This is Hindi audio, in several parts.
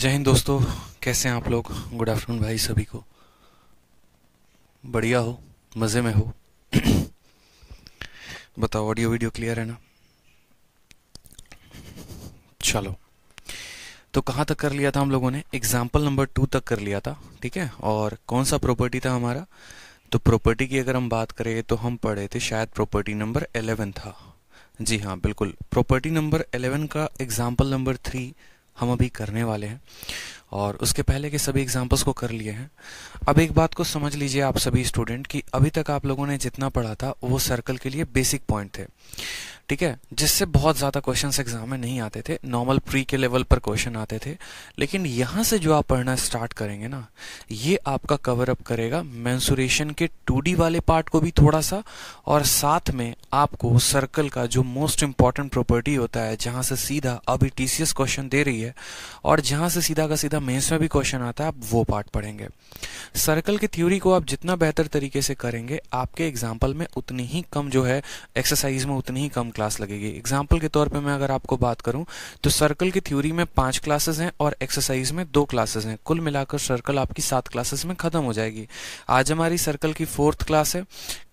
जय हिंद दोस्तों कैसे हैं आप लोग गुड आफ्टरनून भाई सभी को बढ़िया हो मज़े में हो बताओ ऑडियो वीडियो क्लियर है ना चलो तो कहाँ तक कर लिया था हम लोगों ने एग्जाम्पल नंबर टू तक कर लिया था ठीक है और कौन सा प्रॉपर्टी था हमारा तो प्रॉपर्टी की अगर हम बात करें तो हम पढ़े थे शायद प्रॉपर्टी नंबर एलेवन था जी हाँ बिल्कुल प्रॉपर्टी नंबर एलेवन का एग्जाम्पल नंबर थ्री हम अभी करने वाले हैं और उसके पहले के सभी एग्जाम्पल्स को कर लिए हैं अब एक बात को समझ लीजिए आप सभी स्टूडेंट कि अभी तक आप लोगों ने जितना पढ़ा था वो सर्कल के लिए बेसिक पॉइंट थे ठीक है जिससे बहुत ज़्यादा क्वेश्चंस एग्जाम में नहीं आते थे नॉर्मल प्री के लेवल पर क्वेश्चन आते थे लेकिन यहाँ से जो आप पढ़ना स्टार्ट करेंगे ना ये आपका कवर अप करेगा मैंसुरेशन के टू वाले पार्ट को भी थोड़ा सा और साथ में आपको सर्कल का जो मोस्ट इम्पॉर्टेंट प्रॉपर्टी होता है जहाँ से सीधा अभी टी क्वेश्चन दे रही है और जहाँ से सीधा का सीधा का में भी क्वेश्चन आता है आप वो पार्ट पढ़ेंगे सर्कल की थ्योरी को आप जितना बेहतर तरीके से करेंगे आपके एग्जाम्पल में उतनी ही कम जो है एक्सरसाइज में उतनी ही कम क्लास लगेगी एग्जाम्पल के तौर पे मैं अगर आपको बात करूं तो सर्कल की थ्योरी में पांच क्लासेस हैं और एक्सरसाइज में दो क्लासेस हैं कुल मिलाकर सर्कल आपकी सात क्लासेस में ख़त्म हो जाएगी आज हमारी सर्कल की फोर्थ क्लास है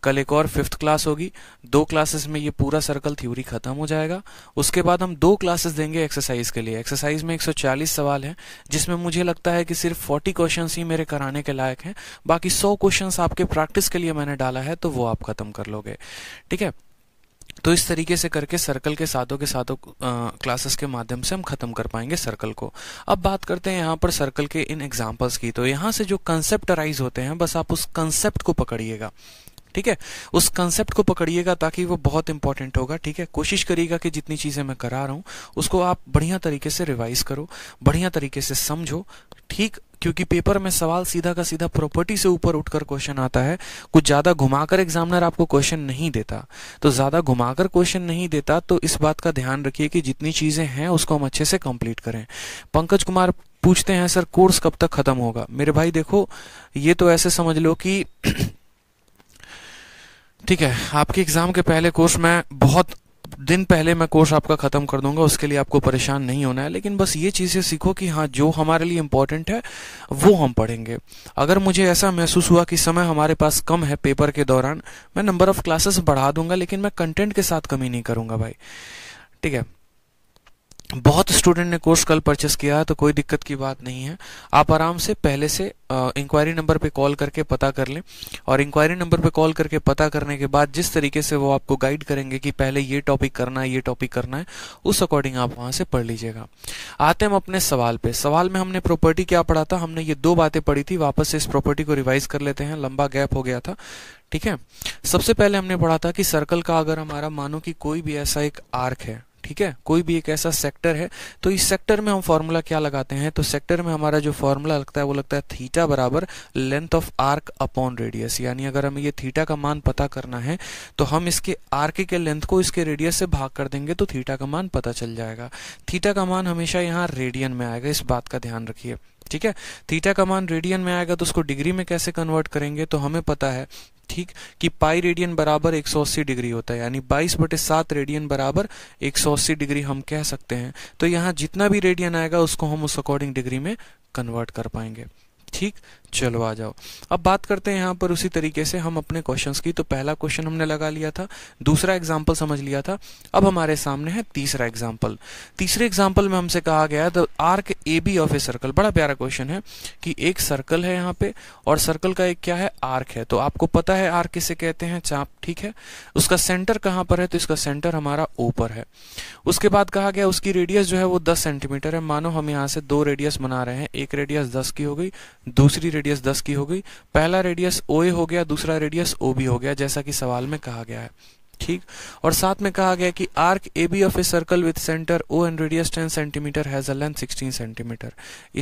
कल एक और फिफ्थ क्लास होगी दो क्लासेस में ये पूरा सर्कल थ्योरी खत्म हो जाएगा उसके बाद हम दो क्लासेस देंगे एक्सरसाइज के लिए एक्सरसाइज में 140 सवाल हैं जिसमें में मुझे लगता है कि सिर्फ 40 क्वेश्चंस ही मेरे कराने के लायक हैं बाकी 100 क्वेश्चंस आपके प्रैक्टिस के लिए मैंने डाला है तो वो आप खत्म कर लोगे ठीक है तो इस तरीके से करके सर्कल के साथों के साथों क्लासेस के माध्यम से हम खत्म कर पाएंगे सर्कल को अब बात करते हैं यहाँ पर सर्कल के इन एग्जाम्पल्स की तो यहाँ से जो कंसेप्ट राइज होते हैं बस आप उस कंसेप्ट को पकड़िएगा ठीक है उस कंसेप्ट को पकड़िएगा ताकि वो बहुत इंपॉर्टेंट होगा ठीक है कोशिश करिएगा कि जितनी चीजें मैं करा रहा हूं उसको आप बढ़िया तरीके से रिवाइज करो बढ़िया तरीके से समझो ठीक क्योंकि पेपर में सवाल सीधा का सीधा प्रॉपर्टी से ऊपर उठकर क्वेश्चन आता है कुछ ज्यादा घुमाकर एग्जामिनर आपको क्वेश्चन नहीं देता तो ज्यादा घुमाकर क्वेश्चन नहीं देता तो इस बात का ध्यान रखिए कि जितनी चीजें हैं उसको हम अच्छे से कंप्लीट करें पंकज कुमार पूछते हैं सर कोर्स कब तक खत्म होगा मेरे भाई देखो ये तो ऐसे समझ लो कि ठीक है आपके एग्ज़ाम के पहले कोर्स में बहुत दिन पहले मैं कोर्स आपका ख़त्म कर दूंगा उसके लिए आपको परेशान नहीं होना है लेकिन बस ये चीज़ें सीखो कि हाँ जो हमारे लिए इम्पोर्टेंट है वो हम पढ़ेंगे अगर मुझे ऐसा महसूस हुआ कि समय हमारे पास कम है पेपर के दौरान मैं नंबर ऑफ़ क्लासेस बढ़ा दूंगा लेकिन मैं कंटेंट के साथ कमी नहीं करूंगा भाई ठीक है बहुत स्टूडेंट ने कोर्स कल परचेस किया है तो कोई दिक्कत की बात नहीं है आप आराम से पहले से इंक्वायरी नंबर पे कॉल करके पता कर लें और इंक्वायरी नंबर पे कॉल करके पता करने के बाद जिस तरीके से वो आपको गाइड करेंगे कि पहले ये टॉपिक करना है ये टॉपिक करना है उस अकॉर्डिंग आप वहां से पढ़ लीजिएगा आते हम अपने सवाल पे सवाल में हमने प्रॉपर्टी क्या पढ़ा था हमने ये दो बातें पढ़ी थी वापस से इस प्रॉपर्टी को रिवाइज कर लेते हैं लंबा गैप हो गया था ठीक है सबसे पहले हमने पढ़ा था कि सर्कल का अगर हमारा मानो कि कोई भी ऐसा एक आर्क है ठीक है कोई भी एक ऐसा सेक्टर है तो इस सेक्टर में हम फॉर्मूला क्या लगाते हैं तो सेक्टर में हमारा जो फॉर्मूला लगता है वो लगता है थीटा बराबर length of arc upon radius यानी अगर हमें ये थीटा का मान पता करना है तो हम इसके आर्क के लेंथ को इसके रेडियस से भाग कर देंगे तो थीटा का मान पता चल जाएगा थीटा का मान हमेशा यहाँ रेडियन में आएगा इस बात का ध्यान रखिए ठीक है थीटा का मान रेडियन में आएगा तो उसको डिग्री में कैसे कन्वर्ट करेंगे तो हमें पता है ठीक कि पाई रेडियन बराबर 180 डिग्री होता है यानी 22 बटे सात रेडियन बराबर 180 डिग्री हम कह सकते हैं तो यहाँ जितना भी रेडियन आएगा उसको हम उस अकॉर्डिंग डिग्री में कन्वर्ट कर पाएंगे ठीक चलो आ जाओ अब बात करते हैं यहाँ पर उसी तरीके से हम अपने क्वेश्चन की तो पहला क्वेश्चन हमने लगा लिया था दूसरा एग्जाम्पल समझ लिया था अब हमारे सामने है तीसरा एग्जाम्पल तीसरे एग्जाम्पल में हमसे कहा गया तो arc A B of a circle बड़ा प्यारा क्वेश्चन है कि एक सर्कल है यहाँ पे और सर्कल का एक क्या है आर्क है तो आपको पता है आर्क किसे कहते हैं चाप ठीक है उसका सेंटर कहाँ पर है तो इसका सेंटर हमारा ओ पर है उसके बाद कहा गया उसकी रेडियस जो है वो दस सेंटीमीटर है मानो हम यहाँ से दो रेडियस बना रहे हैं एक रेडियस दस की हो गई दूसरी रेडियस 10 की हो गई पहला रेडियस ओ हो गया दूसरा रेडियस ओ हो गया जैसा कि सवाल में कहा गया है ठीक और साथ में कहा गया कि arc A B of a circle with centre O and radius 10 centimetre has a length 16 centimetre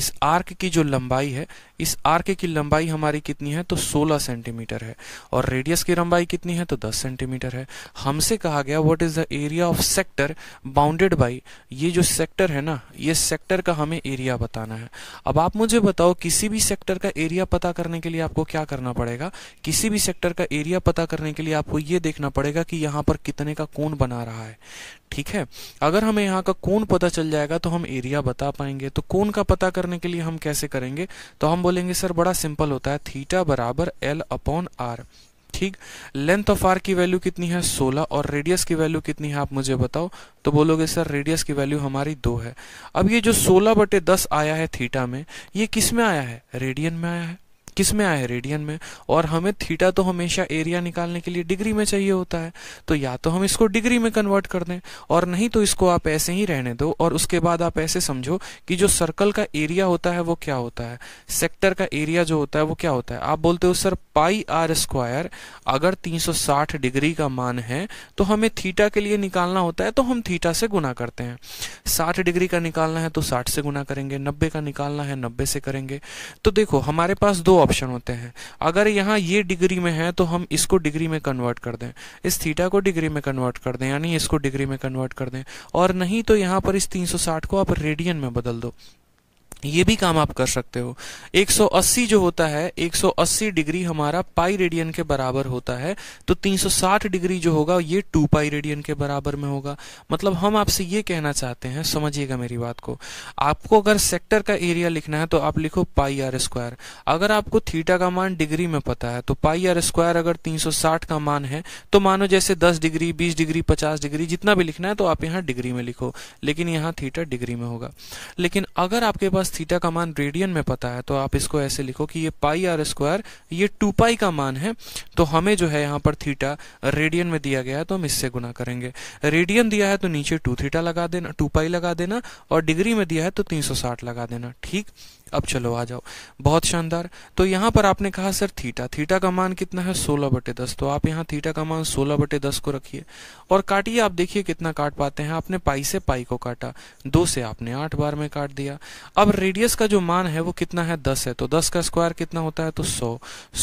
इस आर्क की जो लंबाई है इस आर्क की लंबाई हमारी कितनी है तो 16 सेंटीमीटर है और रेडियस की लंबाई कितनी है तो 10 सेंटीमीटर है हमसे कहा गया what is the area of sector bounded by ये जो सेक्टर है ना ये सेक्टर का हमें एरिया बताना है अब आप मुझे बताओ किसी भी सेक्टर का एरिया पता करने के लिए आपको क्या करना पड़ेगा किसी भी सेक्टर का एरिया पता करने के लिए आपको ये देखना पड़ेगा कि यहाँ पर कितने का कोण बना रहा है ठीक है अगर हमें यहाँ का कोन पता चल जाएगा तो हम एरिया बता पाएंगे तो कोन का पता करने के लिए हम कैसे करेंगे तो हम बोलेंगे सर बड़ा सिंपल होता है थीटा बराबर एल अपॉन आर ठीक लेंथ ऑफ आर की वैल्यू कितनी है 16 और रेडियस की वैल्यू कितनी है आप मुझे बताओ तो बोलोगे सर रेडियस की वैल्यू हमारी दो है अब ये जो 16 बटे दस आया है थीटा में ये किस में आया है रेडियन में आया है किस में आए रेडियन में और हमें थीटा तो हमेशा एरिया निकालने के लिए डिग्री में चाहिए होता है तो या तो हम इसको डिग्री में कन्वर्ट कर दें और नहीं तो इसको आप ऐसे ही रहने दो और उसके बाद आप ऐसे समझो कि जो सर्कल का एरिया होता है वो क्या होता है सेक्टर का एरिया जो होता है वो क्या होता है आप बोलते हो सर पाई आर स्क्वायर अगर 360 डिग्री का मान है तो हमें थीटा के लिए निकालना होता है तो हम थीटा से गुना करते हैं 60 डिग्री का निकालना है तो 60 से गुना करेंगे 90 का निकालना है 90 से करेंगे तो देखो हमारे पास दो ऑप्शन होते हैं अगर यहाँ ये डिग्री में है तो हम इसको डिग्री में कन्वर्ट कर दें इस थीटा को डिग्री में कन्वर्ट कर दें यानी इसको डिग्री में कन्वर्ट कर दें और नहीं तो यहाँ पर इस 360 को आप रेडियन में बदल दो ये भी काम आप कर सकते हो 180 जो होता है 180 डिग्री हमारा पाई रेडियन के बराबर होता है तो 360 डिग्री जो होगा ये 2 पाई रेडियन के बराबर में होगा मतलब हम आपसे ये कहना चाहते हैं समझिएगा मेरी बात को आपको अगर सेक्टर का एरिया लिखना है तो आप लिखो पाई आर स्क्वायर अगर आपको थीटा का मान डिग्री में पता है तो पाई आर स्क्वायर अगर तीन का मान है तो मानो जैसे दस डिग्री बीस डिग्री पचास डिग्री जितना भी लिखना है तो आप यहाँ डिग्री में लिखो लेकिन यहाँ थीटा डिग्री में होगा लेकिन अगर आपके पास पास थीटा का मान रेडियन में पता है तो आप इसको ऐसे लिखो कि ये पाई आर स्क्वायर ये टू पाई का मान है तो हमें जो है यहाँ पर थीटा रेडियन में दिया गया है तो हम इससे गुना करेंगे रेडियन दिया है तो नीचे टू थीटा लगा देना टू पाई लगा देना और डिग्री में दिया है तो तीन लगा देना ठीक अब चलो आ जाओ बहुत शानदार तो यहाँ पर आपने कहा सर थीटा थीटा का मान कितना है सोलह बटे दस तो आप यहाँ थीटा का मान सोलह बटे दस को रखिए और काटिए आप देखिए कितना काट पाते हैं आपने पाई से पाई को काटा दो से आपने आठ बार में काट दिया अब रेडियस का जो मान है वो कितना है दस है तो दस का स्क्वायर कितना होता है तो सौ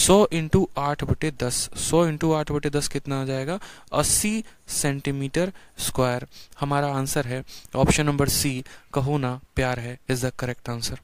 सौ इंटू आठ बटे दस सौ इंटू आठ बटे दस कितना आ जाएगा अस्सी सेंटीमीटर स्क्वायर हमारा आंसर है option number C Kaho Naa Pyaar Hai is the correct answer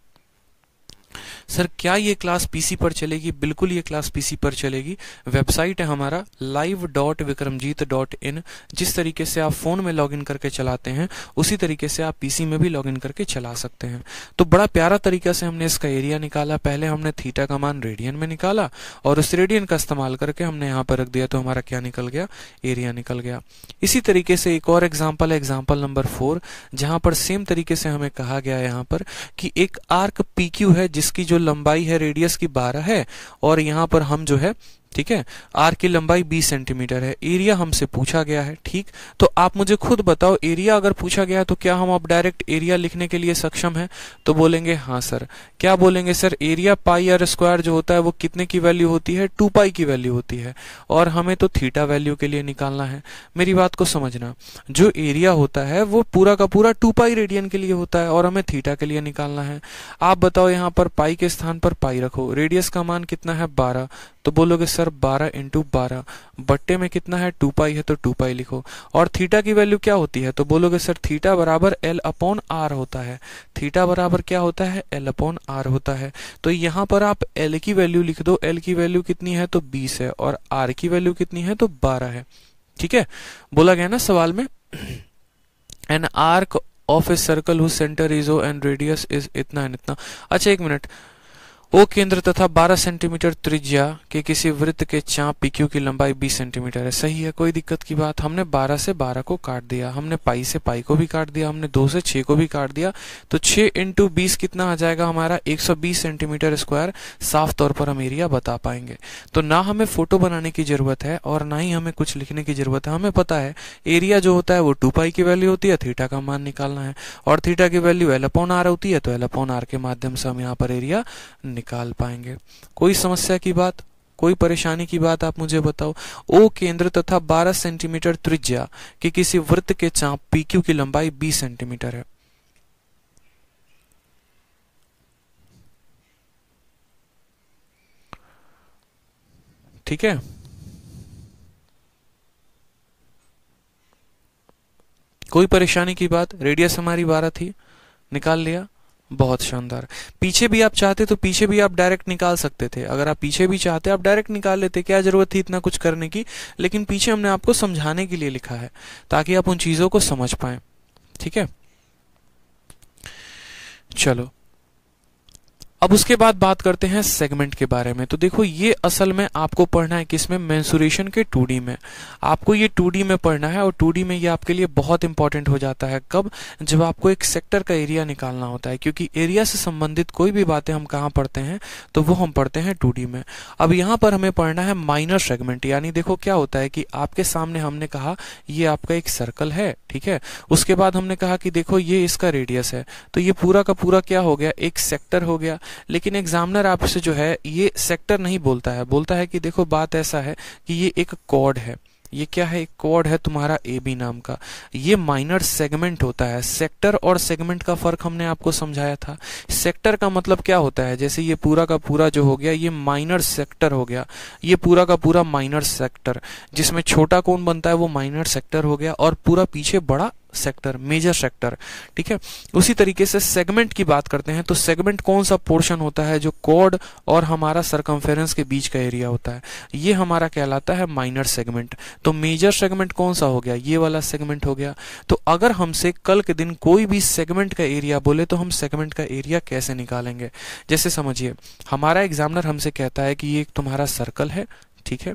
sir क्या ये क्लास पीसी पर चलेगी बिल्कुल ये क्लास पीसी पर चलेगी वेबसाइट है हमारा live dot Vikramjeet dot in जिस तरीके से आप फ़ोन में लॉगिन करके चलाते हैं उसी तरीके से आप पीसी में भी लॉगिन करके चला सकते हैं तो बड़ा प्यारा तरीका से हमने इसका एरिया निकाला पहले हमने थीटा का मान रेडियन में निकाला और उस रेडियन का इस्तेमाल करके हमने यहाँ पर रख दिया तो हमारा क्या निकल गया एरिया निकल गया इसी तरीके से एक और एग्जाम्पल है एग्जाम्पल नंबर फोर जहां पर सेम तरीके से हमें कहा गया यहाँ पर कि एक आर्क पी है जिस इसकी जो लंबाई है रेडियस की बारह है और यहाँ पर हम जो है ठीक है आर की लंबाई 20 सेंटीमीटर है एरिया हमसे पूछा गया है ठीक तो आप मुझे खुद बताओ एरिया अगर पूछा गया तो क्या हम आप डायरेक्ट एरिया लिखने के लिए सक्षम है तो बोलेंगे हाँ सर क्या बोलेंगे sir area pi R square जो होता है वो कितने की वैल्यू होती है टू पाई की वैल्यू होती है और हमें तो थीटा वैल्यू के लिए निकालना है मेरी बात को समझना जो एरिया होता है वो पूरा का पूरा टू पाई रेडियन के लिए होता है और हमें थीटा के लिए निकालना है आप बताओ यहाँ पर पाई के स्थान पर पाई रखो रेडियस का मान कितना है बारह तो बोलोगे सर 12 इंटू बारह बट्टे में कितना है 2 पाई है तो 2 पाई लिखो और थीटा की वैल्यू क्या होती है तो बोलोगे सर थीटा बराबर एल अपॉन आर होता है थीटा बराबर क्या होता है एल अपॉन आर होता है तो यहाँ पर आप एल की वैल्यू लिख दो एल की वैल्यू कितनी है तो बीस है और आर की वैल्यू कितनी है तो बारह है ठीक है बोला गया ना सवाल में an arc of a circle who centre is O and radius is इतना एंड इतना अच्छा एक मिनट ओ केंद्र तथा 12 सेंटीमीटर त्रिज्या के किसी वृत्त के चाप पीक्यू की लंबाई 20 सेंटीमीटर है सही है कोई दिक्कत की बात हमने 12 से 12 को काट दिया हमने पाई से पाई को भी काट दिया हमने 2 से 6 को भी काट दिया तो 6 इंटू बीस कितना आ जाएगा हमारा 120 सेंटीमीटर स्क्वायर साफ तौर पर हम एरिया बता पाएंगे तो ना हमें फोटो बनाने की जरूरत है और ना ही हमें कुछ लिखने की जरूरत है हमें पता है एरिया जो होता है वो टू पाई की वैल्यू होती है थीटा का मान निकालना है और थीटा की वैल्यू एलपोन आर होती है तो एलपोन आर के माध्यम से हम यहाँ पर एरिया निकाल पाएंगे कोई समस्या की बात कोई परेशानी की बात आप मुझे बताओ ओ केंद्र तथा 12 सेंटीमीटर त्रिज्या के किसी वृत्त के चाप पीक्यू की लंबाई 20 सेंटीमीटर है ठीक है कोई परेशानी की बात रेडियस हमारी बारह थी निकाल लिया बहुत शानदार पीछे भी आप चाहते तो पीछे भी आप डायरेक्ट निकाल सकते थे अगर आप पीछे भी चाहते आप डायरेक्ट निकाल लेते क्या जरूरत थी इतना कुछ करने की लेकिन पीछे हमने आपको समझाने के लिए लिखा है ताकि आप उन चीजों को समझ पाए ठीक है चलो अब उसके बाद बात करते हैं सेगमेंट के बारे में तो देखो ये असल में आपको पढ़ना है किसमें मैंसुरेशन के टू में आपको ये टू में पढ़ना है और टू में ये आपके लिए बहुत इंपॉर्टेंट हो जाता है कब जब आपको एक सेक्टर का एरिया निकालना होता है क्योंकि एरिया से संबंधित कोई भी बातें हम कहाँ पढ़ते हैं तो वो हम पढ़ते हैं टू में अब यहाँ पर हमें पढ़ना है माइनर सेगमेंट यानी देखो क्या होता है कि आपके सामने हमने कहा ये आपका एक सर्कल है ठीक है उसके बाद हमने कहा कि देखो ये इसका रेडियस है तो ये पूरा का पूरा क्या हो गया एक सेक्टर हो गया लेकिन एग्जामिनर आपसे जो है ये सेक्टर नहीं बोलता है बोलता है कि देखो बात ऐसा है कि ये एक कॉर्ड है ये क्या है एक कॉर्ड है तुम्हारा ए बी नाम का ये माइनर सेगमेंट होता है सेक्टर और सेगमेंट का फर्क हमने आपको समझाया था सेक्टर का मतलब क्या होता है जैसे ये पूरा का पूरा जो हो गया ये माइनर सेक्टर हो गया ये पूरा का पूरा माइनर सेक्टर जिसमें छोटा कौन बनता है वो माइनर सेक्टर हो गया और पूरा पीछे बड़ा सेक्टर मेजर सेक्टर ठीक है उसी तरीके से सेगमेंट की बात करते हैं तो सेगमेंट कौन सा पोर्शन होता है जो कॉर्ड और हमारा सरकमफेरेंस के बीच का एरिया होता है ये हमारा कहलाता है माइनर सेगमेंट तो मेजर सेगमेंट कौन सा हो गया ये वाला सेगमेंट हो गया तो अगर हमसे कल के दिन कोई भी सेगमेंट का एरिया बोले तो हम सेगमेंट का एरिया कैसे निकालेंगे जैसे समझिए हमारा एग्जामिनर हमसे कहता है कि ये तुम्हारा सर्कल है ठीक है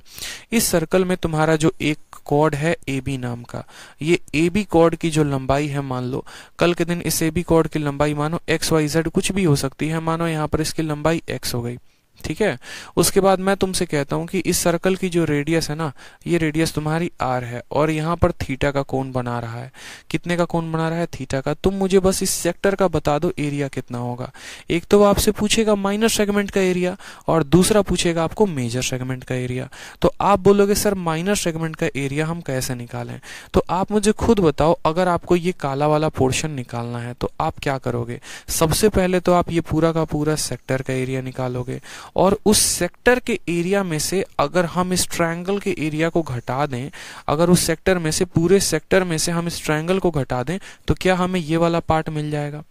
इस सर्कल में तुम्हारा जो एक कॉर्ड है ए बी नाम का ये ए बी कॉर्ड की जो लंबाई है मान लो कल के दिन इस ए बी कॉर्ड की लंबाई मानो एक्स वाई जेड कुछ भी हो सकती है मानो यहाँ पर इसकी लंबाई एक्स हो गई ठीक है उसके बाद मैं तुमसे कहता हूँ कि इस सर्कल की जो रेडियस है ना ये रेडियस तुम्हारी आर है और यहाँ पर थीटा का कोण बना रहा है कितने का कोण बना रहा है थीटा का तुम मुझे बस इस सेक्टर का बता दो एरिया कितना होगा एक तो आपसे पूछेगा माइनर सेगमेंट का एरिया और दूसरा पूछेगा आपको मेजर सेगमेंट का एरिया तो आप बोलोगे सर माइनर सेगमेंट का एरिया हम कैसे निकालें तो आप मुझे खुद बताओ अगर आपको ये काला वाला पोर्शन निकालना है तो आप क्या करोगे सबसे पहले तो आप ये पूरा का पूरा सेक्टर का एरिया निकालोगे और उस सेक्टर के एरिया में से अगर हम इस ट्रायंगल के एरिया को घटा दें अगर उस सेक्टर में से पूरे सेक्टर में से हम इस ट्रायंगल को घटा दें तो क्या हमें ये वाला पार्ट मिल जाएगा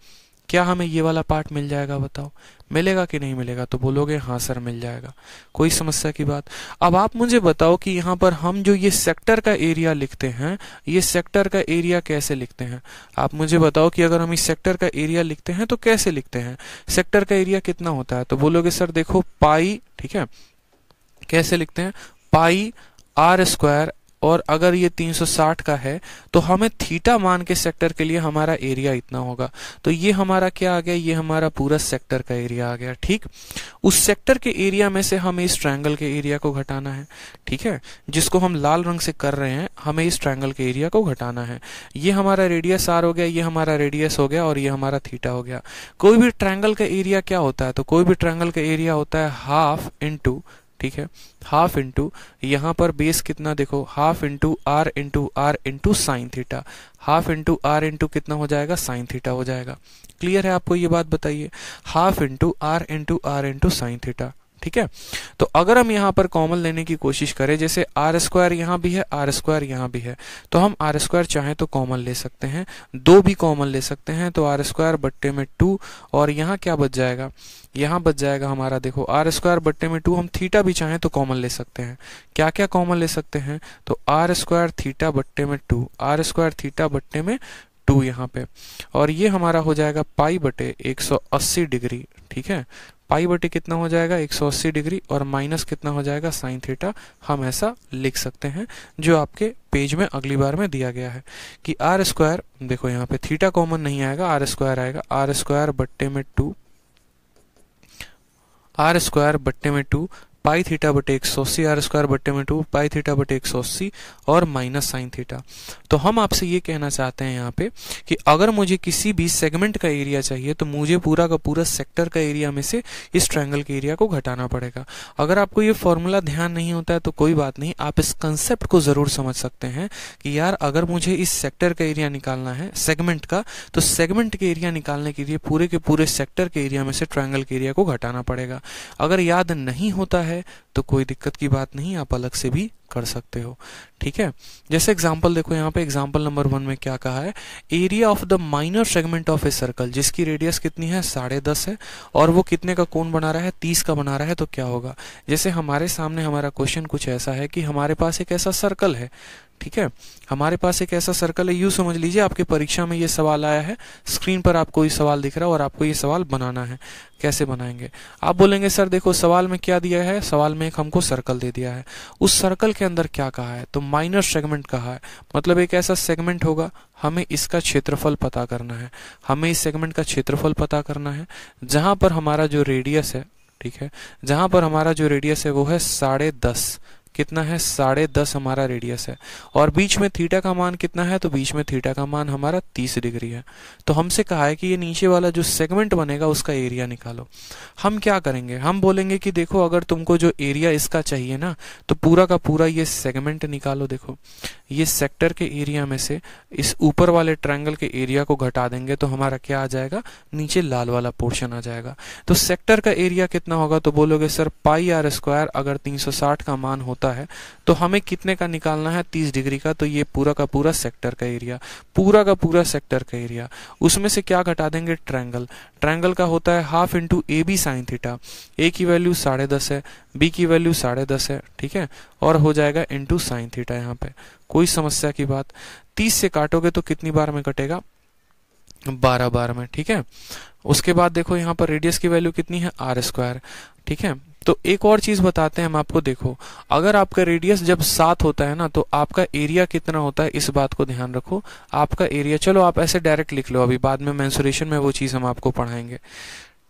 क्या हमें ये वाला पार्ट मिल जाएगा बताओ मिलेगा कि नहीं मिलेगा तो बोलोगे हाँ सर मिल जाएगा कोई समस्या की बात अब आप मुझे बताओ कि यहाँ पर हम जो ये सेक्टर का एरिया लिखते हैं ये सेक्टर का एरिया कैसे लिखते हैं आप मुझे बताओ कि अगर हम इस सेक्टर का एरिया लिखते हैं तो कैसे लिखते हैं सेक्टर का एरिया कितना होता है तो बोलोगे सर देखो पाई ठीक है कैसे लिखते हैं पाई आर स्क्वायर और अगर ये 360 का है तो हमें थीटा मान के सेक्टर के लिए हमारा एरिया इतना होगा तो ये हमारा क्या आ गया ये हमारा पूरा सेक्टर का एरिया आ गया ठीक उस सेक्टर के एरिया में से हमें इस ट्रायंगल के एरिया को घटाना है ठीक है जिसको हम लाल रंग से कर रहे हैं हमें इस ट्रायंगल के एरिया को घटाना है ये हमारा रेडियस आर हो गया ये हमारा रेडियस हो गया और ये हमारा थीटा हो गया कोई भी ट्रायंगल का एरिया क्या होता है तो कोई भी ट्रायंगल का एरिया होता है हाफ इंटू ठीक है हाफ इंटू यहाँ पर बेस कितना देखो half into R into R into sine theta half into R into कितना हो जाएगा साइन थीटा हो जाएगा क्लियर है आपको ये बात बताइए half into R into R into sine theta ठीक है तो अगर हम यहाँ पर कॉमन लेने की कोशिश करें जैसे आर स्क्वायर यहाँ भी है आर स्क्वायर यहाँ भी है तो हम आर स्क्वायर चाहें तो कॉमन ले सकते हैं दो भी कॉमन ले सकते हैं तो आर स्क्वायर बट्टे में टू और यहाँ क्या बच जाएगा यहाँ बच जाएगा हमारा देखो आर स्क्वायर बट्टे में टू हम थीटा भी चाहें तो कॉमन ले सकते हैं क्या क्या कॉमन ले सकते हैं तो आर स्क्वायर थीटा बट्टे में टू आर स्क्वायर थीटा बट्टे में टू यहाँ पे और ये हमारा हो जाएगा पाई बटे 180 डिग्री ठीक है पाई बटे कितना हो जाएगा 180 डिग्री और माइनस कितना हो जाएगा साइन थीटा हम ऐसा लिख सकते हैं जो आपके पेज में अगली बार में दिया गया है कि आर स्क्वायर देखो यहाँ पे थीटा कॉमन नहीं आएगा आर स्क्वायर आएगा आर स्क्वायर बट्टे में टू आर स्क्वायर बट्टे में टू पाई थीटा बटे एक सौ अस्सी आर स्क्वायर बटे में टू पाई थीटा बटे एक सौ अस्सी और माइनस साइन थीटा तो हम आपसे ये कहना चाहते हैं यहाँ पे कि अगर मुझे किसी भी सेगमेंट का एरिया चाहिए तो मुझे पूरा का पूरा सेक्टर का एरिया में से इस ट्रायंगल के एरिया को घटाना पड़ेगा अगर आपको ये फॉर्मूला ध्यान नहीं होता है तो कोई बात नहीं आप इस कंसेप्ट को ज़रूर समझ सकते हैं कि यार अगर मुझे इस सेक्टर का एरिया निकालना है सेगमेंट का तो सेगमेंट के एरिया निकालने के लिए पूरे के पूरे सेक्टर के एरिया में से ट्रायंगल के एरिया को घटाना पड़ेगा अगर याद नहीं होता है है तो कोई दिक्कत की बात नहीं आप अलग से भी कर सकते हो ठीक है जैसे एग्जाम्पल देखो यहाँ पे एग्जाम्पल नंबर वन में क्या कहा है area of the minor segment of a circle जिसकी रेडियस कितनी है साढ़े दस है और वो कितने का कोण बना रहा है तीस का बना रहा है तो क्या होगा जैसे हमारे सामने हमारा क्वेश्चन कुछ ऐसा है कि हमारे पास एक ऐसा सर्कल है ठीक है हमारे पास एक ऐसा सर्कल है यू समझ लीजिए आपके परीक्षा में ये सवाल आया है स्क्रीन पर आपको ये सवाल दिख रहा है और आपको ये सवाल बनाना है कैसे बनाएंगे आप बोलेंगे सर देखो सवाल में क्या दिया है सवाल में एक हमको सर्कल दे दिया है उस सर्कल के अंदर क्या कहा है तो माइनर सेगमेंट कहा है मतलब एक ऐसा सेगमेंट होगा हमें इसका क्षेत्रफल पता करना है हमें इस सेगमेंट का क्षेत्रफल पता करना है जहां पर हमारा जो रेडियस है ठीक है जहां पर हमारा जो रेडियस है वो है साढ़े दस कितना है साढ़े दस हमारा रेडियस है और बीच में थीटा का मान कितना है तो बीच में थीटा का मान हमारा तीस डिग्री है तो हमसे कहा है कि ये नीचे वाला जो सेगमेंट बनेगा उसका एरिया निकालो हम क्या करेंगे हम बोलेंगे कि देखो अगर तुमको जो एरिया इसका चाहिए ना तो पूरा का पूरा ये सेगमेंट निकालो देखो ये सेक्टर के एरिया में से इस ऊपर वाले ट्रैंगल के एरिया को घटा देंगे तो हमारा क्या आ जाएगा नीचे लाल वाला पोर्शन आ जाएगा तो सेक्टर का एरिया कितना होगा तो बोलोगे सर पाई आर स्क्वायर अगर तीन का मान होता होता है तो हमें कितने का निकालना है तीस डिग्री का तो ये पूरा का पूरा सेक्टर का एरिया पूरा का पूरा सेक्टर का एरिया उसमें से क्या घटा देंगे ट्रैंगल ट्रैंगल का होता है half into A B sine theta A की वैल्यू साढ़े दस है बी की वैल्यू साढ़े दस है ठीक है और हो जाएगा इंटू साइन थीटा यहाँ पे कोई समस्या की बात तीस से काटोगे तो कितनी बार में कटेगा बारह बार में ठीक है उसके बाद देखो यहाँ पर रेडियस की वैल्यू कितनी है आर स्क्वायर ठीक है तो एक और चीज बताते हैं हम आपको देखो अगर आपका रेडियस जब सात होता है ना तो आपका एरिया कितना होता है इस बात को ध्यान रखो आपका एरिया चलो आप ऐसे डायरेक्ट लिख लो अभी बाद में मैंसुरेशन में वो चीज हम आपको पढ़ाएंगे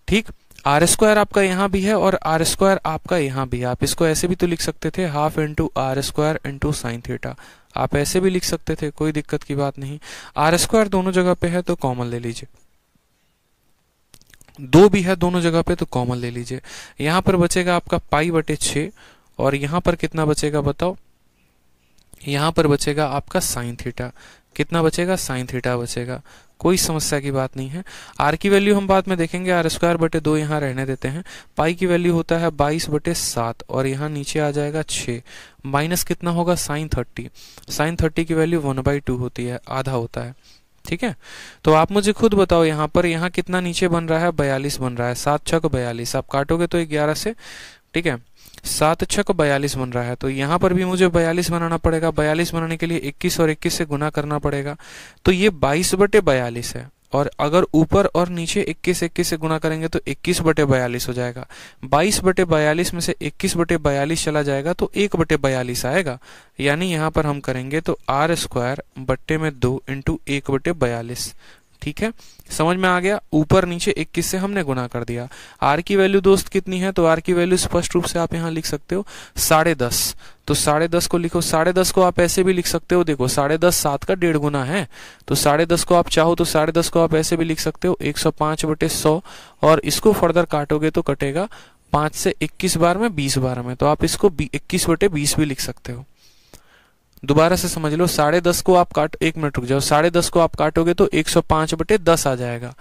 ठीक आर स्क्वायर आपका यहाँ भी है और आर स्क्वायर आपका यहाँ भी है आप इसको ऐसे भी तो लिख सकते थे half into R square into sine theta आप ऐसे भी लिख सकते थे कोई दिक्कत की बात नहीं आर स्क्वायर दोनों जगह पे है तो कॉमन ले लीजिए दो भी है दोनों जगह पे तो कॉमन ले लीजिए यहां पर बचेगा आपका पाई बटे छ और यहां पर कितना बचेगा बताओ यहाँ पर बचेगा आपका साइन थीटा कितना बचेगा साइन थीटा बचेगा कोई समस्या की बात नहीं है आर की वैल्यू हम बाद में देखेंगे आर स्क्वायर बटे दो यहाँ रहने देते हैं पाई की वैल्यू होता है बाईस बटे सात और यहाँ नीचे आ जाएगा छ माइनस कितना होगा साइन थर्टी साइन थर्टी की वैल्यू वन बाई टू होती है आधा होता है ठीक है तो आप मुझे खुद बताओ यहाँ पर यहाँ कितना नीचे बन रहा है बयालीस बन रहा है सात छक बयालीस आप काटोगे तो ग्यारह से ठीक है सात छक बयालीस बन रहा है तो यहाँ पर भी मुझे बयालीस बनाना पड़ेगा बयालीस बनाने के लिए इक्कीस और इक्कीस से गुना करना पड़ेगा तो ये बाईस बटे बयालीस है और अगर ऊपर और नीचे 21 21 से गुणा करेंगे तो 21 बटे बयालीस हो जाएगा 22 बटे बयालीस में से 21 बटे बयालीस चला जाएगा तो एक बटे बयालीस आएगा यानी यहाँ पर हम करेंगे तो आर स्क्वायर बट्टे में दो इंटू एक बटे बयालीस ठीक है समझ में आ गया ऊपर नीचे इक्कीस से हमने गुना कर दिया आर की वैल्यू दोस्त कितनी है तो आर की वैल्यू स्पष्ट रूप से आप यहाँ लिख सकते हो साढ़े दस तो साढ़े दस को लिखो साढ़े दस को आप ऐसे भी लिख सकते हो देखो साढ़े दस सात का डेढ़ गुना है तो साढ़े दस को आप चाहो तो साढ़े दस को आप ऐसे भी लिख सकते हो एक सौ पांच बटे सौ और इसको फर्दर काटोगे तो कटेगा पांच से इक्कीस बार में बीस बार में तो आप इसको इक्कीस बटे बीस भी लिख सकते हो दोबारा से समझ लो साढ़े दस को आप काट एक मिनट रुक जाओ साढ़े दस को आप काटोगे तो एक सौ पांच बटे दस आ जाएगा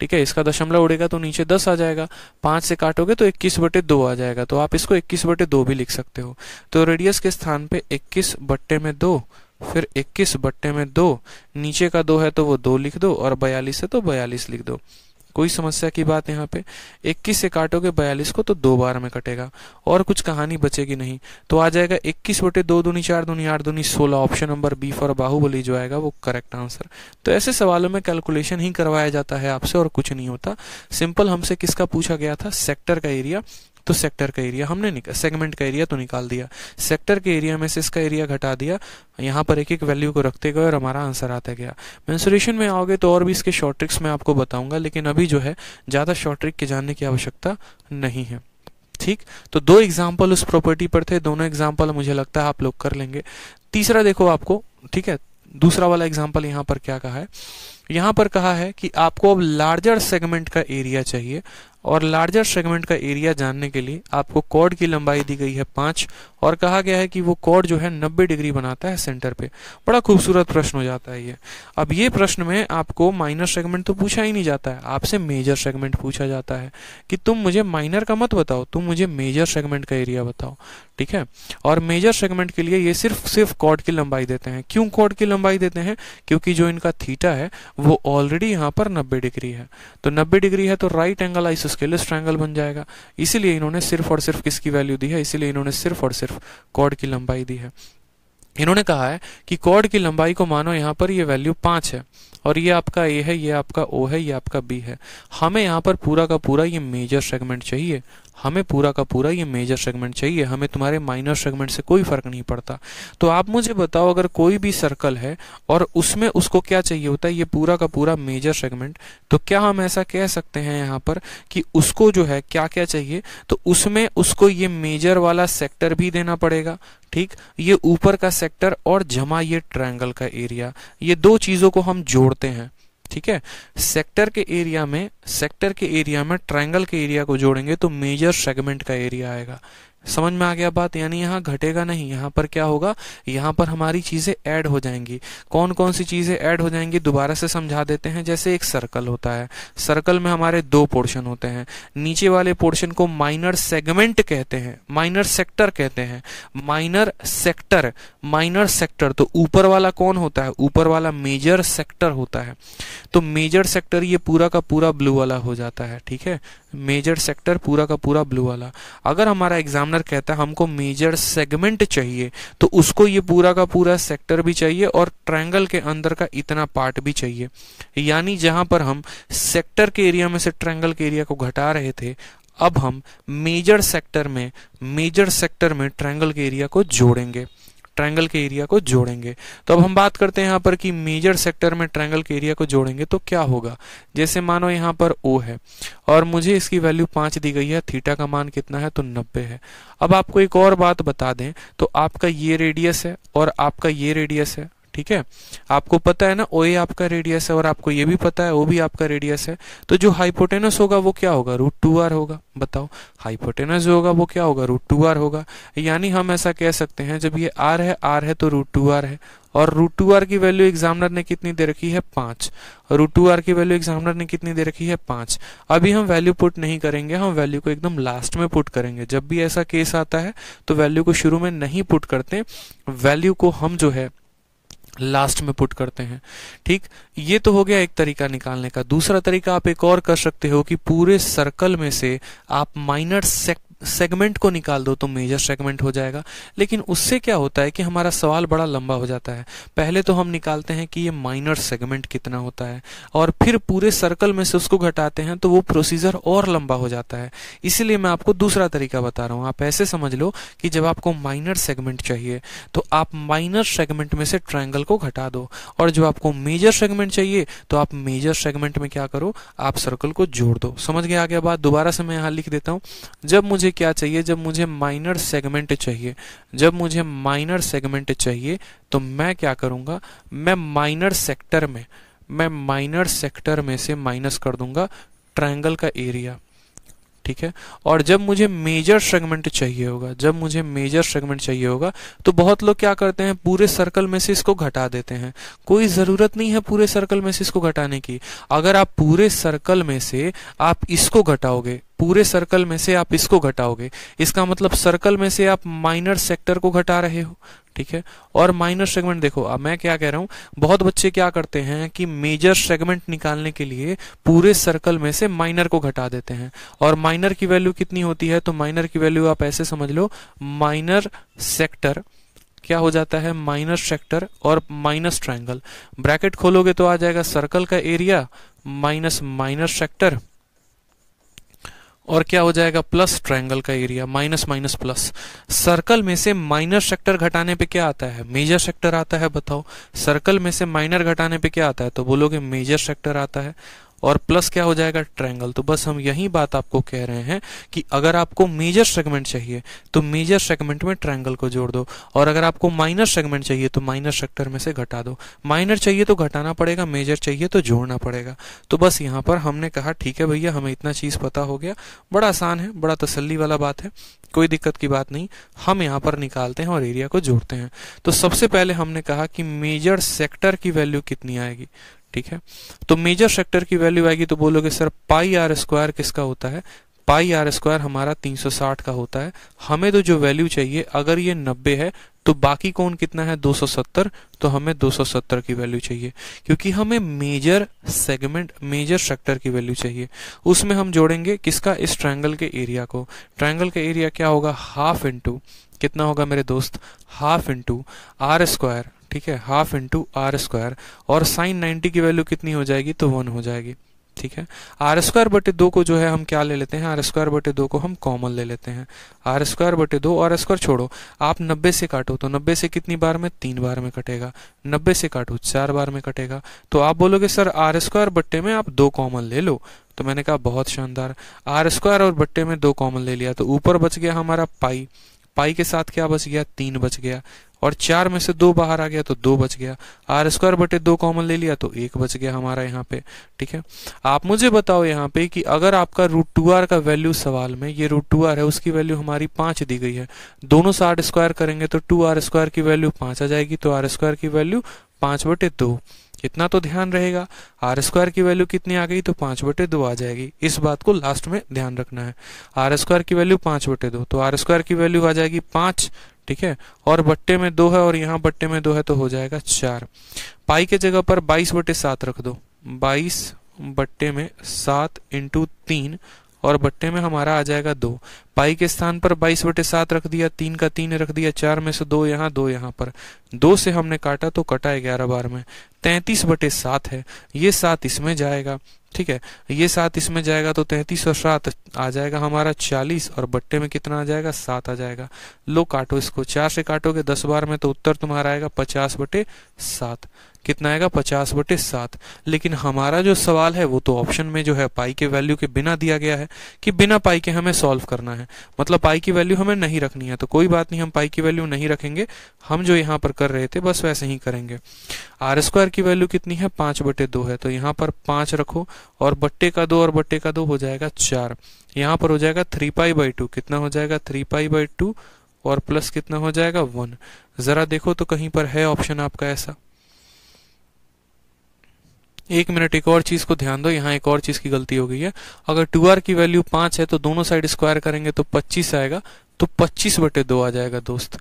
ठीक है इसका दशमलव उड़ेगा तो नीचे दस आ जाएगा पांच से काटोगे तो इक्कीस बटे दो आ जाएगा तो आप इसको इक्कीस बटे दो भी लिख सकते हो तो रेडियस के स्थान पे इक्कीस बट्टे में दो फिर इक्कीस बट्टे में दो नीचे का दो है तो वो दो लिख दो और बयालीस है तो बयालीस लिख दो कोई समस्या की बात यहाँ पे 21 से काटोगे 42 को तो दो बार में कटेगा और कुछ कहानी बचेगी नहीं तो आ जाएगा 21 बटे दो दूनी चार दूनी आठ दूनी सोलह option number B for Baahubali जो आएगा वो करेक्ट आंसर तो ऐसे सवालों में कैलकुलेशन ही करवाया जाता है आपसे और कुछ नहीं होता सिंपल हमसे किसका पूछा गया था सेक्टर का एरिया तो सेक्टर का एरिया हमने सेगमेंट का एरिया तो निकाल दिया सेक्टर के एरिया में से इसका एरिया घटा दिया यहाँ पर एक एक वैल्यू को रखते गए और हमारा आंसर आता गया मैंसुरेशन में आओगे तो और भी इसके शॉर्ट ट्रिक्स मैं आपको बताऊंगा लेकिन अभी जो है ज़्यादा शॉर्ट ट्रिक के जानने की आवश्यकता नहीं है ठीक तो दो एग्जाम्पल उस प्रॉपर्टी पर थे दोनों एग्जाम्पल मुझे लगता है आप लोग कर लेंगे तीसरा देखो आपको ठीक है दूसरा वाला एग्जाम्पल यहाँ पर क्या कहा है यहाँ पर कहा है कि आपको अब लार्जर सेगमेंट का एरिया चाहिए और लार्जर सेगमेंट का एरिया जानने के लिए आपको कॉर्ड की लंबाई दी गई है पांच और कहा गया है कि वो कॉर्ड जो है नब्बे डिग्री बनाता है सेंटर पे बड़ा खूबसूरत प्रश्न हो जाता है ये अब ये प्रश्न में आपको माइनर सेगमेंट तो पूछा ही नहीं जाता है आपसे मेजर सेगमेंट पूछा जाता है कि तुम मुझे माइनर का मत बताओ तुम मुझे मेजर सेगमेंट का एरिया बताओ ठीक है और मेजर सेगमेंट के लिए ये सिर्फ सिर्फ कॉर्ड की लंबाई देते हैं क्यों कॉर्ड की लंबाई देते हैं क्योंकि जो इनका थीटा है वो ऑलरेडी यहाँ पर 90 डिग्री है तो 90 डिग्री है तो right angle ice isosceles triangle बन जाएगा इसीलिए इन्होंने सिर्फ और सिर्फ किसकी वैल्यू दी है इसीलिए इन्होंने सिर्फ और सिर्फ कॉर्ड की लंबाई दी है इन्होंने कहा है कि कॉर्ड की लंबाई को मानो यहाँ पर ये वैल्यू पांच है और ये आपका ए है ये आपका ओ है ये आपका बी है हमें यहाँ पर पूरा का पूरा ये मेजर सेगमेंट चाहिए हमें पूरा का पूरा ये मेजर सेगमेंट चाहिए हमें तुम्हारे माइनर सेगमेंट से कोई फर्क नहीं पड़ता तो आप मुझे बताओ अगर कोई भी सर्कल है और उसमें उसको क्या चाहिए होता है ये पूरा का पूरा मेजर सेगमेंट तो क्या हम ऐसा कह सकते हैं यहाँ पर कि उसको जो है क्या क्या चाहिए तो उसमें उसको ये मेजर वाला सेक्टर भी देना पड़ेगा ठीक ये ऊपर का सेक्टर और जमा ये ट्रायंगल का एरिया ये दो चीज़ों को हम जोड़ते हैं ठीक है सेक्टर के एरिया में सेक्टर के एरिया में ट्रायंगल के एरिया को जोड़ेंगे तो मेजर सेगमेंट का एरिया आएगा समझ में आ गया बात यानी यहाँ घटेगा नहीं यहाँ पर क्या होगा यहाँ पर हमारी चीज़ें ऐड हो जाएंगी कौन कौन सी चीज़ें ऐड हो जाएंगी दोबारा से समझा देते हैं जैसे एक सर्कल होता है सर्कल में हमारे दो पोर्शन होते हैं नीचे वाले पोर्शन को माइनर सेगमेंट कहते हैं माइनर सेक्टर कहते हैं माइनर सेक्टर माइनर सेक्टर तो ऊपर वाला कौन होता है ऊपर वाला मेजर सेक्टर होता है तो मेजर सेक्टर ये पूरा का पूरा ब्लू वाला हो जाता है ठीक है मेजर सेक्टर पूरा का पूरा ब्लू वाला अगर हमारा एग्जामिनर कहता है हमको मेजर सेगमेंट चाहिए तो उसको ये पूरा का पूरा सेक्टर भी चाहिए और ट्रायंगल के अंदर का इतना पार्ट भी चाहिए यानी जहां पर हम सेक्टर के एरिया में से ट्रायंगल के एरिया को घटा रहे थे अब हम मेजर सेक्टर में मेजर सेक्टर में ट्रायंगल के एरिया को जोड़ेंगे ट्रायंगल के एरिया को जोड़ेंगे तो अब हम बात करते हैं यहाँ पर कि मेजर सेक्टर में ट्रायंगल के एरिया को जोड़ेंगे तो क्या होगा जैसे मानो यहाँ पर ओ है और मुझे इसकी वैल्यू पांच दी गई है थीटा का मान कितना है तो नब्बे है अब आपको एक और बात बता दें तो आपका ये रेडियस है और आपका ये रेडियस है ठीक है आपको पता है ना ओ ए आपका रेडियस है और आपको ये भी पता है ओ भी आपका रेडियस है तो जो हाइपोटेनस होगा वो क्या होगा रूट टू आर होगा बताओ हाइपोटेनस जो होगा वो क्या होगा रूट टू आर होगा यानी हम ऐसा कह सकते हैं जब ये आर है आर है तो रूट टू आर है और रूट टू आर की वैल्यू एग्जामिनर ने कितनी दे रखी है पांच रूट टू आर की वैल्यू एग्जामिनर ने कितनी दे रखी है पांच अभी हम वैल्यू पुट नहीं करेंगे हम वैल्यू को एकदम लास्ट में पुट करेंगे जब भी ऐसा केस आता है तो वैल्यू को शुरू में नहीं पुट करते वैल्यू को हम जो है लास्ट में पुट करते हैं ठीक ये तो हो गया एक तरीका निकालने का दूसरा तरीका आप एक और कर सकते हो कि पूरे सर्कल में से आप माइनर सेक्टर सेगमेंट को निकाल दो तो मेजर सेगमेंट हो जाएगा लेकिन उससे क्या होता है कि हमारा सवाल बड़ा लंबा हो जाता है पहले तो हम निकालते हैं कि ये माइनर सेगमेंट कितना होता है और फिर पूरे सर्कल में से उसको घटाते हैं तो वो प्रोसीजर और लंबा हो जाता है इसीलिए मैं आपको दूसरा तरीका बता रहा हूँ आप ऐसे समझ लो कि जब आपको माइनर सेगमेंट चाहिए तो आप माइनर सेगमेंट में से ट्राइंगल को घटा दो और जब आपको मेजर सेगमेंट चाहिए तो आप मेजर सेगमेंट में क्या करो आप सर्कल को जोड़ दो समझ गया आगे बात दोबारा से मैं यहाँ लिख देता हूँ जब मुझे मुझे क्या चाहिए जब मुझे माइनर सेगमेंट चाहिए जब मुझे माइनर सेगमेंट चाहिए तो मैं क्या करूंगा मैं माइनर सेक्टर में मैं माइनर सेक्टर में से माइनस कर दूंगा ट्रायंगल का एरिया ठीक है और जब मुझे मेजर सेगमेंट चाहिए होगा जब मुझे मेजर सेगमेंट चाहिए होगा तो बहुत लोग क्या करते हैं पूरे सर्कल में से इसको घटा देते हैं कोई ज़रूरत नहीं है पूरे सर्कल में से इसको घटाने की अगर आप पूरे सर्कल में से आप इसको घटाओगे पूरे सर्कल में से आप इसको घटाओगे इसका मतलब सर्कल में से आप माइनर सेक्टर को घटा रहे हो ठीक है और माइनर सेगमेंट देखो अब मैं क्या कह रहा हूं बहुत बच्चे क्या करते हैं कि मेजर सेगमेंट निकालने के लिए पूरे सर्कल में से माइनर को घटा देते हैं और माइनर की वैल्यू कितनी होती है तो माइनर की वैल्यू आप ऐसे समझ लो माइनर सेक्टर क्या हो जाता है माइनस सेक्टर और माइनस ट्राइंगल ब्रैकेट खोलोगे तो आ जाएगा सर्कल का एरिया माइनस माइनस सेक्टर और क्या हो जाएगा प्लस ट्रायंगल का area minus minus plus circle में से माइनर सेक्टर घटाने पे क्या आता है मेजर सेक्टर आता है बताओ सर्कल में से माइनर घटाने पे क्या आता है तो बोलोगे मेजर सेक्टर आता है और प्लस क्या हो जाएगा ट्रायंगल तो बस हम यही बात आपको कह रहे हैं कि अगर आपको मेजर सेगमेंट चाहिए तो मेजर सेगमेंट में ट्रायंगल को जोड़ दो और अगर आपको माइनर सेगमेंट चाहिए तो माइनर सेक्टर में से घटा दो माइनर चाहिए तो घटाना पड़ेगा मेजर चाहिए तो जोड़ना पड़ेगा तो बस यहाँ पर हमने कहा ठीक है भैया हमें इतना चीज़ पता हो गया बड़ा आसान है बड़ा तसली वाला बात है कोई दिक्कत की बात नहीं हम यहाँ पर निकालते हैं और एरिया को जोड़ते हैं तो सबसे पहले हमने कहा कि मेजर सेक्टर की वैल्यू कितनी आएगी ठीक है तो मेजर सेक्टर की वैल्यू आएगी तो बोलोगे सर पाई आर स्क्वायर किसका होता है पाई आर स्क्वायर हमारा 360 का होता है हमें तो जो वैल्यू चाहिए अगर ये 90 है तो बाकी कौन कितना है 270 तो हमें 270 की वैल्यू चाहिए क्योंकि हमें मेजर सेगमेंट मेजर सेक्टर की वैल्यू चाहिए उसमें हम जोड़ेंगे किसका इस ट्रायंगल के एरिया को ट्रायंगल का एरिया क्या होगा हाफ इंटू कितना होगा मेरे दोस्त हाफ इंटू आर स्क्वायर ठीक है हाफ इंटू आर स्क्वायर और साइन 90 की वैल्यू कितनी हो जाएगी तो वन हो जाएगी ठीक है आर स्क्वायर बटे दो को जो है हम क्या ले लेते हैं आर स्क्वायर बटे दो को हम कॉमन ले लेते हैं आर स्क्वायर बटे दो आर स्क्वायर छोड़ो आप नब्बे से काटो तो नब्बे से कितनी बार में तीन बार में कटेगा नब्बे से काटो चार बार में कटेगा तो आप बोलोगे सर आर स्क्वायर बट्टे में आप दो कॉमन ले लो तो मैंने कहा बहुत शानदार आर स्क्वायर और बट्टे में दो कॉमन ले लिया तो ऊपर बच गया हमारा पाई पाई के साथ क्या बच गया तीन बच गया और चार में से दो बाहर आ गया तो दो बच गया आर स्क्वायर बटे दो कॉमन ले लिया तो एक बच गया हमारा यहाँ पे ठीक है आप मुझे बताओ यहाँ पे कि अगर आपका रूट टू आर का वैल्यू सवाल में ये रूट टू आर है उसकी वैल्यू हमारी पांच दी गई है दोनों से आर स्क्वायर करेंगे तो टू आर स्क्वायर की वैल्यू पांच आ जाएगी तो आर स्क्वायर की वैल्यू पांच बटे दो इतना तो ध्यान रहेगा आर स्क्वायर की वैल्यू कितनी आ गई तो पांच बटे दो आ जाएगी इस बात को लास्ट में ध्यान रखना है आर स्क्वायर की वैल्यू पांच बटे दो तो आर स्क्वायर की वैल्यू आ जाएगी पांच ठीक है और बट्टे में दो है और यहाँ बट्टे में दो है तो हो जाएगा चार पाई के जगह पर बाईस बटे सात रख दो बाईस बट्टे में सात इंटू तीन और बट्टे में हमारा आ जाएगा दो पाई के स्थान पर बाईस बटे सात रख दिया तीन का तीन रख दिया चार में से दो यहाँ दो यहाँ पर दो से हमने काटा तो कटा है ग्यारह बार में तैतीस बटे सात है ये सात इसमें जाएगा ठीक है ये सात इसमें जाएगा तो तैतीस और सात आ जाएगा हमारा चालीस और बट्टे में कितना आ जाएगा सात आ जाएगा लो काटो इसको चार से काटोगे दस बार में तो उत्तर तुम्हारा आएगा पचास बटे सात कितना आएगा पचास बटे सात लेकिन हमारा जो सवाल है वो तो ऑप्शन में जो है पाई के वैल्यू के बिना दिया गया है कि बिना पाई के हमें सॉल्व करना है मतलब पाई की वैल्यू हमें नहीं रखनी है तो कोई बात नहीं हम पाई की वैल्यू नहीं रखेंगे हम जो यहाँ पर कर रहे थे बस वैसे ही करेंगे आर स्क्वायर की वैल्यू कितनी है पांच बटे दो है तो यहाँ पर पांच रखो और बट्टे का दो और बट्टे का दो हो जाएगा चार यहाँ पर हो जाएगा थ्री पाई बाई टू कितना हो जाएगा थ्री पाई बाई टू और प्लस कितना हो जाएगा वन जरा देखो तो कहीं पर है ऑप्शन आपका ऐसा एक मिनट एक और चीज को ध्यान दो यहाँ एक और चीज की गलती हो गई है अगर टू आर की वैल्यू पांच है तो दोनों साइड स्क्वायर करेंगे तो पच्चीस आएगा तो पच्चीस बटे दो आ जाएगा दोस्त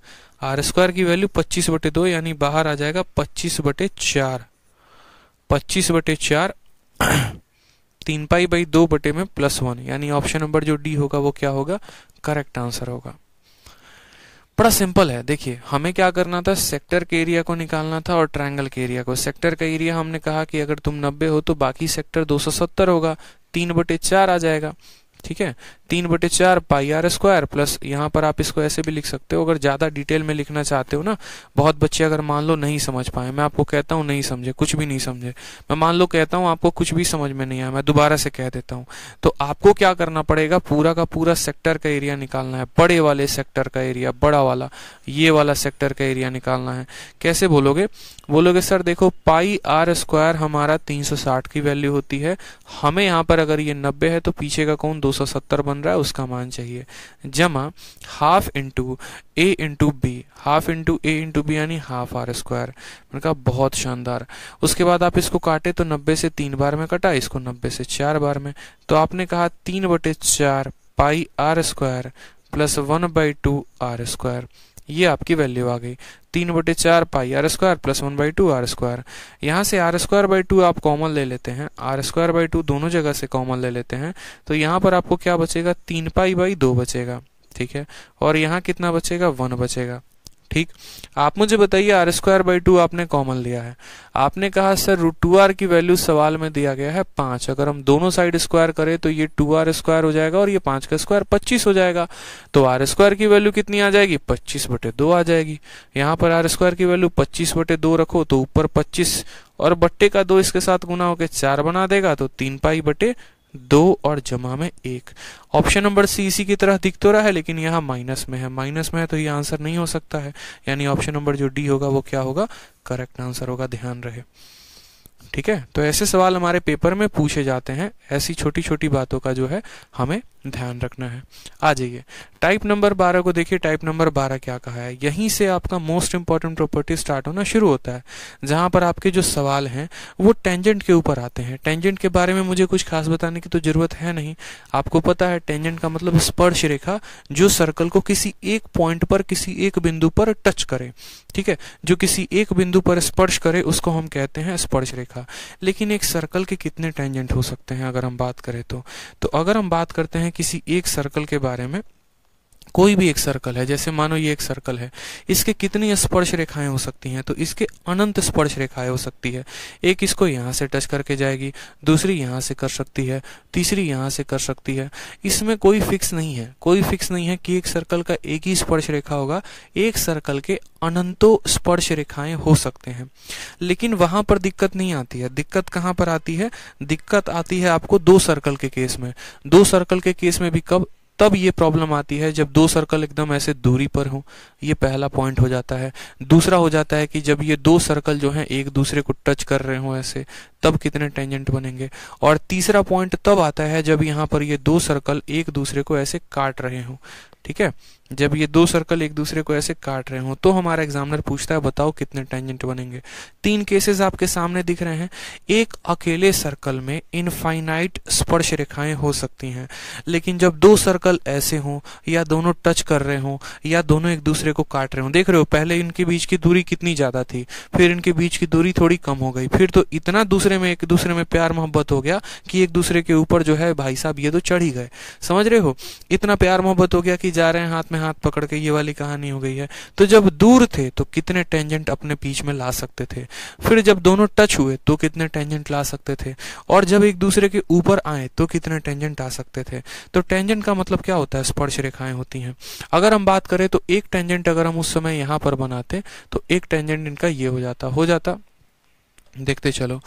आर स्क्वायर की वैल्यू पच्चीस बटे दो यानी बाहर आ जाएगा पच्चीस बटे चार पच्चीस बटे चार तीन पाई बाई दो बटे में प्लस वन यानी ऑप्शन नंबर जो डी होगा वो क्या होगा करेक्ट आंसर होगा बड़ा सिंपल है देखिए हमें क्या करना था सेक्टर के एरिया को निकालना था और ट्रायंगल के एरिया को सेक्टर का एरिया हमने कहा कि अगर तुम 90 हो तो बाकी सेक्टर 270 होगा तीन बटे चार आ जाएगा ठीक है तीन बटे चार पाई आर स्क्वायर प्लस यहाँ पर आप इसको ऐसे भी लिख सकते हो अगर ज़्यादा डिटेल में लिखना चाहते हो ना बहुत बच्चे अगर मान लो नहीं समझ पाए मैं आपको कहता हूँ नहीं समझे कुछ भी नहीं समझे मैं मान लो कहता हूँ आपको कुछ भी समझ में नहीं आया मैं दोबारा से कह देता हूँ तो आपको क्या करना पड़ेगा पूरा का पूरा सेक्टर का एरिया निकालना है बड़े वाले सेक्टर का एरिया बड़ा वाला ये वाला सेक्टर का एरिया निकालना है कैसे बोलोगे बोलोगे सर देखो पाई आर स्क्वायर हमारा तीन की वैल्यू होती है हमें यहाँ पर अगर ये नब्बे है तो पीछे का कौन सत्तर बन बन रहा है उसका मान चाहिए जमा half into A into B half into A into B यानी हाफ आर स्क्वायर मैंने कहा बहुत शानदार उसके बाद आप इसको काटे तो नब्बे से तीन बार में कटा इसको नब्बे से चार बार में तो आपने कहा तीन बटे चार pi R square plus one by two R square ये आपकी वैल्यू आ गई तीन बटे चार pi R square plus one by two R square यहाँ से आर स्क्वायर बाई टू आप कॉमन ले लेते हैं आर स्क्वायर बाई टू दोनों जगह से कॉमन ले लेते हैं तो यहाँ पर आपको क्या बचेगा तीन पाई बाई दो बचेगा ठीक है और यहाँ कितना बचेगा वन बचेगा ठीक आप मुझे बताइए आर स्क्वायर बाई टू आपने कॉमन लिया है आपने कहा सर रूट टू आर की वैल्यू सवाल में दिया गया है पांच अगर हम दोनों साइड स्क्वायर करें तो ये टू आर स्क्वायर हो जाएगा और ये पांच का स्क्वायर पच्चीस हो जाएगा तो आर स्क्वायर की वैल्यू कितनी आ जाएगी पच्चीस बटे दो आ जाएगी यहाँ पर आर स्क्वायर की वैल्यू पच्चीस बटे दो रखो तो ऊपर पच्चीस और बट्टे का दो इसके साथ गुना होकर चार बना देगा तो तीन पाई बटे दो और जमा में एक ऑप्शन नंबर सी इसी की तरह दिख तो रहा है लेकिन यहाँ माइनस में है माइनस में है तो ये आंसर नहीं हो सकता है यानी ऑप्शन नंबर जो डी होगा वो क्या होगा करेक्ट आंसर होगा ध्यान रहे ठीक है तो ऐसे सवाल हमारे पेपर में पूछे जाते हैं ऐसी छोटी छोटी बातों का जो है हमें ध्यान रखना है आ जाइए टाइप नंबर बारह को देखिए टाइप नंबर बारह क्या कहा है यहीं से आपका मोस्ट इंपॉर्टेंट प्रॉपर्टी स्टार्ट होना शुरू होता है जहां पर आपके जो सवाल हैं वो टेंजेंट के ऊपर आते हैं टेंजेंट के बारे में मुझे कुछ खास बताने की तो जरूरत है नहीं आपको पता है टेंजेंट का मतलब स्पर्श रेखा जो सर्कल को किसी एक पॉइंट पर किसी एक बिंदु पर टच करे ठीक है जो किसी एक बिंदु पर स्पर्श करे उसको हम कहते हैं स्पर्श रेखा लेकिन एक सर्कल के कितने टेंजेंट हो सकते हैं अगर हम बात करें तो, तो अगर हम बात करते हैं हैं किसी एक सर्कल के बारे में कोई भी एक सर्कल है जैसे मानो ये एक सर्कल है इसके कितनी स्पर्श रेखाएं हो सकती हैं तो इसके अनंत स्पर्श रेखाएं हो सकती है एक इसको यहाँ से टच करके जाएगी दूसरी यहाँ से कर सकती है तीसरी यहाँ से कर सकती है इसमें कोई फिक्स नहीं है कोई फिक्स नहीं है कि एक सर्कल का एक ही स्पर्श रेखा होगा एक सर्कल के अनंतों स्पर्श रेखाएं हो सकते हैं लेकिन वहां पर दिक्कत नहीं आती है दिक्कत कहाँ पर आती है दिक्कत आती है आपको दो सर्कल के केस में दो सर्कल के केस में भी कब तब ये प्रॉब्लम आती है जब दो सर्कल एकदम ऐसे दूरी पर हों ये पहला पॉइंट हो जाता है दूसरा हो जाता है कि जब ये दो सर्कल जो हैं एक दूसरे को टच कर रहे हों ऐसे तब कितने टेंजेंट बनेंगे और तीसरा पॉइंट तब आता है जब यहाँ पर ये दो सर्कल एक दूसरे को ऐसे काट रहे हों ठीक है जब ये दो सर्कल एक दूसरे को ऐसे काट रहे हो तो हमारा एग्जामिनर पूछता है बताओ कितने टेंजेंट बनेंगे तीन केसेस आपके सामने दिख रहे हैं एक अकेले सर्कल में इनफाइनाइट स्पर्श रेखाएं हो सकती हैं लेकिन जब दो सर्कल ऐसे हो या दोनों टच कर रहे हो या दोनों एक दूसरे को काट रहे हो देख रहे हो पहले इनके बीच की दूरी कितनी ज़्यादा थी फिर इनके बीच की दूरी थोड़ी कम हो गई फिर तो इतना दूसरे में एक दूसरे में प्यार मोहब्बत हो गया कि एक दूसरे के ऊपर जो है भाई साहब ये तो चढ़ ही गए समझ रहे हो इतना प्यार मोहब्बत हो गया कि जा रहे हैं हाथ में में हाथ पकड़ के ये वाली कहानी हो गई है तो जब दूर थे तो कितने टेंजेंट अपने बीच में ला सकते थे फिर जब दोनों टच हुए तो कितने टेंजेंट ला सकते थे और जब एक दूसरे के ऊपर आए तो कितने टेंजेंट आ सकते थे तो टेंजेंट का मतलब क्या होता है स्पर्श रेखाएं होती हैं अगर हम बात करें तो एक टेंजेंट अगर हम उस समय यहाँ पर बनाते तो एक टेंजेंट इनका ये हो जाता हो जाता देखते चलो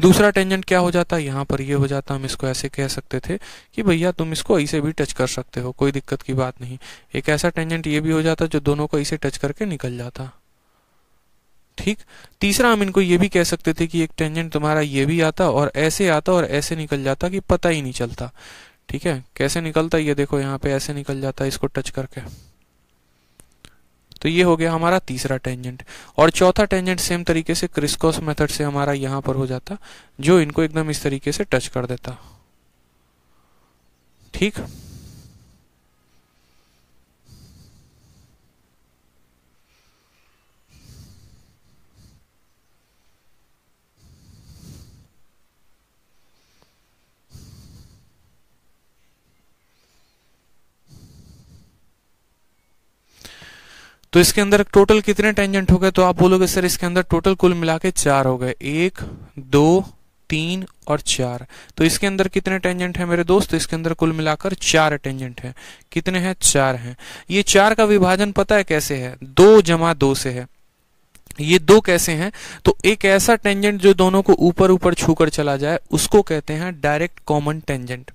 दूसरा टेंजेंट क्या हो जाता यहाँ पर ये यह हो जाता हम इसको ऐसे कह सकते थे कि भैया तुम इसको ऐसे भी टच कर सकते हो कोई दिक्कत की बात नहीं एक ऐसा टेंजेंट ये भी हो जाता जो दोनों को ऐसे टच करके निकल जाता ठीक तीसरा हम इनको ये भी कह सकते थे कि एक टेंजेंट तुम्हारा ये भी आता और ऐसे आता और ऐसे निकल जाता कि पता ही नहीं चलता ठीक है कैसे निकलता ये देखो यहाँ पे ऐसे निकल जाता इसको टच करके तो ये हो गया हमारा तीसरा टेंजेंट और चौथा टेंजेंट सेम तरीके से क्रिस्कोस मेथड से हमारा यहां पर हो जाता जो इनको एकदम इस तरीके से टच कर देता ठीक तो इसके अंदर टोटल कितने टेंजेंट हो गए तो आप बोलोगे सर इसके अंदर टोटल कुल मिला के चार हो गए एक दो तीन और चार तो इसके अंदर कितने टेंजेंट है मेरे दोस्त तो इसके अंदर कुल मिलाकर चार टेंजेंट है कितने हैं चार हैं ये चार का विभाजन पता है कैसे है दो जमा दो से है ये दो कैसे हैं तो एक ऐसा टेंजेंट जो दोनों को ऊपर ऊपर छूकर चला जाए उसको कहते हैं डायरेक्ट कॉमन टेंजेंट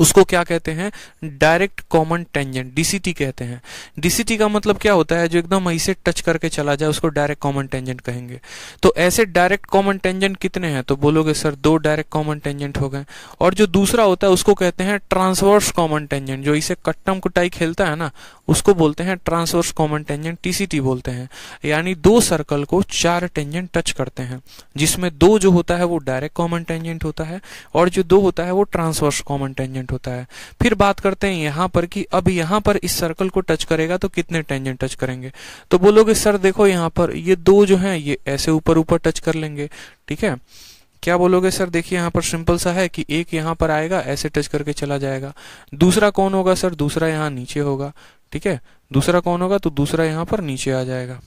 उसको क्या कहते हैं डायरेक्ट कॉमन टेंजेंट डीसीटी कहते हैं डीसीटी का मतलब क्या होता है जो एकदम ऐसे टच करके चला जाए उसको डायरेक्ट कॉमन टेंजेंट कहेंगे तो ऐसे डायरेक्ट कॉमन टेंजेंट कितने हैं तो बोलोगे सर दो डायरेक्ट कॉमन टेंजेंट हो गए और जो दूसरा होता है उसको कहते हैं ट्रांसवर्स कॉमन टेंजेंट जो इसे कट्टम कुटाई खेलता है ना उसको बोलते हैं ट्रांसवर्स कॉमन टेंजेंट टीसीटी बोलते हैं यानी दो सर्कल को चार टेंजेंट टच करते हैं जिसमें दो जो होता है वो डायरेक्ट कॉमन टेंजेंट होता है और जो दो होता है वो ट्रांसवर्स कॉमन टेंजेंट टेंजेंट होता है फिर बात करते हैं यहां पर कि अब यहां पर इस सर्कल को टच करेगा तो कितने टेंजेंट टच करेंगे तो बोलोगे सर देखो यहां पर ये दो जो है ये ऐसे ऊपर ऊपर टच कर लेंगे ठीक है क्या बोलोगे सर देखिए यहाँ पर सिंपल सा है कि एक यहाँ पर आएगा ऐसे टच करके चला जाएगा दूसरा कौन होगा सर दूसरा यहाँ नीचे होगा ठीक है दूसरा कौन होगा तो दूसरा यहाँ पर नीचे आ जाएगा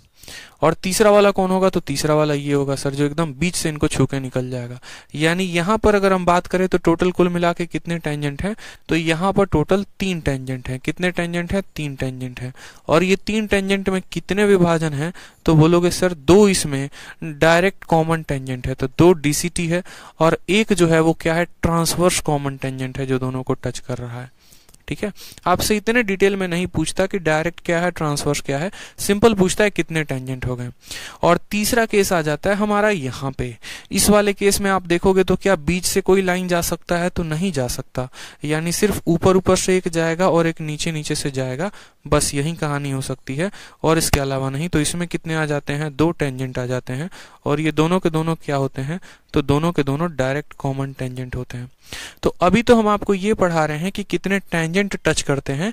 और तीसरा वाला कौन होगा तो तीसरा वाला ये होगा सर जो एकदम बीच से इनको छू के निकल जाएगा यानी यहाँ पर अगर हम बात करें तो टोटल कुल मिला के कितने टेंजेंट हैं तो यहाँ पर टोटल तीन टेंजेंट हैं कितने टेंजेंट हैं तीन टेंजेंट हैं और ये तीन टेंजेंट में कितने विभाजन हैं तो बोलोगे सर दो इसमें डायरेक्ट कॉमन टेंजेंट है तो दो डीसीटी है और एक जो है वो क्या है ट्रांसवर्स कॉमन टेंजेंट है जो दोनों को टच कर रहा है ठीक है आपसे इतने डिटेल में नहीं पूछता कि डायरेक्ट क्या है ट्रांसवर्स क्या है सिंपल पूछता है कितने टेंजेंट हो गए और तीसरा केस आ जाता है हमारा यहाँ पे इस वाले केस में आप देखोगे तो क्या बीच से कोई लाइन जा सकता है तो नहीं जा सकता यानी सिर्फ ऊपर ऊपर से एक जाएगा और एक नीचे नीचे से जाएगा बस यही कहानी हो सकती है और इसके अलावा नहीं तो इसमें कितने आ जाते हैं दो टेंजेंट आ जाते हैं और ये दोनों के दोनों क्या होते हैं तो दोनों के दोनों डायरेक्ट कॉमन टेंजेंट होते हैं तो अभी तो हम आपको ये पढ़ा रहे हैं कि कितने टेंजेंट टच करते हैं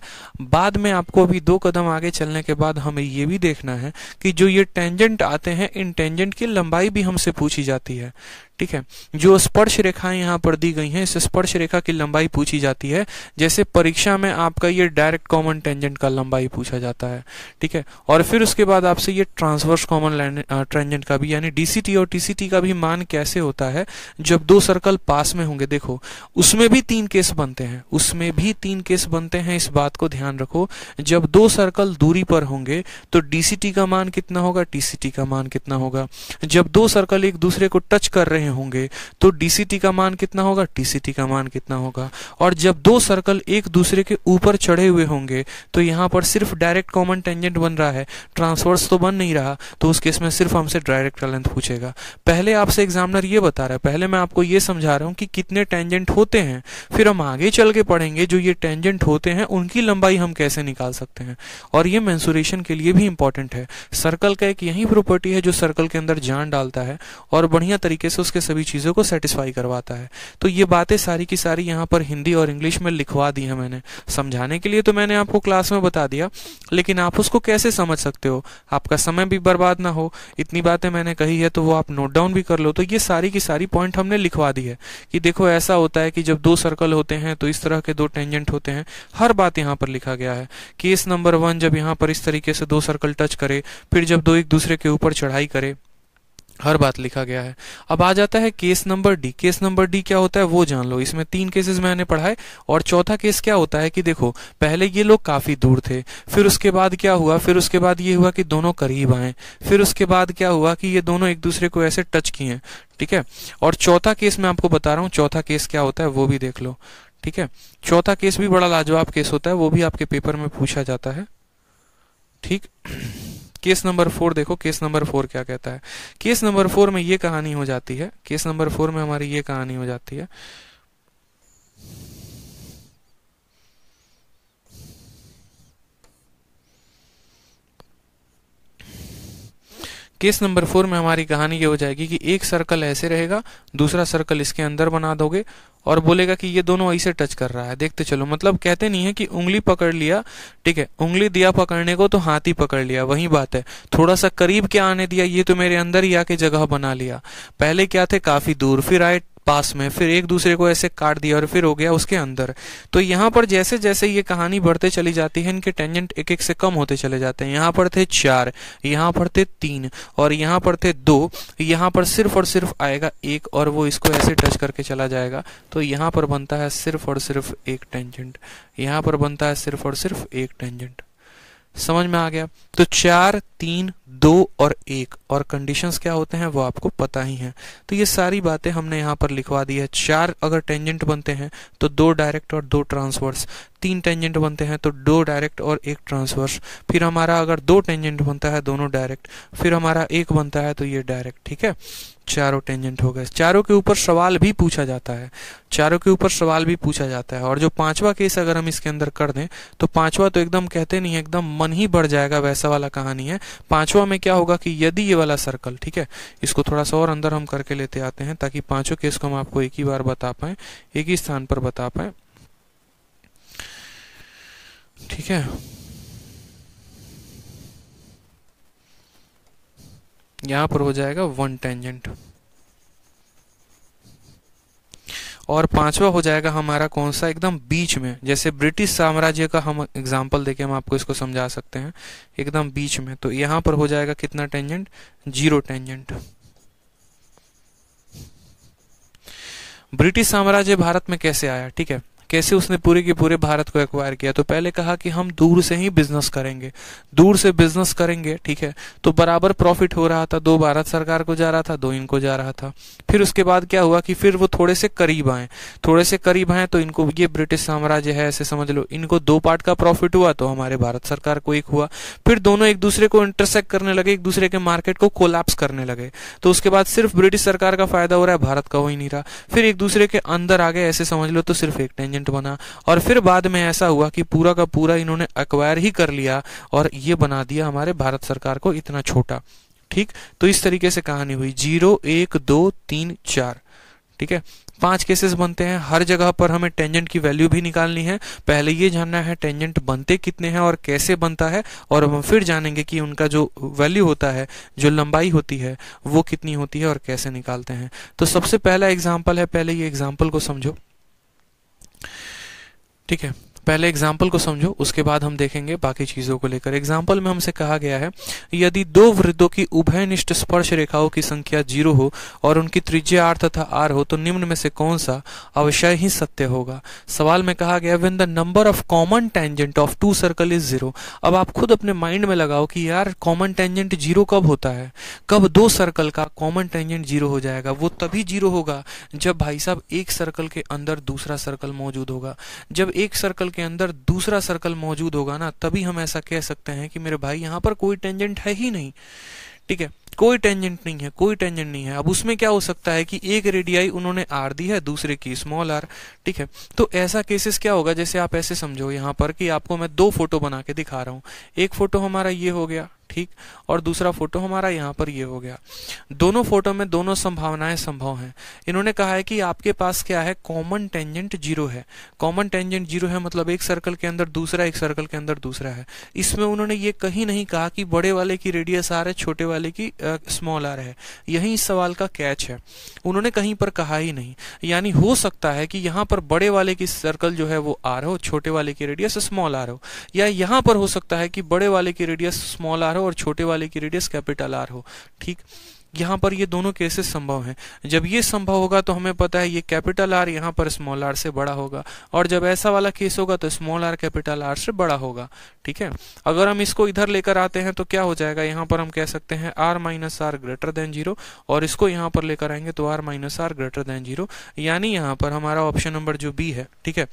बाद में आपको अभी दो कदम आगे चलने के बाद हमें ये भी देखना है कि जो ये टेंजेंट आते हैं इन टेंजेंट की लंबाई भी हमसे पूछी जाती है ठीक है जो स्पर्श रेखाएं यहाँ पर दी गई हैं इस स्पर्श रेखा की लंबाई पूछी जाती है जैसे परीक्षा में आपका ये डायरेक्ट कॉमन टेंजेंट का लंबाई पूछा जाता है ठीक है और फिर उसके बाद आपसे ये ट्रांसवर्स कॉमन टेंजेंट का भी यानी डीसीटी और टीसीटी का भी मान कैसे होता है जब दो सर्कल पास में होंगे देखो उसमें भी तीन केस बनते हैं उसमें भी तीन केस बनते हैं इस बात को ध्यान रखो जब दो सर्कल दूरी पर होंगे तो डीसीटी का मान कितना होगा टीसीटी का मान कितना होगा जब दो सर्कल एक दूसरे को टच कर रहे हैं रहे होंगे तो डीसीटी का मान कितना होगा टीसीटी का मान कितना होगा और जब दो सर्कल एक दूसरे के ऊपर चढ़े हुए होंगे तो यहाँ पर सिर्फ डायरेक्ट कॉमन टेंजेंट बन रहा है ट्रांसवर्स तो बन नहीं रहा तो उस केस में सिर्फ हमसे डायरेक्ट का लेंथ पूछेगा पहले आपसे एग्जामिनर ये बता रहा है पहले मैं आपको ये समझा रहा हूँ कि कितने टेंजेंट होते हैं फिर हम आगे चल के पढ़ेंगे जो ये टेंजेंट होते हैं उनकी लंबाई हम कैसे निकाल सकते हैं और ये मैंसुरेशन के लिए भी इंपॉर्टेंट है सर्कल का एक यही प्रॉपर्टी है जो सर्कल के अंदर जान डालता है और बढ़िया तरीके से उसके के सभी चीज़ों को सेटिस्फाई करवाता है तो ये बातें सारी की सारी यहाँ पर हिंदी और इंग्लिश में लिखवा दी हैं मैंने समझाने के लिए तो मैंने आपको क्लास में बता दिया लेकिन आप उसको कैसे समझ सकते हो आपका समय भी बर्बाद ना हो इतनी बातें मैंने कही है तो वो आप नोट डाउन भी कर लो तो ये सारी की सारी पॉइंट हमने लिखवा दी है कि देखो ऐसा होता है कि जब दो सर्कल होते हैं तो इस तरह के दो टेंजेंट होते हैं हर बात यहाँ पर लिखा गया है केस नंबर वन जब यहाँ पर इस तरीके से दो सर्कल टच करे फिर जब दो एक दूसरे के ऊपर चढ़ाई करे हर बात लिखा गया है अब आ जाता है case number D case number D क्या होता है वो जान लो इसमें तीन केसेस मैंने पढ़ाए और चौथा केस क्या होता है कि देखो पहले ये लोग काफी दूर थे फिर उसके बाद क्या हुआ फिर उसके बाद ये हुआ कि दोनों करीब आए फिर उसके बाद क्या हुआ कि ये दोनों एक दूसरे को ऐसे टच किए ठीक है और चौथा केस मैं आपको बता रहा हूँ चौथा केस क्या होता है वो भी देख लो ठीक है चौथा केस भी बड़ा लाजवाब केस होता है वो भी आपके पेपर में पूछा जाता है ठीक केस नंबर फोर देखो केस नंबर फोर क्या कहता है केस नंबर फोर में ये कहानी हो जाती है केस नंबर फोर में हमारी ये कहानी हो जाती है केस नंबर फोर में हमारी कहानी ये हो जाएगी कि एक सर्कल ऐसे रहेगा दूसरा सर्कल इसके अंदर बना दोगे और बोलेगा कि ये दोनों ऐसे टच कर रहा है देखते चलो मतलब कहते नहीं है कि उंगली पकड़ लिया ठीक है उंगली दिया पकड़ने को तो हाथ ही पकड़ लिया वही बात है थोड़ा सा करीब क्या आने दिया ये तो मेरे अंदर ही आके जगह बना लिया पहले क्या थे काफी दूर फिर आए पास में फिर एक दूसरे को ऐसे काट दिया और फिर हो गया उसके अंदर तो यहाँ पर जैसे जैसे ये कहानी बढ़ते चली जाती है इनके टेंजेंट एक एक से कम होते चले जाते हैं यहाँ पर थे चार यहाँ पर थे तीन और यहाँ पर थे दो यहाँ पर सिर्फ और सिर्फ आएगा एक और वो इसको ऐसे टच करके चला जाएगा तो यहाँ पर बनता है सिर्फ और सिर्फ एक टेंजेंट यहाँ पर बनता है सिर्फ और सिर्फ एक टेंजेंट समझ में आ गया तो चार तीन दो और एक और कंडीशंस क्या होते हैं वो आपको पता ही हैं तो ये सारी बातें हमने यहाँ पर लिखवा दी है चार अगर टेंजेंट बनते हैं तो दो डायरेक्ट और दो ट्रांसवर्स तीन टेंजेंट बनते हैं तो दो डायरेक्ट और एक ट्रांसवर्स फिर हमारा अगर दो टेंजेंट बनता है दोनों डायरेक्ट फिर हमारा एक बनता है तो ये डायरेक्ट ठीक है चारों टेंजेंट हो गए चारों के ऊपर सवाल भी पूछा जाता है चारों के ऊपर सवाल भी पूछा जाता है और जो पांचवा केस अगर हम इसके अंदर कर दें तो पांचवा तो एकदम कहते नहीं है एकदम मन ही बढ़ जाएगा वैसा वाला कहानी है पांचवा में क्या होगा कि यदि ये वाला सर्कल ठीक है इसको थोड़ा सा और अंदर हम करके लेते आते हैं ताकि पांचों केस को हम आपको एक ही बार बता पाए एक ही स्थान पर बता पाए ठीक है यहां पर हो जाएगा वन टेंजेंट और पांचवा हो जाएगा हमारा कौन सा एकदम बीच में जैसे ब्रिटिश साम्राज्य का हम एग्जाम्पल देके हम आपको इसको समझा सकते हैं एकदम बीच में तो यहां पर हो जाएगा कितना टेंजेंट जीरो टेंजेंट ब्रिटिश साम्राज्य भारत में कैसे आया ठीक है कैसे उसने पूरे के पूरे भारत को एक्वायर किया तो पहले कहा कि हम दूर से ही बिजनेस करेंगे दूर से बिजनेस करेंगे ठीक है तो बराबर प्रॉफिट हो रहा था दो भारत सरकार को जा रहा था दो इनको जा रहा था फिर उसके बाद क्या हुआ कि फिर वो थोड़े से करीब आए थोड़े से करीब आए तो इनको ये ब्रिटिश साम्राज्य है ऐसे समझ लो इनको दो पार्ट का प्रॉफिट हुआ तो हमारे भारत सरकार को एक हुआ फिर दोनों एक दूसरे को इंटरसेक्ट करने लगे एक दूसरे के मार्केट को कोलैप्स करने लगे तो उसके बाद सिर्फ ब्रिटिश सरकार का फायदा हो रहा है भारत का हो ही नहीं रहा फिर एक दूसरे के अंदर आ गए ऐसे समझ लो तो सिर्फ एक टेंजन एजेंट बना और फिर बाद में ऐसा हुआ कि पूरा का पूरा इन्होंने अक्वायर ही कर लिया और ये बना दिया हमारे भारत सरकार को इतना छोटा ठीक तो इस तरीके से कहानी हुई जीरो एक दो तीन चार ठीक है पांच केसेस बनते हैं हर जगह पर हमें टेंजेंट की वैल्यू भी निकालनी है पहले ये जानना है टेंजेंट बनते कितने हैं और कैसे बनता है और हम फिर जानेंगे कि उनका जो वैल्यू होता है जो लंबाई होती है वो कितनी होती है और कैसे निकालते हैं तो सबसे पहला एग्जाम्पल है पहले ये एग्जाम्पल को समझो ठीक है पहले एग्जाम्पल को समझो उसके बाद हम देखेंगे बाकी चीजों को लेकर एग्जाम्पल में हमसे कहा गया है यदि दो वृद्धों की उभयनिष्ठ स्पर्श रेखाओं की संख्या जीरो हो और उनकी त्रिज्या आर तथा आर हो तो निम्न में से कौन सा अवश्य ही सत्य होगा सवाल में कहा गया when the number of common tangent of two circle is zero अब आप खुद अपने माइंड में लगाओ कि यार कॉमन टेंजेंट जीरो कब होता है कब दो सर्कल का कॉमन टेंजेंट जीरो हो जाएगा वो तभी जीरो होगा जब भाई साहब एक सर्कल के अंदर दूसरा सर्कल मौजूद होगा जब एक सर्कल के अंदर दूसरा सर्कल मौजूद होगा ना तभी हम ऐसा कह सकते हैं कि मेरे भाई यहाँ पर कोई टेंजेंट है ही नहीं ठीक है कोई टेंजेंट नहीं है कोई टेंजेंट नहीं है अब उसमें क्या हो सकता है कि एक रेडियाई उन्होंने आर दी है दूसरे की स्मॉल आर ठीक है तो ऐसा केसेस क्या होगा जैसे आप ऐसे समझो यहाँ पर कि आपको मैं दो फोटो बना के दिखा रहा हूँ एक फोटो हमारा ये हो गया ठीक और दूसरा फोटो हमारा यहाँ पर ये हो गया दोनों फोटो में दोनों संभावनाएं संभव हैं इन्होंने कहा है कि आपके पास क्या है कॉमन टेंजेंट जीरो है कॉमन टेंजेंट जीरो है मतलब एक सर्कल के अंदर दूसरा एक सर्कल के अंदर दूसरा है इसमें उन्होंने ये कहीं नहीं कहा कि बड़े वाले की रेडियस आर है छोटे वाले की स्मॉल आर है यही इस सवाल का कैच है उन्होंने कहीं पर कहा ही नहीं यानी हो सकता है कि यहाँ पर बड़े वाले की सर्कल जो है वो आर हो छोटे वाले की रेडियस स्मॉल आर हो या यहाँ पर हो सकता है कि बड़े वाले की रेडियस स्मॉल आर हो और छोटे वाले की रेडियस कैपिटल आर हो ठीक यहाँ पर ये दोनों केसेस संभव हैं जब ये संभव होगा तो हमें पता है ये कैपिटल आर यहाँ पर स्मॉल आर से बड़ा होगा और जब ऐसा वाला केस होगा तो स्मॉल आर कैपिटल आर से बड़ा होगा ठीक है अगर हम इसको इधर लेकर आते हैं तो क्या हो जाएगा यहाँ पर हम कह सकते हैं R minus R greater than zero और इसको यहाँ पर लेकर आएंगे तो R minus R greater than zero यानी यहाँ पर हमारा ऑप्शन नंबर जो बी है ठीक है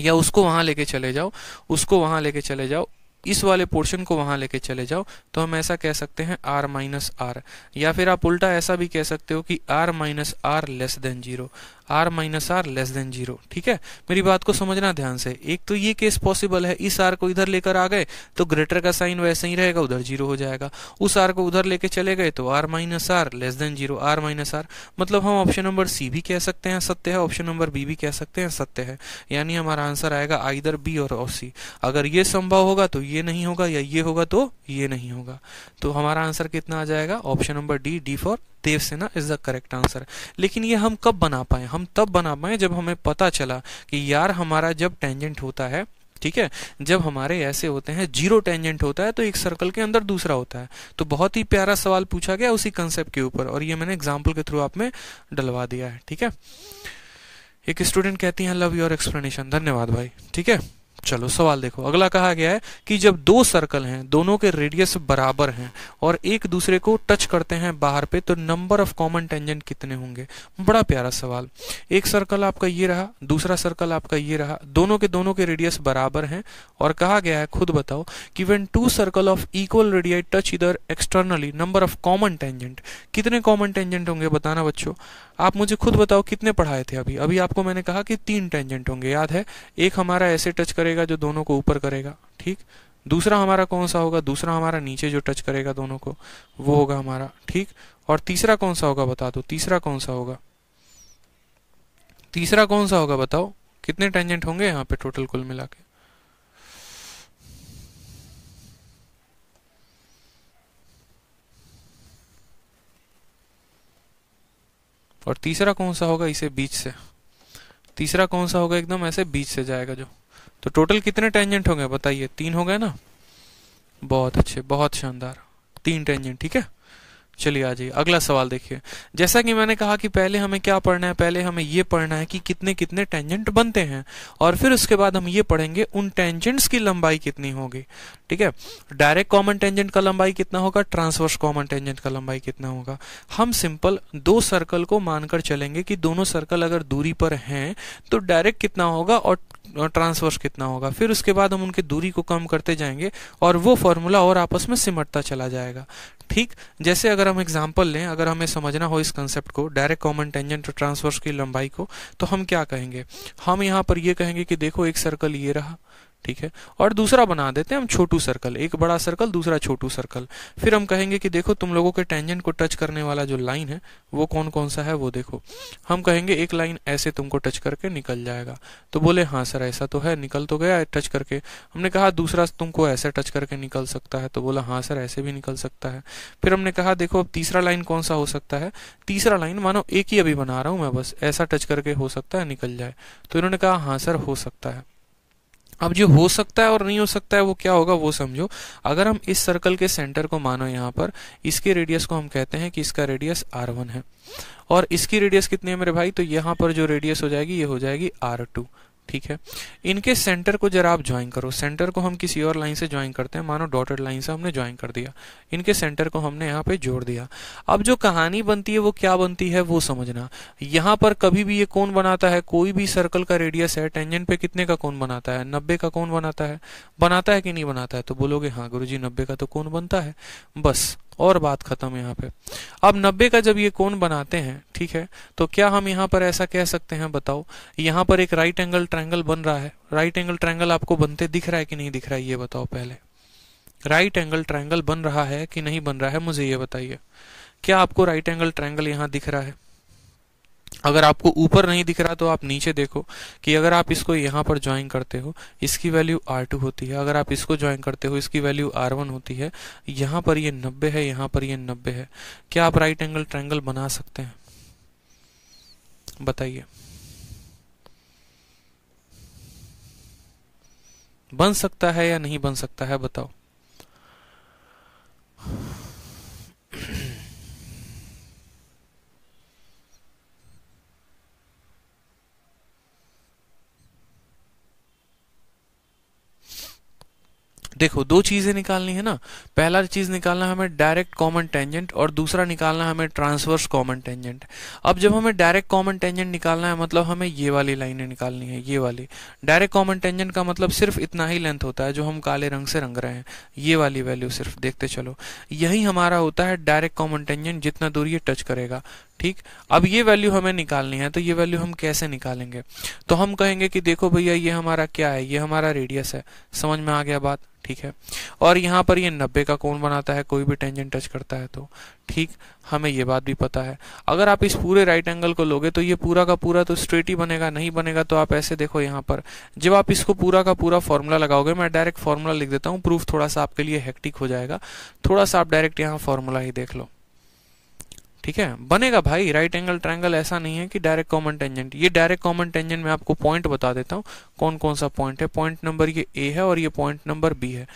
या उसको वहां लेके चले जाओ उसको वहां लेके चले जाओ इस वाले पोर्शन को वहां लेके चले जाओ तो हम ऐसा कह सकते हैं आर माइनस आर या फिर आप उल्टा ऐसा भी कह सकते हो कि R minus R less than zero R minus R less than zero ठीक है मेरी बात को समझना ध्यान से एक तो ये केस पॉसिबल है इस आर को इधर लेकर आ गए तो ग्रेटर का साइन वैसे ही रहेगा उधर जीरो हो जाएगा उस आर को उधर लेके चले गए तो R minus R less than zero R minus R मतलब हम ऑप्शन नंबर सी भी कह सकते हैं सत्य है ऑप्शन नंबर बी भी कह सकते हैं सत्य है यानी हमारा आंसर आएगा आइधर बी और सी अगर ये संभव होगा तो ये नहीं होगा या ये होगा तो ये नहीं होगा तो हमारा आंसर कितना आ जाएगा option number D D for Devasena is the correct answer लेकिन ये हम कब बना पाए हम तब बना पाए जब हमें पता चला कि यार हमारा जब टेंजेंट होता है ठीक है जब हमारे ऐसे होते हैं जीरो टेंजेंट होता है तो एक सर्कल के अंदर दूसरा होता है तो बहुत ही प्यारा सवाल पूछा गया उसी कंसेप्ट के ऊपर और ये मैंने एग्जाम्पल के थ्रू आप में डलवा दिया है ठीक है एक स्टूडेंट कहती है लव योर एक्सप्लेनेशन धन्यवाद भाई ठीक है चलो सवाल देखो अगला कहा गया है कि जब दो सर्कल हैं दोनों के रेडियस बराबर हैं और एक दूसरे को टच करते हैं बाहर पे तो नंबर ऑफ कॉमन टेंजेंट कितने होंगे बड़ा प्यारा सवाल एक सर्कल आपका ये रहा दूसरा सर्कल आपका ये रहा दोनों के दोनों के रेडियस बराबर हैं और कहा गया है खुद बताओ कि when two circle of equal radii touch इधर externally number of common tangent कितने कॉमन टेंजेंट होंगे बताना बच्चों आप मुझे खुद बताओ कितने पढ़ाए थे अभी अभी आपको मैंने कहा कि तीन टेंजेंट होंगे याद है एक हमारा ऐसे टच करेगा जो दोनों को ऊपर करेगा ठीक दूसरा हमारा कौन सा होगा दूसरा हमारा नीचे जो टच करेगा दोनों को वो होगा हमारा ठीक और तीसरा कौन सा होगा बता दो तीसरा कौन सा होगा तीसरा कौन सा होगा बताओ कितने टेंजेंट होंगे यहाँ पे टोटल कुल मिला के और तीसरा कौन सा होगा इसे बीच से तीसरा कौन सा होगा एकदम ऐसे बीच से जाएगा जो तो टोटल कितने टेंजेंट होंगे बताइए तीन हो गए ना बहुत अच्छे बहुत शानदार तीन टेंजेंट ठीक है चलिए आ जाइए अगला सवाल देखिए जैसा कि मैंने कहा कि पहले हमें क्या पढ़ना है पहले हमें ये पढ़ना है कि कितने कितने टेंजेंट बनते हैं और फिर उसके बाद हम ये पढ़ेंगे उन टेंजेंट्स की लंबाई कितनी होगी ठीक है डायरेक्ट कॉमन टेंजेंट का लंबाई कितना होगा ट्रांसवर्स कॉमन टेंजेंट का लंबाई कितना होगा हम सिंपल दो सर्कल को मानकर चलेंगे कि दोनों सर्कल अगर दूरी पर हैं तो डायरेक्ट कितना होगा और ट्रांसवर्स कितना होगा फिर उसके बाद हम उनकी दूरी को कम करते जाएंगे और वो फॉर्मूला और आपस में सिमटता चला जाएगा ठीक जैसे अगर हम एग्जाम्पल लें अगर हमें समझना हो इस कंसेप्ट को डायरेक्ट कॉमन टेंजेंट ट्रांसवर्स की लंबाई को तो हम क्या कहेंगे हम यहाँ पर ये कहेंगे कि देखो एक सर्कल ये रहा ठीक है और दूसरा बना देते हैं हम छोटू सर्कल एक बड़ा सर्कल दूसरा छोटू सर्कल फिर हम कहेंगे कि देखो तुम लोगों के टेंजेंट को टच करने वाला जो लाइन है वो कौन कौन सा है वो देखो हम कहेंगे एक लाइन ऐसे तुमको टच करके निकल जाएगा तो बोले हाँ सर ऐसा तो है निकल तो गया टच करके हमने कहा दूसरा तुमको ऐसे टच करके निकल सकता है तो बोला हाँ सर ऐसे भी निकल सकता है फिर हमने कहा देखो अब तीसरा लाइन कौन सा हो सकता है तीसरा लाइन मानो एक ही अभी बना रहा हूं मैं बस ऐसा टच करके हो सकता है निकल जाए तो इन्होंने कहा हाँ सर हो सकता है अब जो हो सकता है और नहीं हो सकता है वो क्या होगा वो समझो अगर हम इस सर्कल के सेंटर को मानो यहाँ पर इसके रेडियस को हम कहते हैं कि इसका रेडियस आर वन है और इसकी रेडियस कितनी है मेरे भाई तो यहाँ पर जो रेडियस हो जाएगी ये हो जाएगी आर टू ठीक है इनके सेंटर को जरा आप ज्वाइन करो सेंटर को हम किसी और लाइन से ज्वाइन करते हैं मानो डॉटेड लाइन से हमने ज्वाइन कर दिया इनके सेंटर को हमने यहाँ पे जोड़ दिया अब जो कहानी बनती है वो क्या बनती है वो समझना यहाँ पर कभी भी ये कौन बनाता है कोई भी सर्कल का रेडियस है टेंजेंट पे कितने का कौन बनाता है नब्बे का कौन बनाता है बनाता है कि नहीं बनाता है तो बोलोगे हाँ गुरु जी नब्बे का तो कौन बनता है बस और बात खत्म यहाँ पे अब नब्बे का जब ये कोण बनाते हैं ठीक है तो क्या हम यहाँ पर ऐसा कह सकते हैं बताओ यहाँ पर एक राइट एंगल ट्रायंगल बन रहा है राइट एंगल ट्रायंगल आपको बनते दिख रहा है कि नहीं दिख रहा है ये बताओ पहले राइट एंगल ट्रायंगल बन रहा है कि नहीं बन रहा है मुझे ये बताइए क्या आपको राइट एंगल ट्रायंगल यहाँ दिख रहा है अगर आपको ऊपर नहीं दिख रहा तो आप नीचे देखो कि अगर आप इसको यहाँ पर ज्वाइन करते हो इसकी वैल्यू R2 होती है अगर आप इसको ज्वाइन करते हो इसकी वैल्यू R1 होती है यहाँ पर ये यह 90 है यहाँ पर ये यह 90 है क्या आप राइट एंगल ट्रायंगल बना सकते हैं बताइए बन सकता है या नहीं बन सकता है बताओ देखो दो चीज़ें निकालनी है ना पहला चीज़ निकालना हमें डायरेक्ट कॉमन टेंजेंट और दूसरा निकालना हमें ट्रांसवर्स कॉमन टेंजेंट अब जब हमें डायरेक्ट कॉमन टेंजेंट निकालना है मतलब हमें ये वाली लाइनें निकालनी है ये वाली डायरेक्ट कॉमन टेंजेंट का मतलब सिर्फ इतना ही लेंथ होता है जो हम काले रंग से रंग रहे हैं ये वाली वैल्यू सिर्फ देखते चलो यही हमारा होता है डायरेक्ट कॉमन टेंजेंट जितना दूर ये टच करेगा ठीक अब ये वैल्यू हमें निकालनी है तो ये वैल्यू हम कैसे निकालेंगे तो हम कहेंगे कि देखो भैया ये हमारा क्या है ये हमारा रेडियस है समझ में आ गया बात ठीक है और यहाँ पर ये नब्बे का कोण बनाता है कोई भी टेंजेंट टच करता है तो ठीक हमें ये बात भी पता है अगर आप इस पूरे राइट एंगल को लोगे तो ये पूरा का पूरा तो स्ट्रेट ही बनेगा नहीं बनेगा तो आप ऐसे देखो यहाँ पर जब आप इसको पूरा का पूरा फॉर्मूला लगाओगे मैं डायरेक्ट फॉर्मूला लिख देता हूँ प्रूफ थोड़ा सा आपके लिए हेक्टिक हो जाएगा थोड़ा सा आप डायरेक्ट यहाँ फॉर्मूला ही देख लो ठीक है बनेगा भाई राइट एंगल ट्रायंगल ऐसा नहीं है कि डायरेक्ट कॉमन टेंजेंट ये डायरेक्ट कॉमन टेंजेंट मैं आपको पॉइंट बता देता हूँ कौन कौन सा पॉइंट है पॉइंट नंबर ये ए है और ये पॉइंट नंबर बी है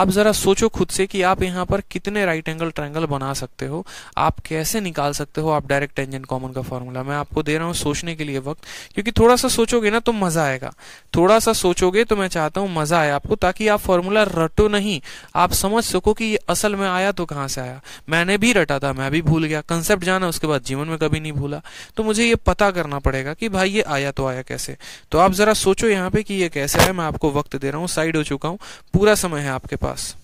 आप जरा सोचो खुद से कि आप यहाँ पर कितने राइट एंगल ट्रायंगल बना सकते हो आप कैसे निकाल सकते हो आप डायरेक्ट टेंजेंट कॉमन का फॉर्मूला मैं आपको दे रहा हूँ सोचने के लिए वक्त क्योंकि थोड़ा सा सोचोगे ना तो मजा आएगा थोड़ा सा सोचोगे तो मैं चाहता हूँ मजा आए आपको ताकि आप फॉर्मूला रटो नहीं आप समझ सको कि ये असल में आया तो कहाँ से आया मैंने भी रटा था मैं भी भूल गया कंसेप्ट जब जाना उसके बाद जीवन में कभी नहीं भूला तो मुझे ये पता करना पड़ेगा कि भाई ये आया तो आया कैसे तो आप ज़रा सोचो यहाँ पे कि ये कैसे है मैं आपको वक्त दे रहा हूँ साइड हो चुका हूँ पूरा समय है आपके पास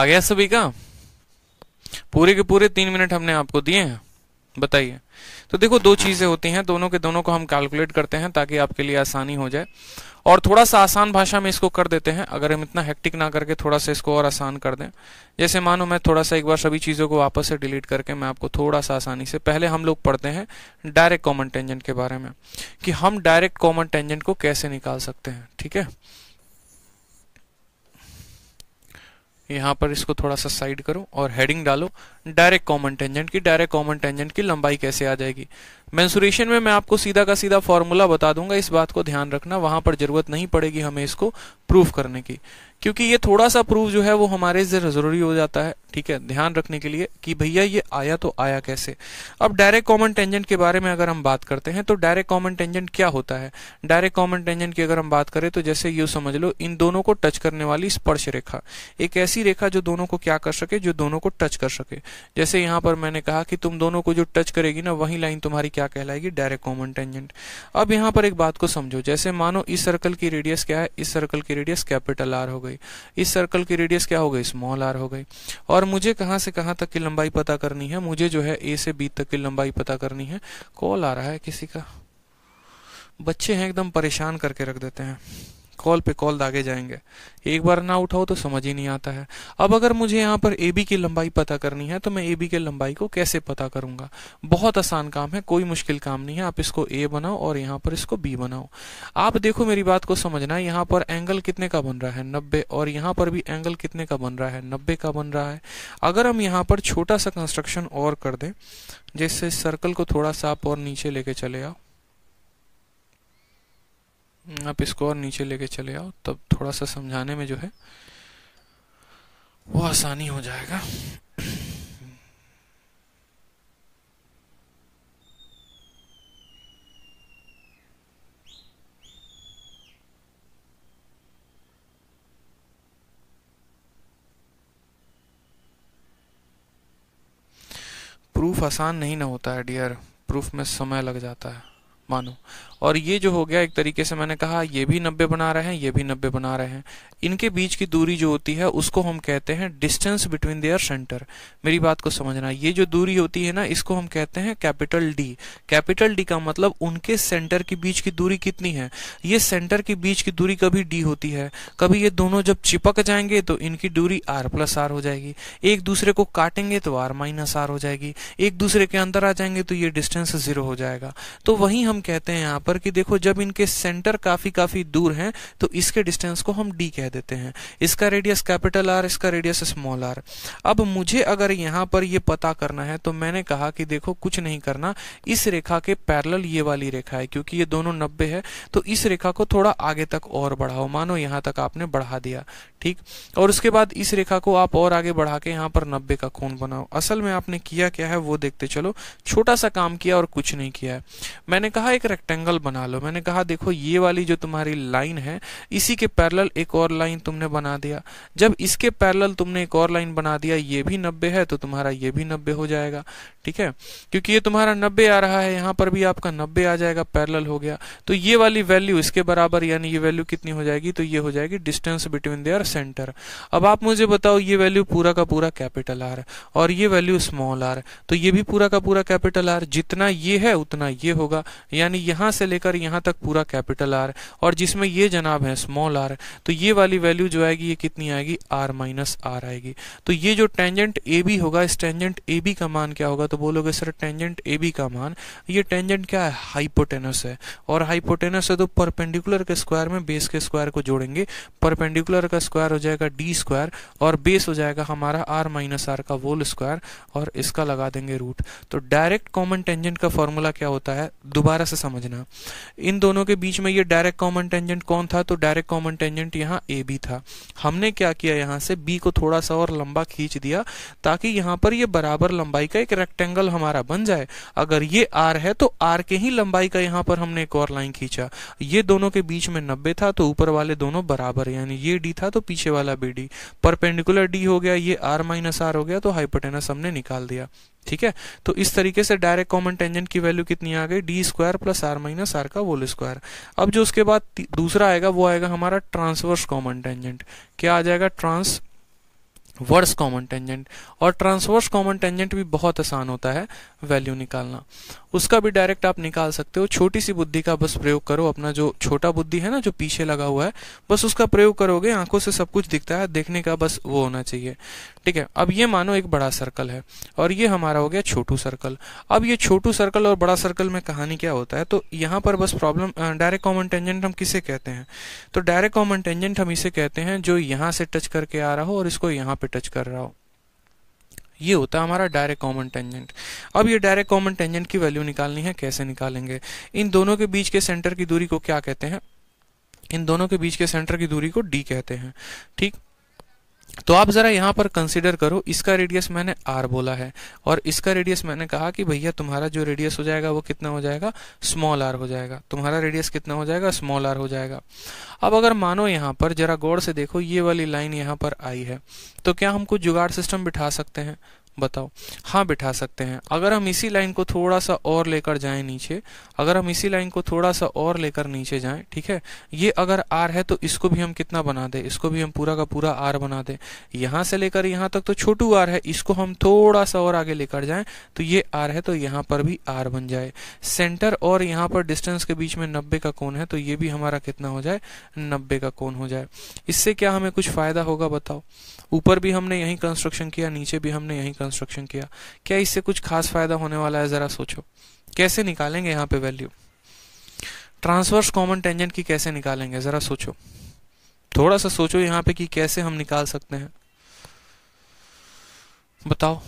आ गया सभी का पूरे के पूरे तीन मिनट हमने आपको दिए हैं बताइए तो देखो दो चीजें होती हैं दोनों के दोनों को हम कैलकुलेट करते हैं ताकि आपके लिए आसानी हो जाए और थोड़ा सा आसान भाषा में इसको कर देते हैं अगर हम इतना हेक्टिक ना करके थोड़ा सा इसको और आसान कर दें जैसे मानो मैं थोड़ा सा एक बार सभी चीज़ों को वापस से डिलीट करके मैं आपको थोड़ा सा आसानी से पहले हम लोग पढ़ते हैं डायरेक्ट कॉमन टेंजेंट के बारे में कि हम डायरेक्ट कॉमन टेंजेंट को कैसे निकाल सकते हैं ठीक है यहाँ पर इसको थोड़ा सा साइड करो और हेडिंग डालो डायरेक्ट कॉमन टेंजेंट की डायरेक्ट कॉमन टेंजेंट की लंबाई कैसे आ जाएगी मैंसुरेशन में मैं आपको सीधा का सीधा फॉर्मूला बता दूंगा इस बात को ध्यान रखना वहां पर जरूरत नहीं पड़ेगी हमें इसको प्रूफ करने की क्योंकि ये थोड़ा सा प्रूफ जो है वो हमारे जरूरी हो जाता है ठीक है ध्यान रखने के लिए कि भैया ये आया तो आया कैसे अब डायरेक्ट कॉमन टेंजेंट के बारे में अगर हम बात करते हैं तो डायरेक्ट कॉमन टेंजेंट क्या होता है डायरेक्ट कॉमन टेंजेंट की अगर हम बात करें तो जैसे यू समझ लो इन दोनों को टच करने वाली स्पर्श रेखा एक ऐसी रेखा जो दोनों को क्या कर सके जो दोनों को टच कर सके जैसे यहां पर मैंने कहा कि तुम दोनों को जो टच करेगी ना वही लाइन तुम्हारी क्या कहलाएगी डायरेक्ट कॉमन टेंजेंट अब यहां पर एक बात को समझो जैसे मानो इस सर्कल की रेडियस क्या है इस सर्कल की रेडियस कैपिटल आर हो गई गई इस सर्कल की रेडियस क्या हो गई स्मॉल आर हो गई और मुझे कहाँ से कहाँ तक की लंबाई पता करनी है मुझे जो है ए से बी तक की लंबाई पता करनी है कॉल आ रहा है किसी का बच्चे हैं एकदम परेशान करके रख देते हैं कॉल पे कॉल दागे जाएंगे एक बार ना उठाओ तो समझ ही नहीं आता है अब अगर मुझे यहाँ पर ए बी की लंबाई पता करनी है तो मैं ए बी की लंबाई को कैसे पता करूंगा बहुत आसान काम है कोई मुश्किल काम नहीं है आप इसको ए बनाओ और यहाँ पर इसको बी बनाओ आप देखो मेरी बात को समझना यहाँ पर एंगल कितने का बन रहा है नब्बे और यहाँ पर भी एंगल कितने का बन रहा है नब्बे का बन रहा है अगर हम यहाँ पर छोटा सा कंस्ट्रक्शन और कर दें जिससे सर्कल को थोड़ा सा आप और नीचे लेके चले आओ हम्म, आप इसको और नीचे लेके चले आओ तब थोड़ा सा समझाने में जो है वो आसानी हो जाएगा प्रूफ आसान नहीं ना होता है डियर प्रूफ में समय लग जाता है मानो और ये जो हो गया एक तरीके से मैंने कहा ये भी नब्बे बना रहे हैं ये भी नब्बे बना रहे हैं इनके बीच की दूरी जो होती है उसको हम कहते हैं डिस्टेंस बिटवीन देयर सेंटर मेरी बात को समझना ये जो दूरी होती है ना इसको हम कहते हैं कैपिटल डी कैपिटल डी का मतलब उनके सेंटर के बीच की दूरी कितनी है ये सेंटर के बीच की दूरी कभी डी होती है कभी ये दोनों जब चिपक जाएंगे तो इनकी दूरी आर प्लस आर हो जाएगी एक दूसरे को काटेंगे तो आर माइनस आर हो जाएगी एक दूसरे के अंदर आ जाएंगे तो ये डिस्टेंस जीरो हो जाएगा तो वही हम कहते हैं यहाँ पर कि देखो जब इनके सेंटर काफी काफी दूर हैं तो इसके डिस्टेंस को हम डी कह देते हैं इसका रेडियस कैपिटल आर इसका रेडियस स्मॉल आर अब मुझे अगर यहां पर ये पता करना है तो मैंने कहा कि देखो कुछ नहीं करना इस रेखा के पैरेलल ये वाली रेखा है क्योंकि ये दोनों नब्बे है तो इस रेखा को थोड़ा आगे तक और बढ़ाओ मानो यहां तक आपने बढ़ा दिया ठीक और उसके बाद इस रेखा को आप और आगे बढ़ा के यहाँ पर नब्बे का कोण बनाओ असल में आपने किया क्या है वो देखते चलो छोटा सा काम किया और कुछ नहीं किया है मैंने कहा एक रेक्टेंगल बना लो मैंने कहा देखो ये वाली जो तुम्हारी लाइन है इसी के पैरेलल एक और लाइन तुमने बना दिया जब इसके पैरेलल तुमने एक और लाइन बना दिया ये भी नब्बे है तो तुम्हारा ये भी नब्बे हो जाएगा ठीक है क्योंकि ये तुम्हारा नब्बे आ रहा है यहाँ पर भी आपका नब्बे आ जाएगा पैरल हो गया तो ये वाली वैल्यू इसके बराबर यानी ये वैल्यू कितनी हो जाएगी तो ये हो जाएगी डिस्टेंस बिटवीन देयर सेंटर अब आप मुझे बताओ ये वैल्यू पूरा का पूरा कैपिटल आर और ये वैल्यू स्मॉल आर तो ये भी पूरा का पूरा कैपिटल आर जितना ये है उतना ये होगा यानी यहां से लेकर यहाँ तक पूरा कैपिटल आर और जिसमें ये जनाब है स्मॉल आर तो ये वाली वैल्यू जो आएगी ये कितनी आएगी आर माइनस आर आएगी तो ये जो टेंजेंट ए बी होगा इस टेंजेंट ए बी का मान क्या होगा तो बोलोगे सर टेंजेंट ए बी का मान ये टेंजेंट क्या है हाइपोटेनस है और हाइपोटेनस है तो परपेंडिकुलर के स्क्वायर में बेस के स्क्वायर को जोड़ेंगे परपेंडिकुलर का स्क्वायर हो जाएगा डी स्क्वायर और बेस हो जाएगा हमारा आर माइनस आर का वोल स्क्वायर और इसका लगा देंगे रूट तो डायरेक्ट कॉमन टेंजेंट का फॉर्मूला क्या होता है दोबारा से समझना इन दोनों के बीच में ये डायरेक्ट कॉमन टेंजेंट कौन था तो डायरेक्ट कॉमन टेंजेंट यहाँ ए बी था हमने क्या किया यहाँ से बी को थोड़ा सा और लंबा खींच दिया ताकि यहाँ पर ये बराबर लंबाई का एक रेक्टेंगल हमारा बन जाए अगर ये आर है तो आर के ही लंबाई का यहाँ पर हमने एक और लाइन खींचा ये दोनों के बीच में नब्बे था तो ऊपर वाले दोनों बराबर यानी ये डी था तो पीछे वाला बी डी परपेंडिकुलर डी हो गया ये आर माइनस आर हो गया तो हाइपोटेनस हमने निकाल दिया ठीक है तो इस तरीके से डायरेक्ट कॉमन टेंजेंट की वैल्यू कितनी आ गई D square plus R minus R का वोल स्क्वायर अब जो उसके बाद दूसरा आएगा वो आएगा हमारा ट्रांसवर्स कॉमन टेंजेंट क्या आ जाएगा ट्रांस वर्स कॉमन टेंजेंट और ट्रांसवर्स कॉमन टेंजेंट भी बहुत आसान होता है वैल्यू निकालना उसका भी डायरेक्ट आप निकाल सकते हो छोटी सी बुद्धि का बस प्रयोग करो अपना जो छोटा बुद्धि है ना जो पीछे लगा हुआ है बस उसका प्रयोग करोगे आंखों से सब कुछ दिखता है देखने का बस वो होना चाहिए ठीक है अब ये मानो एक बड़ा सर्कल है और ये हमारा हो गया छोटू सर्कल अब ये छोटू सर्कल और बड़ा सर्कल में कहानी क्या होता है तो यहाँ पर बस प्रॉब्लम डायरेक्ट कॉमन टेंजेंट हम किसे कहते हैं तो डायरेक्ट कॉमन टेंजेंट हम इसे कहते हैं जो यहाँ से टच करके आ रहा हो और इसको यहाँ पे टच कर रहा हो ये होता है हमारा डायरेक्ट कॉमन टेंजेंट अब ये डायरेक्ट कॉमन टेंजेंट की वैल्यू निकालनी है कैसे निकालेंगे इन दोनों के बीच के सेंटर की दूरी को क्या कहते हैं इन दोनों के बीच के सेंटर की दूरी को डी कहते हैं ठीक तो आप ज़रा यहाँ पर कंसिडर करो इसका रेडियस मैंने आर बोला है और इसका रेडियस मैंने कहा कि भैया तुम्हारा जो रेडियस हो जाएगा वो कितना हो जाएगा स्मॉल आर हो जाएगा तुम्हारा रेडियस कितना हो जाएगा स्मॉल आर हो जाएगा अब अगर मानो यहाँ पर ज़रा गौर से देखो ये वाली लाइन यहाँ पर आई है तो क्या हम कुछ जुगाड़ सिस्टम बिठा सकते हैं बताओ हाँ बिठा सकते हैं अगर हम इसी लाइन को थोड़ा सा और लेकर जाएं नीचे अगर हम इसी लाइन को थोड़ा सा और लेकर नीचे जाएं ठीक है ये अगर आर है तो इसको भी हम कितना बना दें इसको भी हम पूरा का पूरा आर बना दें यहां से लेकर यहां तक तो छोटू आर है इसको हम थोड़ा सा और आगे लेकर जाए तो ये आर है तो यहां पर भी आर बन जाए सेंटर और यहां पर डिस्टेंस के बीच में नब्बे का कोण है तो ये भी हमारा कितना हो जाए नब्बे का कोण हो जाए इससे क्या हमें कुछ फायदा होगा बताओ ऊपर भी हमने यही कंस्ट्रक्शन किया नीचे भी हमने यही कंस्ट्रक्शन किया क्या इससे कुछ खास फायदा होने वाला है जरा सोचो कैसे निकालेंगे यहाँ पे वैल्यू ट्रांसवर्स कॉमन टेंजेंट की कैसे निकालेंगे जरा सोचो थोड़ा सा सोचो यहाँ पे कि कैसे हम निकाल सकते हैं बताओ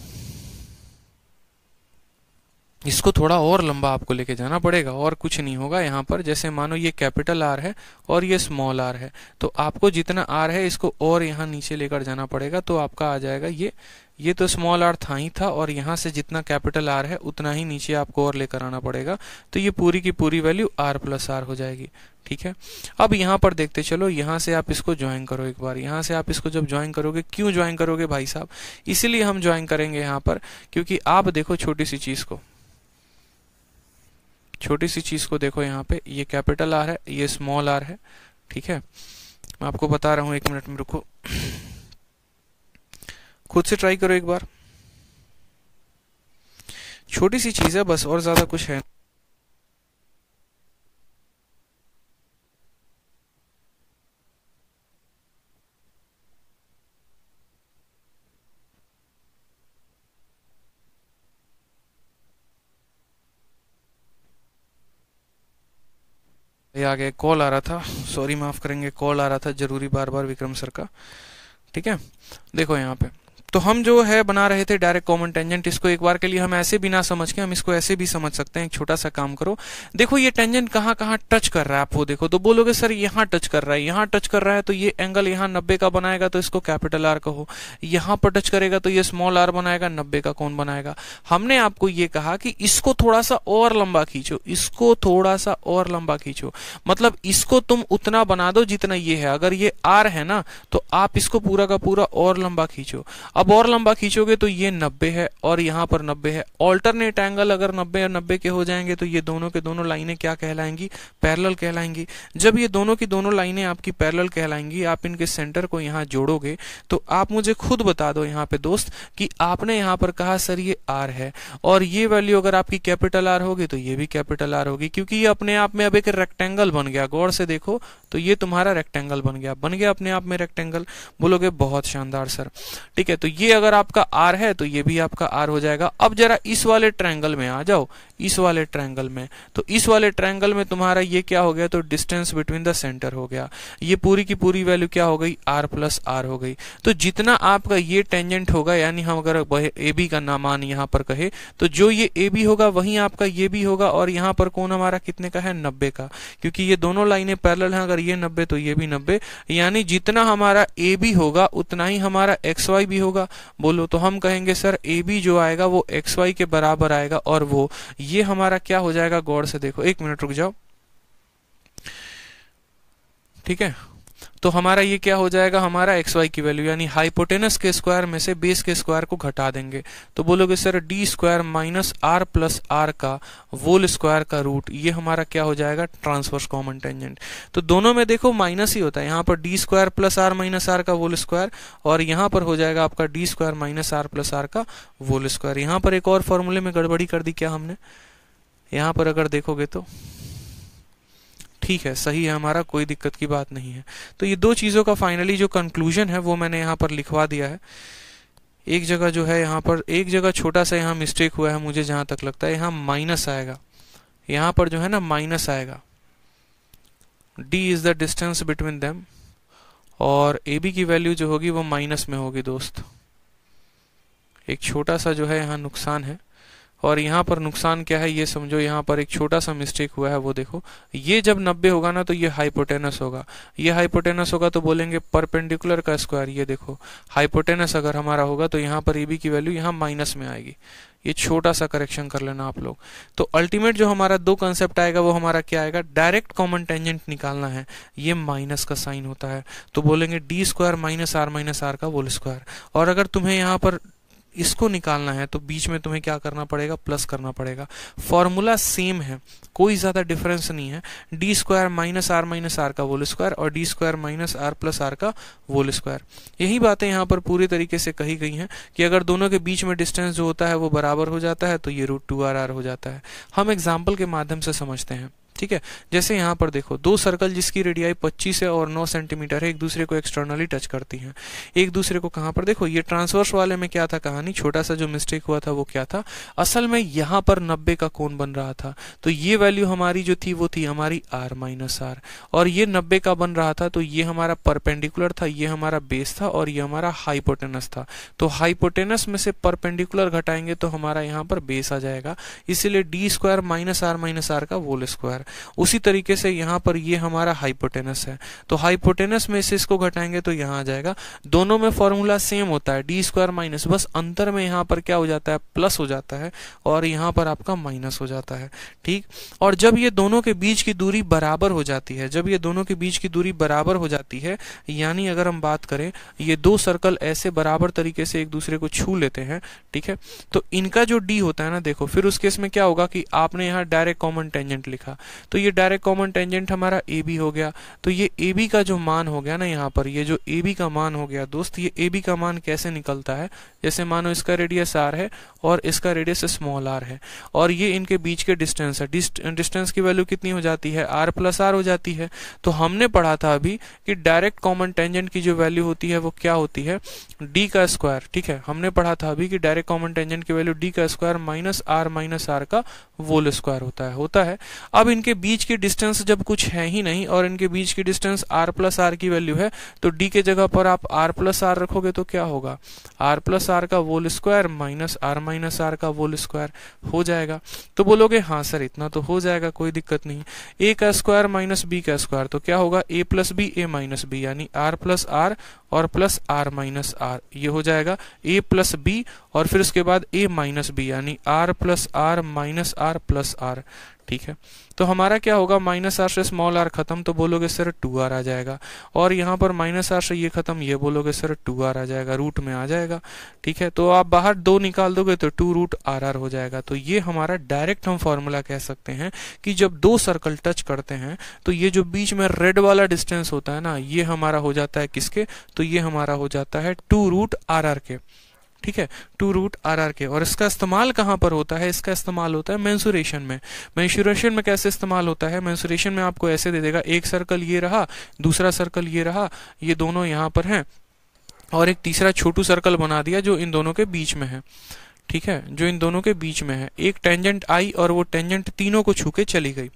इसको थोड़ा और लंबा आपको लेके जाना पड़ेगा और कुछ नहीं होगा यहाँ पर जैसे मानो ये कैपिटल आर है और ये स्मॉल आर है तो आपको जितना आर है इसको और यहाँ नीचे लेकर जाना पड़ेगा तो आपका आ जाएगा ये ये तो स्मॉल आर था ही था और यहाँ से जितना कैपिटल आर है उतना ही नीचे आपको और लेकर आना पड़ेगा तो ये पूरी की पूरी वैल्यू आर प्लस आर हो जाएगी ठीक है अब यहाँ पर देखते चलो यहाँ से आप इसको ज्वाइन करो एक बार यहाँ से आप इसको जब ज्वाइन करोगे क्यों ज्वाइन करोगे भाई साहब इसीलिए हम ज्वाइन करेंगे यहाँ पर क्योंकि आप देखो छोटी सी चीज़ को छोटी सी चीज़ को देखो यहाँ पे ये कैपिटल आर है ये स्मॉल आर है ठीक है मैं आपको बता रहा हूँ एक मिनट में रुको खुद से ट्राई करो एक बार छोटी सी चीज़ है बस और ज़्यादा कुछ है ये आगे कॉल आ रहा था सॉरी माफ़ करेंगे कॉल आ रहा था ज़रूरी बार बार विक्रम सर का ठीक है देखो यहाँ पे तो हम जो है बना रहे थे डायरेक्ट कॉमन टेंजेंट इसको एक बार के लिए हम ऐसे भी ना समझ के हम इसको ऐसे भी समझ सकते हैं एक छोटा सा काम करो देखो ये टेंजेंट कहाँ कहाँ टच कर रहा है आप वो देखो तो बोलोगे सर यहाँ टच कर रहा है यहाँ टच कर रहा है तो ये एंगल यहाँ नब्बे का बनाएगा तो इसको कैपिटल आर कहो यहाँ पर टच करेगा तो ये स्मॉल आर बनाएगा नब्बे का कौन बनाएगा हमने आपको ये कहा कि इसको थोड़ा सा और लंबा खींचो इसको थोड़ा सा और लंबा खींचो मतलब इसको तुम उतना बना दो जितना ये है अगर ये आर है ना तो आप इसको पूरा का पूरा और लंबा खींचो अब और लंबा खींचोगे तो ये 90 है और यहाँ पर 90 है ऑल्टरनेट एंगल अगर 90 और 90 के हो जाएंगे तो ये दोनों के दोनों लाइनें क्या कहलाएंगी पैरेलल कहलाएंगी जब ये दोनों की दोनों लाइनें आपकी पैरेलल कहलाएंगी आप इनके सेंटर को यहाँ जोड़ोगे तो आप मुझे खुद बता दो यहाँ पे दोस्त कि आपने यहाँ पर कहा सर ये आर है और ये वैल्यू अगर आपकी कैपिटल आर होगी तो ये भी कैपिटल आर होगी क्योंकि ये अपने आप में अब एक रेक्टेंगल बन गया गौर से देखो तो ये तुम्हारा रेक्टेंगल बन गया बन गया अपने आप में रेक्टेंगल बोलोगे बहुत शानदार सर ठीक है तो ये अगर आपका आर है तो ये भी आपका आर हो जाएगा अब जरा इस वाले ट्रायंगल में आ जाओ इस वाले ट्रायंगल में तो इस वाले ट्रायंगल में तुम्हारा ये क्या हो गया तो डिस्टेंस बिटवीन द सेंटर हो गया ये पूरी की पूरी वैल्यू क्या हो गई आर प्लस आर हो गई तो जितना आपका ये टेंजेंट होगा यानी हम अगर ए बी का नामान यहाँ पर कहे तो जो ये ए बी होगा वही आपका ये भी होगा और यहाँ पर कौन हमारा कितने का है नब्बे का क्योंकि ये दोनों लाइने पैरल है अगर ये नब्बे तो ये भी नब्बे यानी जितना हमारा ए बी होगा उतना ही हमारा एक्स वाई भी होगा बोलो तो हम कहेंगे सर ए बी जो आएगा वो एक्स वाई के बराबर आएगा और वो ये हमारा क्या हो जाएगा गौर से देखो एक मिनट रुक जाओ ठीक है तो हमारा ये क्या हो जाएगा हमारा एक्स वाई की वैल्यू यानी हाइपोटेनस के स्क्वायर में से बेस के स्क्वायर को घटा देंगे तो बोलोगे sir D square minus R plus R का वोल स्क्वायर का रूट ये हमारा क्या हो जाएगा ट्रांसवर्स कॉमन टेंजेंट तो दोनों में देखो माइनस ही होता है यहाँ पर D square plus R minus R का वोल स्क्वायर और यहाँ पर हो जाएगा आपका D square minus R plus R का वोल स्क्वायर यहाँ पर एक और फॉर्मूले में गड़बड़ी कर दी क्या हमने यहाँ पर अगर देखोगे तो ठीक है सही है हमारा कोई दिक्कत की बात नहीं है तो ये दो चीज़ों का फाइनली जो कंक्लूजन है वो मैंने यहाँ पर लिखवा दिया है एक जगह जो है यहाँ पर एक जगह छोटा सा यहाँ मिस्टेक हुआ है मुझे जहाँ तक लगता है यहाँ माइनस आएगा यहाँ पर जो है ना माइनस आएगा D is the distance between them और ए बी की वैल्यू जो होगी वो माइनस में होगी दोस्त एक छोटा सा जो है यहाँ नुकसान है और यहाँ पर नुकसान क्या है ये समझो यहाँ पर एक छोटा सा मिस्टेक हुआ है वो देखो ये जब नब्बे होगा ना तो ये हाइपोटेनस होगा ये हाइपोटेनस होगा तो बोलेंगे परपेंडिकुलर का स्क्वायर ये देखो हाइपोटेनस अगर हमारा होगा तो यहाँ पर ए बी की वैल्यू यहाँ माइनस में आएगी ये छोटा सा करेक्शन कर लेना आप लोग तो अल्टीमेट जो हमारा दो कंसेप्ट आएगा वो हमारा क्या आएगा डायरेक्ट कॉमन टेंजेंट निकालना है ये माइनस का साइन होता है तो बोलेंगे D square minus R minus R का वोल स्क्वायर और अगर तुम्हें यहाँ पर इसको निकालना है तो बीच में तुम्हें क्या करना पड़ेगा प्लस करना पड़ेगा फॉर्मूला सेम है कोई ज़्यादा डिफरेंस नहीं है D square minus R minus R का वोल स्क्वायर और D square minus R plus R का वोल स्क्वायर यही बातें यहाँ पर पूरी तरीके से कही गई हैं कि अगर दोनों के बीच में डिस्टेंस जो होता है वो बराबर हो जाता है तो ये रूट टू आर आर हो जाता है हम एग्जाम्पल के माध्यम से समझते हैं ठीक है जैसे यहाँ पर देखो दो सर्कल जिसकी रेडियाई 25 है और 9 सेंटीमीटर है एक दूसरे को एक्सटर्नली टच करती हैं एक दूसरे को कहाँ पर देखो ये ट्रांसवर्स वाले में क्या था कहानी छोटा सा जो मिस्टेक हुआ था वो क्या था असल में यहाँ पर नब्बे का कोन बन रहा था तो ये वैल्यू हमारी जो थी वो थी हमारी आर माइनस आर और ये नब्बे का बन रहा था तो ये हमारा परपेंडिकुलर था ये हमारा बेस था और ये हमारा हाइपोटेनस था तो हाइपोटेनस में से परपेंडिकुलर घटाएंगे तो हमारा यहाँ पर बेस आ जाएगा इसीलिए D square minus R minus R का वोल स्क्वायर उसी तरीके से यहाँ पर ये हमारा हाइपोटेनस है तो हाइपोटेनस में से इसको घटाएंगे तो यहाँ आ जाएगा दोनों में फॉर्मूला सेम होता है डी स्क्वायर माइनस बस अंतर में यहाँ पर क्या हो जाता है प्लस हो जाता है और यहाँ पर आपका माइनस हो जाता है ठीक और जब ये दोनों के बीच की दूरी बराबर हो जाती है जब ये दोनों के बीच की दूरी बराबर हो जाती है यानी अगर हम बात करें ये दो सर्कल ऐसे बराबर तरीके से एक दूसरे को छू लेते हैं ठीक है तो इनका जो डी होता है ना देखो फिर उस केस में क्या होगा कि आपने यहाँ डायरेक्ट कॉमन टेंजेंट लिखा तो ये डायरेक्ट कॉमन टेंजेंट हमारा ए बी हो गया तो ये ए बी का जो मान हो गया ना यहाँ पर ये जो ए बी का मान हो गया दोस्त ये ए बी का मान कैसे निकलता है जैसे मानो इसका रेडियस आर है और इसका रेडियस स्मॉल आर है और ये इनके बीच के डिस्टेंस है डिस्टेंस की वैल्यू कितनी हो जाती है आर प्लस आर हो जाती है तो हमने पढ़ा था अभी कि डायरेक्ट कॉमन टेंजेंट की जो वैल्यू होती है वो क्या होती है डी का स्क्वायर ठीक है हमने पढ़ा था अभी कि डायरेक्ट कॉमन टेंजेंट की वैल्यू डी का square minus R minus R का वोल स्क्वायर होता है होता है अब इनके इनके बीच की डिस्टेंस जब कुछ है ही नहीं और इनके बीच की डिस्टेंस आर प्लस आर की वैल्यू है तो डी के जगह पर आप आर प्लस आर रखोगे तो क्या होगा आर प्लस आर का whole square minus R minus R का वोल स्क्वायर हो जाएगा तो बोलोगे हाँ सर इतना तो हो जाएगा कोई दिक्कत नहीं ए का स्क्वायर माइनस बी का स्क्वायर तो क्या होगा A plus B A minus B यानी आर प्लस आर और प्लस आर माइनस आर ये हो जाएगा ए प्लस बी और फिर उसके बाद ए माइनस बी यानी R plus R minus R plus R ठीक है तो हमारा क्या होगा माइनस आर से स्मॉल आर खत्म तो बोलोगे सर टू आर आ जाएगा और यहाँ पर माइनस आर से ये खत्म ये बोलोगे सर टू आर आ जाएगा रूट में आ जाएगा ठीक है तो आप बाहर दो निकाल दोगे तो टू रूट आर आर हो जाएगा तो ये हमारा डायरेक्ट हम फॉर्मूला कह सकते हैं कि जब दो सर्कल टच करते हैं तो ये जो बीच में रेड वाला डिस्टेंस होता है ना ये हमारा हो जाता है किसके तो ये हमारा हो जाता है टू रूट आर आर के ठीक है टू रूट आर आर के और इसका इस्तेमाल कहाँ पर होता है इसका इस्तेमाल होता है मैंसुरेशन में मैंसुरेशन में कैसे इस्तेमाल होता है मैंसुरेशन में आपको ऐसे दे देगा एक सर्कल ये रहा दूसरा सर्कल ये रहा ये दोनों यहाँ पर हैं और एक तीसरा छोटू सर्कल बना दिया जो इन दोनों के बीच में है ठीक है जो इन दोनों के बीच में है एक टेंजेंट आई और वो टेंजेंट तीनों को छू के चली गई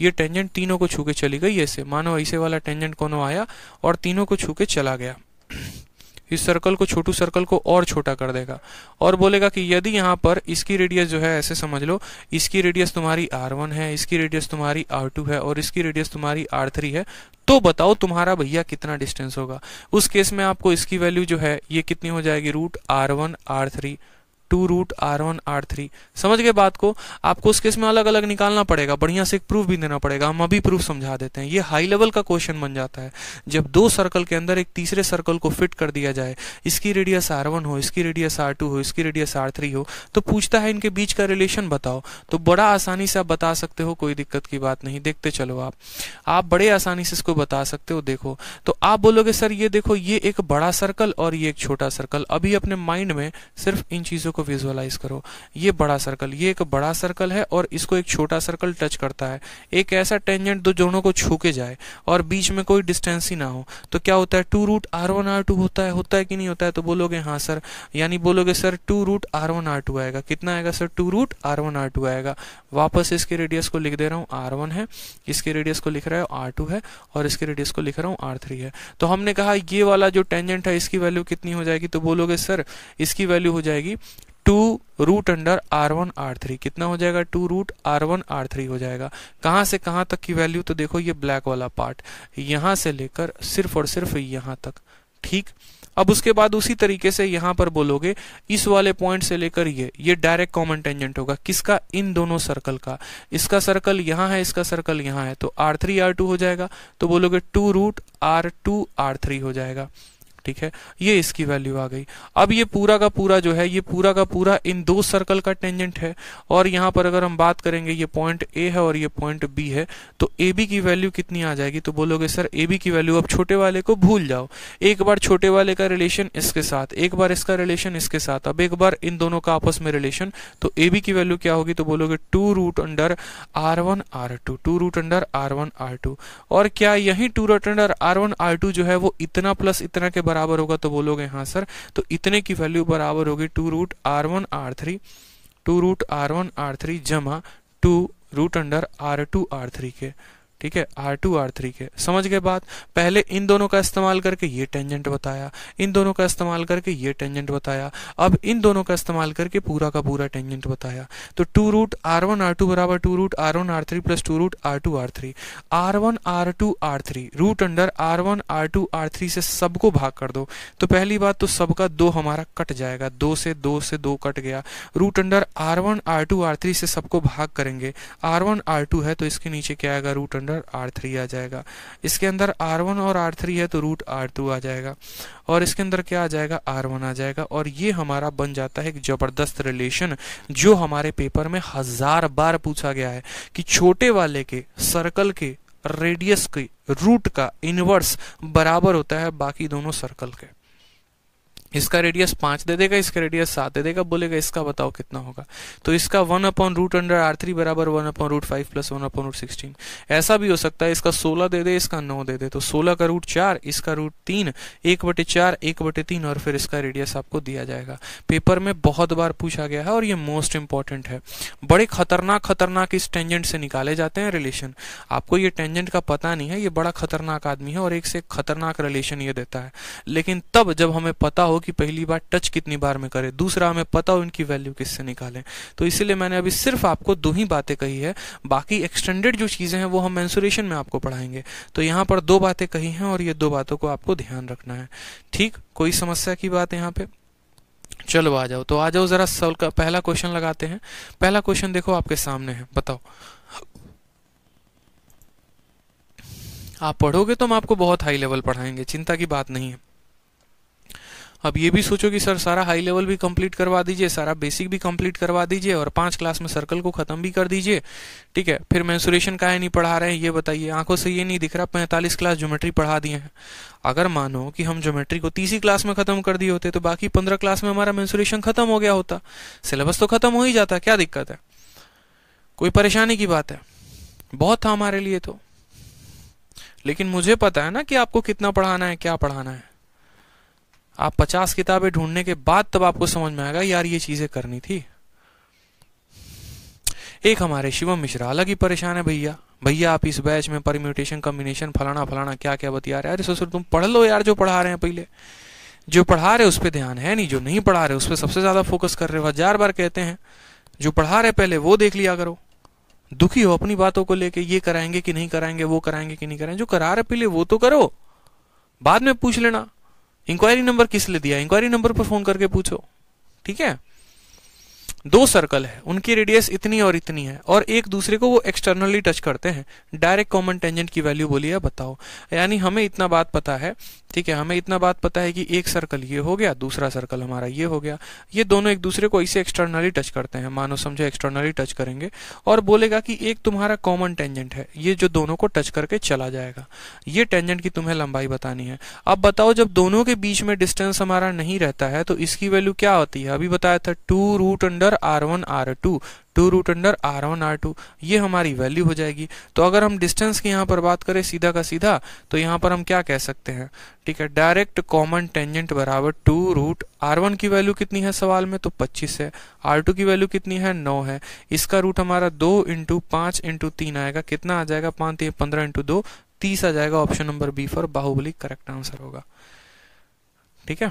ये टेंजेंट तीनों को छू के चली गई ऐसे मानो ऐसे वाला टेंजेंट कोनो आया और तीनों को छू के चला गया इस सर्कल को छोटू सर्कल को और छोटा कर देगा और बोलेगा कि यदि यहाँ पर इसकी रेडियस जो है ऐसे समझ लो इसकी रेडियस तुम्हारी आर वन है इसकी रेडियस तुम्हारी आर टू है और इसकी रेडियस तुम्हारी आर थ्री है तो बताओ तुम्हारा भैया कितना डिस्टेंस होगा उस केस में आपको इसकी वैल्यू जो है ये कितनी हो जाएगी root R one R three two root R one R three समझ गए बात को आपको उस केस में अलग अलग निकालना पड़ेगा बढ़िया से एक प्रूफ भी देना पड़ेगा हम अभी प्रूफ समझा देते हैं ये हाई लेवल का क्वेश्चन बन जाता है जब दो सर्कल के अंदर एक तीसरे सर्कल को फिट कर दिया जाए इसकी रेडियस आर वन हो इसकी रेडियस आर टू हो इसकी रेडियस आर थ्री हो तो पूछता है इनके बीच का रिलेशन बताओ तो बड़ा आसानी से आप बता सकते हो कोई दिक्कत की बात नहीं देखते चलो आप आप बड़े आसानी से इसको बता सकते हो देखो तो आप बोलोगे सर ये देखो ये एक बड़ा सर्कल और ये एक छोटा सर्कल अभी अपने माइंड में सिर्फ इन चीजों को विजुअलाइज करो ये बड़ा सर्कल ये एक बड़ा सर्कल है और इसको एक छोटा सर्कल टच करता है एक ऐसा टेंजेंट दो दोनों को छू के जाए और बीच में कोई डिस्टेंस ही ना हो तो क्या होता है two root R one R two होता है होता है कि नहीं होता है तो बोलोगे हाँ सर यानी बोलोगे sir two root R one R two आएगा कितना आएगा sir two root R one R two आएगा वापस इसके रेडियस को लिख दे रहा हूँ आर वन है इसके रेडियस को लिख रहा है आर टू है और इसके रेडियस को लिख रहा हूँ आर थ्री है तो हमने कहा ये वाला जो टेंजेंट है इसकी वैल्यू कितनी हो जाएगी तो बोलोगे सर इसकी वैल्यू हो जाएगी two root under R one R three कितना हो जाएगा two root R one R three हो जाएगा कहाँ से कहाँ तक की वैल्यू तो देखो ये ब्लैक वाला पार्ट यहाँ से लेकर सिर्फ और सिर्फ यहाँ तक ठीक अब उसके बाद उसी तरीके से यहां पर बोलोगे इस वाले पॉइंट से लेकर ये ये डायरेक्ट कॉमन टेंजेंट होगा किसका इन दोनों सर्कल का इसका सर्कल यहां है इसका सर्कल यहां है तो आर थ्री आर टू हो जाएगा तो बोलोगे two root R two R three हो जाएगा ठीक है ये इसकी वैल्यू आ गई अब ये पूरा का पूरा जो है ये पूरा का पूरा इन दो सर्कल का टेंजेंट है और यहां पर अगर हम बात करेंगे ये पॉइंट ए है और ये पॉइंट बी है तो ए बी की वैल्यू कितनी आ जाएगी तो बोलोगे सर ए बी की वैल्यू अब छोटे वाले को भूल जाओ एक बार छोटे वाले का रिलेशन इसके साथ एक बार इसका रिलेशन इसके साथ अब एक बार इन दोनों का आपस में रिलेशन तो ए बी की वैल्यू क्या होगी तो बोलोगे two root under R one R two two root under R one R two और क्या यही two root under R one R two जो है वो इतना प्लस इतना के बराबर बराबर होगा तो बोलोगे हाँ सर तो इतने की वैल्यू बराबर होगी two root R one R three two root R one R three जमा two root under R two R three के ठीक है आर टू आर थ्री के समझ गए बात पहले इन दोनों का इस्तेमाल करके ये टेंजेंट बताया इन दोनों का इस्तेमाल करके ये टेंजेंट बताया अब इन दोनों का इस्तेमाल करके पूरा का पूरा टेंजेंट बताया तो two root R one R two बराबर two root R one R three plus two root R two R three R one R two R three root under R one R two R three से सबको भाग कर दो तो पहली बात तो सबका दो हमारा कट जाएगा दो से दो से दो कट गया root under R one R two R three से सबको भाग करेंगे आर वन आर टू है तो इसके नीचे क्या आएगा रूट अंडर अंदर आर थ्री आ जाएगा इसके अंदर आर वन और आर थ्री है तो रूट आर टू आ जाएगा और इसके अंदर क्या आ जाएगा आर वन आ जाएगा और ये हमारा बन जाता है एक जबरदस्त रिलेशन जो हमारे पेपर में हजार बार पूछा गया है कि छोटे वाले के सर्कल के रेडियस के रूट का इनवर्स बराबर होता है बाकी दोनों सर्कल के इसका रेडियस पांच दे देगा इसका रेडियस सात दे देगा बोलेगा इसका बताओ कितना होगा तो इसका one upon root under R three बराबर one upon root five plus one upon root sixteen ऐसा भी हो सकता है इसका सोलह दे दे इसका नौ दे दे तो सोलह का रूट चार इसका रूट तीन एक बटे चार एक बटे तीन और फिर इसका रेडियस आपको दिया जाएगा पेपर में बहुत बार पूछा गया है और ये मोस्ट इंपॉर्टेंट है बड़े खतरनाक खतरनाक इस टेंजेंट से निकाले जाते हैं रिलेशन आपको ये टेंजेंट का पता नहीं है ये बड़ा खतरनाक आदमी है और एक से खतरनाक रिलेशन ये देता है लेकिन तब जब हमें पता हो कि पहली बार टच कितनी बार में करें दूसरा हमें पता हो इनकी वैल्यू किससे निकालें तो इसीलिए मैंने अभी सिर्फ आपको दो ही बातें कही है बाकी एक्सटेंडेड जो चीज़ें हैं वो हम मैंसुरेशन में आपको पढ़ाएंगे तो यहाँ पर दो बातें कही हैं और ये दो बातों को आपको ध्यान रखना है ठीक कोई समस्या की बात यहाँ पे चलो आ जाओ तो आ जाओ जरा सॉल्व का पहला क्वेश्चन लगाते हैं पहला क्वेश्चन देखो आपके सामने है बताओ आप पढ़ोगे तो हम आपको बहुत हाई लेवल पढ़ाएंगे चिंता की बात नहीं है अब ये भी सोचो कि सर सारा हाई लेवल भी कंप्लीट करवा दीजिए सारा बेसिक भी कंप्लीट करवा दीजिए और पांच क्लास में सर्कल को खत्म भी कर दीजिए ठीक है फिर मैंसुरेशन का है नहीं पढ़ा रहे हैं ये बताइए आंखों से ये नहीं दिख रहा पैंतालीस क्लास ज्योमेट्री पढ़ा दिए हैं अगर मानो कि हम ज्योमेट्री को तीसरी क्लास में खत्म कर दिए होते तो बाकी पंद्रह क्लास में हमारा मैंसुरेशन खत्म हो गया होता सिलेबस तो खत्म हो ही जाता क्या दिक्कत है कोई परेशानी की बात है बहुत था हमारे लिए तो लेकिन मुझे पता है ना कि आपको कितना पढ़ाना है क्या पढ़ाना है आप पचास किताबें ढूंढने के बाद तब आपको समझ में आएगा यार ये चीजें करनी थी एक हमारे शिवम मिश्रा अलग ही परेशान है भैया भैया आप इस बैच में परम्यूटेशन कम्बिनेशन फलाना फलाना क्या क्या बतिया रहे अरे ससुर तुम पढ़ लो यार जो पढ़ा रहे हैं पहले जो पढ़ा रहे उस पर ध्यान है नहीं जो नहीं पढ़ा रहे उस पर सबसे ज्यादा फोकस कर रहे हो हजार बार कहते हैं जो पढ़ा रहे पहले वो देख लिया करो दुखी हो अपनी बातों को लेके ये कराएंगे कि नहीं कराएंगे वो कराएंगे कि नहीं कराएंगे जो करा रहे पहले वो तो करो बाद में पूछ लेना इंक्वायरी नंबर किस लिए दिया इंक्वायरी नंबर पर फोन करके पूछो ठीक है दो सर्कल है उनकी रेडियस इतनी और इतनी है और एक दूसरे को वो एक्सटर्नली टच करते हैं डायरेक्ट कॉमन टेंजेंट की वैल्यू बोलिए बताओ यानी हमें इतना बात पता है ठीक है हमें इतना बात पता है कि एक सर्कल ये हो गया दूसरा सर्कल हमारा ये हो गया ये दोनों एक दूसरे को इसे एक्सटर्नली टच करते हैं मानो समझो एक्सटर्नली टच करेंगे और बोलेगा कि एक तुम्हारा कॉमन टेंजेंट है ये जो दोनों को टच करके चला जाएगा ये टेंजेंट की तुम्हें लंबाई बतानी है अब बताओ जब दोनों के बीच में डिस्टेंस हमारा नहीं रहता है तो इसकी वैल्यू क्या होती है अभी बताया था two root under under R one R two two root under R one R two ये हमारी वैल्यू हो जाएगी तो अगर हम डिस्टेंस की यहाँ पर बात करें सीधा का सीधा तो यहाँ पर हम क्या कह सकते हैं ठीक है डायरेक्ट कॉमन टेंजेंट बराबर टू रूट आर वन की वैल्यू कितनी है सवाल में तो पच्चीस है आर टू की वैल्यू कितनी है नौ है इसका रूट हमारा दो इंटू पांच इंटू तीन आएगा कितना आ जाएगा पांच तीन पंद्रह इंटू दो तीस आ जाएगा option number B for Baahubali correct answer होगा ठीक है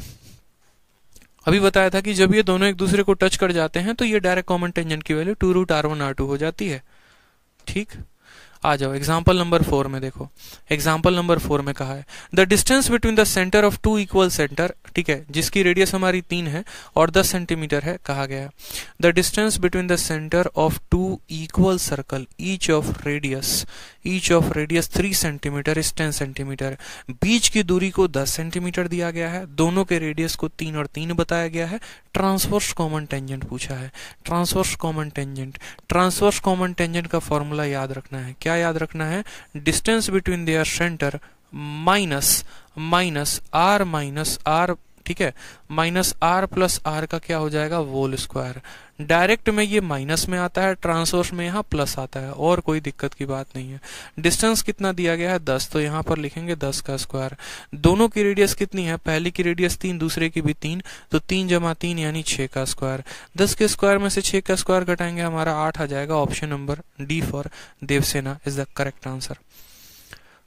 अभी बताया था कि जब ये दोनों एक दूसरे को टच कर जाते हैं तो ये डायरेक्ट कॉमन टेंजेंट की value two root R one R two हो जाती है ठीक आ जाओ एग्जाम्पल नंबर फोर में देखो एग्जाम्पल नंबर फोर में कहा है the distance between the centre of two equal centre ठीक है जिसकी रेडियस हमारी तीन है और दस सेंटीमीटर है कहा गया the distance between the centre of two equal circle each of radius each of radius three centimetre is ten centimetre बीच की दूरी को दस सेंटीमीटर दिया गया है दोनों के रेडियस को तीन और तीन बताया गया है ट्रांसवर्स कॉमन टेंजेंट पूछा है transverse common tangent transverse common tangent का फॉर्मूला याद रखना है क्या क्या याद रखना है distance between their centre minus minus R minus R ठीक है माइनस आर प्लस आर का क्या हो जाएगा वोल स्क्वायर डायरेक्ट में ये माइनस में आता है ट्रांसवर्स में यहाँ प्लस आता है और कोई दिक्कत की बात नहीं है डिस्टेंस कितना दिया गया है दस तो यहाँ पर लिखेंगे दस का स्क्वायर दोनों की रेडियस कितनी है पहले की रेडियस तीन दूसरे की भी तीन तो तीन जमा तीन यानी छः का स्क्वायर दस के स्क्वायर में से छः का स्क्वायर घटाएंगे हमारा आठ आ जाएगा option number D for Devasena is the correct answer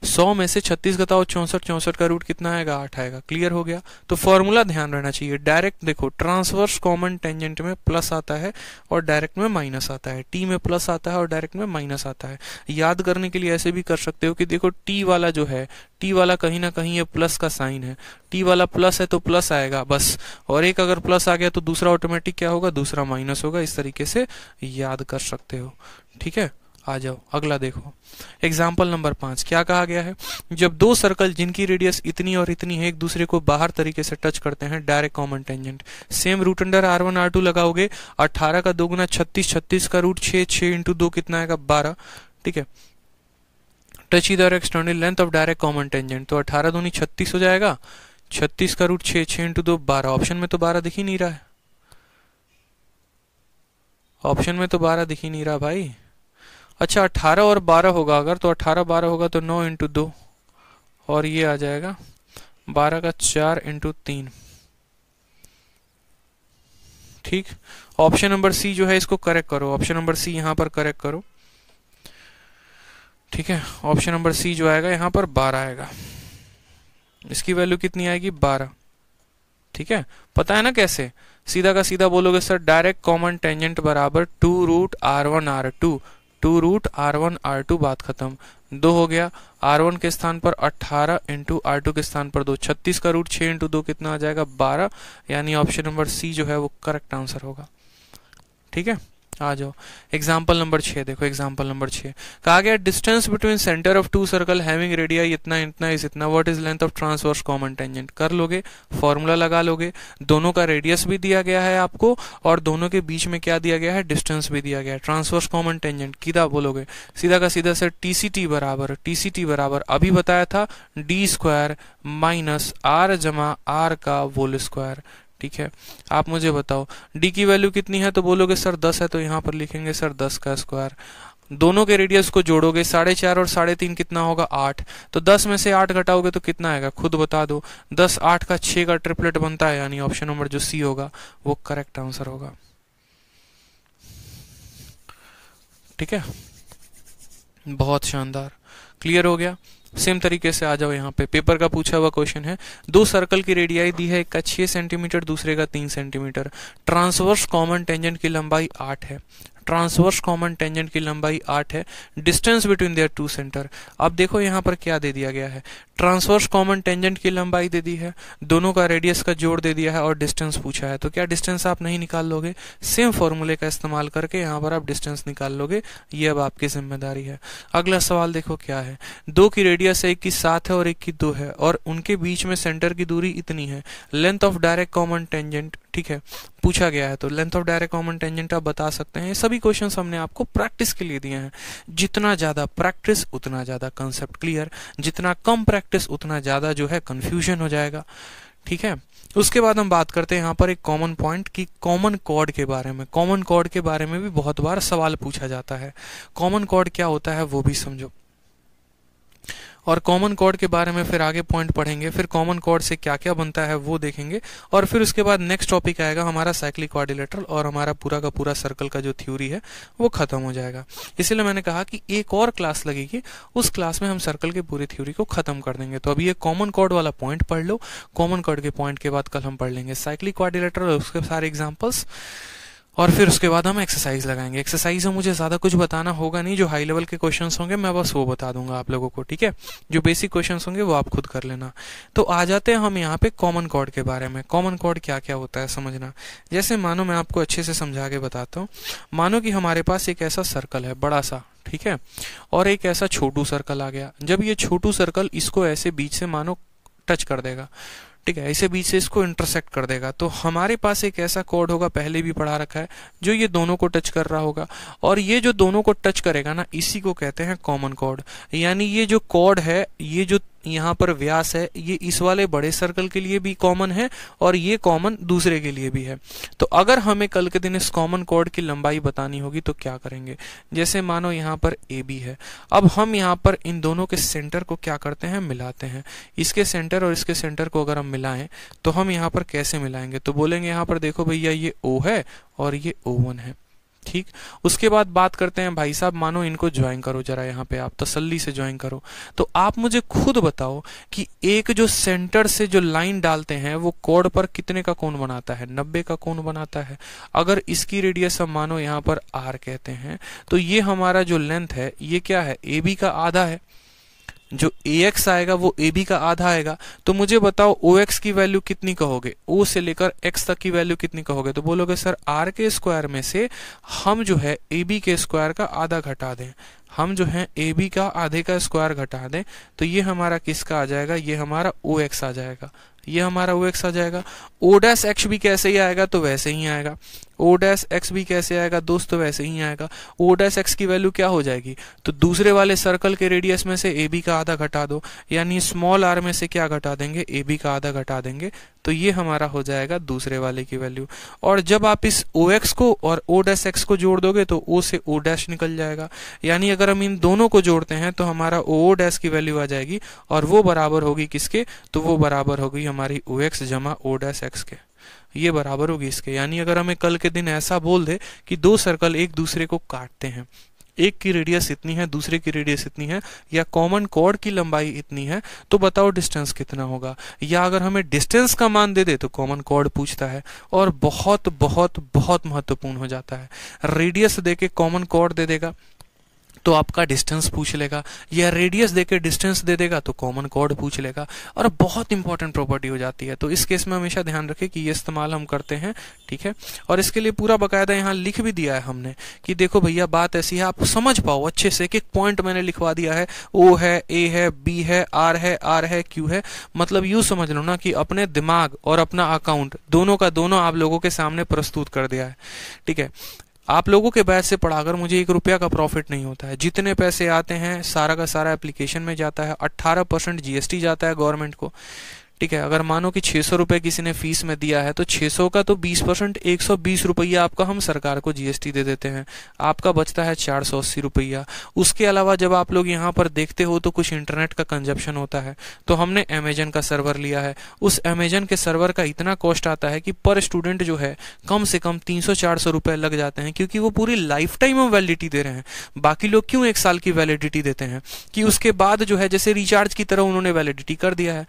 सौ में से छत्तीस घटाओ और चौंसठ चौंसठ का रूट कितना आएगा आठ आएगा क्लियर हो गया तो फॉर्मूला ध्यान रहना चाहिए डायरेक्ट देखो ट्रांसवर्स कॉमन टेंजेंट में प्लस आता है और डायरेक्ट में माइनस आता है टी में प्लस आता है और डायरेक्ट में माइनस आता है याद करने के लिए ऐसे भी कर सकते हो कि देखो टी वाला जो है टी वाला कहीं ना कहीं ये प्लस का साइन है टी वाला प्लस है तो प्लस आएगा बस और एक अगर प्लस आ गया तो दूसरा ऑटोमेटिक क्या होगा दूसरा माइनस होगा इस तरीके से याद कर सकते हो ठीक है आ जाओ अगला देखो एग्जाम्पल नंबर पांच क्या कहा गया है जब दो सर्कल जिनकी रेडियस इतनी और इतनी है एक दूसरे को बाहर तरीके से टच करते हैं direct common tangent same root under R one R two लगाओगे अट्ठारह का दोगुना छत्तीस छत्तीस का रूट छे छे इंटू दो कितना आएगा बारह ठीक है टच इधर external length of direct common tangent तो अट्ठारह दोनों छत्तीस हो जाएगा छत्तीस का रूट छे छे इंटू दो बारह ऑप्शन में तो बारह दिख ही नहीं रहा है ऑप्शन में तो बारह दिख ही नहीं रहा भाई अच्छा अट्ठारह और बारह होगा अगर तो अट्ठारह बारह होगा तो नौ इंटू दो और ये आ जाएगा बारह का चार इंटू तीन ठीक ऑप्शन नंबर सी जो है इसको करेक्ट करो ऑप्शन नंबर सी यहाँ पर करेक्ट करो ठीक है ऑप्शन नंबर सी जो आएगा यहाँ पर बारह आएगा इसकी वैल्यू कितनी आएगी बारह ठीक है पता है ना कैसे सीधा का सीधा बोलोगे सर डायरेक्ट कॉमन टेंजेंट बराबर two root R one R two two root R one R two बात खत्म दो हो गया आर वन के स्थान पर अट्ठारह इंटू आर टू के स्थान पर दो छत्तीस का रूट छह इंटू दो कितना आ जाएगा बारह यानी ऑप्शन नंबर सी जो है वो करेक्ट आंसर होगा ठीक है आ जाओ एग्जाम्पल नंबर छः देखो एग्जाम्पल नंबर छः कहा गया distance between centre of two circle having radii इतना इतना इस इतना what is length of transverse common tangent कर लोगे फॉर्मूला लगा लोगे दोनों का रेडियस भी दिया गया है आपको और दोनों के बीच में क्या दिया गया है डिस्टेंस भी दिया गया है ट्रांसवर्स कॉमन टेंजेंट किधा बोलोगे सीधा का सीधा सर टी सी टी बराबर टी सी टी बराबर अभी बताया था डी स्क्वायर माइनस आर जमा आर का वोल स्क्वायर ठीक है आप मुझे बताओ डी की वैल्यू कितनी है तो बोलोगे सर दस है तो यहाँ पर लिखेंगे सर दस का स्क्वायर दोनों के रेडियस को जोड़ोगे साढ़े चार और साढ़े तीन कितना होगा आठ तो दस में से आठ घटाओगे तो कितना आएगा खुद बता दो दस आठ का छह का ट्रिपलेट बनता है यानी ऑप्शन नंबर जो सी होगा वो करेक्ट आंसर होगा ठीक है बहुत शानदार क्लियर हो गया सेम तरीके से आ जाओ यहाँ पे पेपर का पूछा हुआ क्वेश्चन है दो सर्कल की रेडियाई दी है एक का छह सेंटीमीटर दूसरे का तीन सेंटीमीटर ट्रांसवर्स कॉमन टेंजेंट की लंबाई आठ है ट्रांसवर्स कॉमन टेंजेंट की लंबाई आठ है distance between their two centre अब देखो यहाँ पर क्या दे दिया गया है ट्रांसवर्स कॉमन टेंजेंट की लंबाई दे दी है दोनों का रेडियस का जोड़ दे दिया है और डिस्टेंस पूछा है तो क्या डिस्टेंस आप नहीं निकाल लोगे सेम फॉर्मूले का इस्तेमाल करके यहाँ पर आप डिस्टेंस निकाल लोगे ये अब आपकी जिम्मेदारी है अगला सवाल देखो क्या है दो की रेडियस एक की सात है और एक की दो है और उनके बीच में सेंटर की दूरी इतनी है length of direct common tangent ठीक है पूछा गया है तो length of direct common tangent आप बता सकते हैं सभी क्वेश्चन हमने आपको प्रैक्टिस के लिए दिए हैं जितना ज़्यादा प्रैक्टिस उतना ज़्यादा कंसेप्ट क्लियर जितना कम प्रैक्टिस उतना ज़्यादा जो है कंफ्यूजन हो जाएगा ठीक है उसके बाद हम बात करते हैं यहाँ पर एक कॉमन पॉइंट कि कॉमन कॉर्ड के बारे में कॉमन कॉर्ड के बारे में भी बहुत बार सवाल पूछा जाता है कॉमन कॉर्ड क्या होता है वो भी समझो और कॉमन कॉर्ड के बारे में फिर आगे पॉइंट पढ़ेंगे फिर कॉमन कॉर्ड से क्या क्या बनता है वो देखेंगे और फिर उसके बाद नेक्स्ट टॉपिक आएगा हमारा साइक्लिक क्वारिलेटर और हमारा पूरा का पूरा सर्कल का जो थ्योरी है वो खत्म हो जाएगा इसीलिए मैंने कहा कि एक और क्लास लगेगी उस क्लास में हम सर्कल के पूरी थ्योरी को खत्म कर देंगे तो अभी ये कॉमन कॉर्ड वाला पॉइंट पढ़ लो कॉमन कॉर्ड के पॉइंट के बाद कल हम पढ़ लेंगे साइक्लिक और उसके सारे एग्जाम्पल्स और फिर उसके बाद हम एक्सरसाइज लगाएंगे एक्सरसाइज में मुझे ज़्यादा कुछ बताना होगा नहीं जो हाई लेवल के क्वेश्चंस होंगे मैं बस वो बता दूंगा आप लोगों को ठीक है जो बेसिक क्वेश्चंस होंगे वो आप खुद कर लेना तो आ जाते हैं हम यहाँ पे कॉमन कॉर्ड के बारे में कॉमन कॉर्ड क्या क्या होता है समझना जैसे मानो मैं आपको अच्छे से समझा के बताता हूँ मानो कि हमारे पास एक ऐसा सर्कल है बड़ा सा ठीक है और एक ऐसा छोटू सर्कल आ गया जब ये छोटू सर्कल इसको ऐसे बीच से मानो टच कर देगा ठीक है इसे बीच से इसको इंटरसेक्ट कर देगा तो हमारे पास एक ऐसा कोड होगा पहले भी पढ़ा रखा है जो ये दोनों को टच कर रहा होगा और ये जो दोनों को टच करेगा ना इसी को कहते हैं कॉमन कोड यानी ये जो कोड है ये जो यहाँ पर व्यास है ये इस वाले बड़े सर्कल के लिए भी कॉमन है और ये कॉमन दूसरे के लिए भी है तो अगर हमें कल के दिन इस कॉमन कॉर्ड की लंबाई बतानी होगी तो क्या करेंगे जैसे मानो यहाँ पर ए बी है अब हम यहाँ पर इन दोनों के सेंटर को क्या करते हैं मिलाते हैं इसके सेंटर और इसके सेंटर को अगर हम मिलाएं तो हम यहाँ पर कैसे मिलाएंगे तो बोलेंगे यहाँ पर देखो भैया ये ओ है और ये ओ वन है ठीक उसके बाद बात करते हैं भाई साहब मानो इनको ज्वाइन करो जरा यहाँ पे आप तसल्ली से ज्वाइन करो तो आप मुझे खुद बताओ कि एक जो सेंटर से जो लाइन डालते हैं वो कोड पर कितने का कोण बनाता है नब्बे का कोण बनाता है अगर इसकी रेडियस हम मानो यहाँ पर आर कहते हैं तो ये हमारा जो लेंथ है ये क्या है ए बी का आधा है जो ए एक्स आएगा वो ए बी का आधा आएगा तो मुझे बताओ ओ एक्स की वैल्यू कितनी कहोगे ओ से लेकर एक्स तक की वैल्यू कितनी कहोगे तो बोलोगे सर आर के स्क्वायर में से हम जो है ए बी के स्क्वायर का आधा घटा दें हम जो है ए बी का आधे का स्क्वायर घटा दें तो ये हमारा किसका आ जाएगा ये हमारा ओ एक्स आ जाएगा ये हमारा ओ एक्स आ जाएगा ओ डैस एक्स भी कैसे ही आएगा तो वैसे ही आएगा ओ डैस एक्स भी कैसे आएगा दोस्त तो वैसे ही आएगा ओ डैस एक्स की वैल्यू क्या हो जाएगी तो दूसरे वाले सर्कल के रेडियस में से ए बी का आधा घटा दो यानी स्मॉल आर में से क्या घटा देंगे ए बी का आधा घटा देंगे तो ये हमारा हो जाएगा दूसरे वाले की वैल्यू और जब आप इस ओ एक्स को और ओ डैस एक्स को जोड़ दोगे तो ओ से ओ डैश निकल जाएगा यानी अगर हम इन दोनों को जोड़ते हैं तो हमारा ओ डैस की वैल्यू आ जाएगी और वो बराबर होगी किसके तो वो बराबर होगी हमारे हमारी ओ एक्स जमा ओ डैस एक्स के ये बराबर होगी इसके यानी अगर हमें कल के दिन ऐसा बोल दे कि दो सर्कल एक दूसरे को काटते हैं एक की रेडियस इतनी है दूसरे की रेडियस इतनी है या कॉमन कॉर्ड की लंबाई इतनी है तो बताओ डिस्टेंस कितना होगा या अगर हमें डिस्टेंस का मान दे दे तो कॉमन कॉर्ड पूछता है और बहुत बहुत बहुत महत्वपूर्ण हो जाता है रेडियस दे के कॉमन कॉर्ड दे देगा तो आपका डिस्टेंस पूछ लेगा या रेडियस देके डिस्टेंस दे देगा तो कॉमन कॉर्ड पूछ लेगा और बहुत इंपॉर्टेंट प्रॉपर्टी हो जाती है तो इस केस में हमेशा ध्यान रखें कि ये इस्तेमाल हम करते हैं ठीक है और इसके लिए पूरा बाकायदा यहाँ लिख भी दिया है हमने कि देखो भैया बात ऐसी है आप समझ पाओ अच्छे से एक एक पॉइंट मैंने लिखवा दिया है ओ है ए है बी है आर है आर है क्यू है मतलब यू समझ लो ना कि अपने दिमाग और अपना अकाउंट दोनों का दोनों आप लोगों के सामने प्रस्तुत कर दिया है ठीक है आप लोगों के बैच से पढ़ाकर मुझे एक रुपया का प्रॉफिट नहीं होता है जितने पैसे आते हैं सारा का सारा एप्लीकेशन में जाता है 18 परसेंट जीएसटी जाता है गवर्नमेंट को ठीक है अगर मानो कि छह सौ रुपए किसी ने फीस में दिया है तो छः सौ का तो बीस परसेंट एक सौ बीस रुपया आपका हम सरकार को जीएसटी दे देते हैं आपका बचता है चार सौ अस्सी रुपया उसके अलावा जब आप लोग यहाँ पर देखते हो तो कुछ इंटरनेट का कंजप्शन होता है तो हमने अमेजन का सर्वर लिया है उस अमेजन के सर्वर का इतना कॉस्ट आता है कि पर स्टूडेंट जो है कम से कम तीन सौ चार सौ लग जाते हैं क्योंकि वो पूरी लाइफ टाइम हम वैलिडिटी दे रहे हैं बाकी लोग क्यों एक साल की वैलिडिटी देते हैं कि उसके बाद जो है जैसे रिचार्ज की तरह उन्होंने वैलिडिटी कर दिया है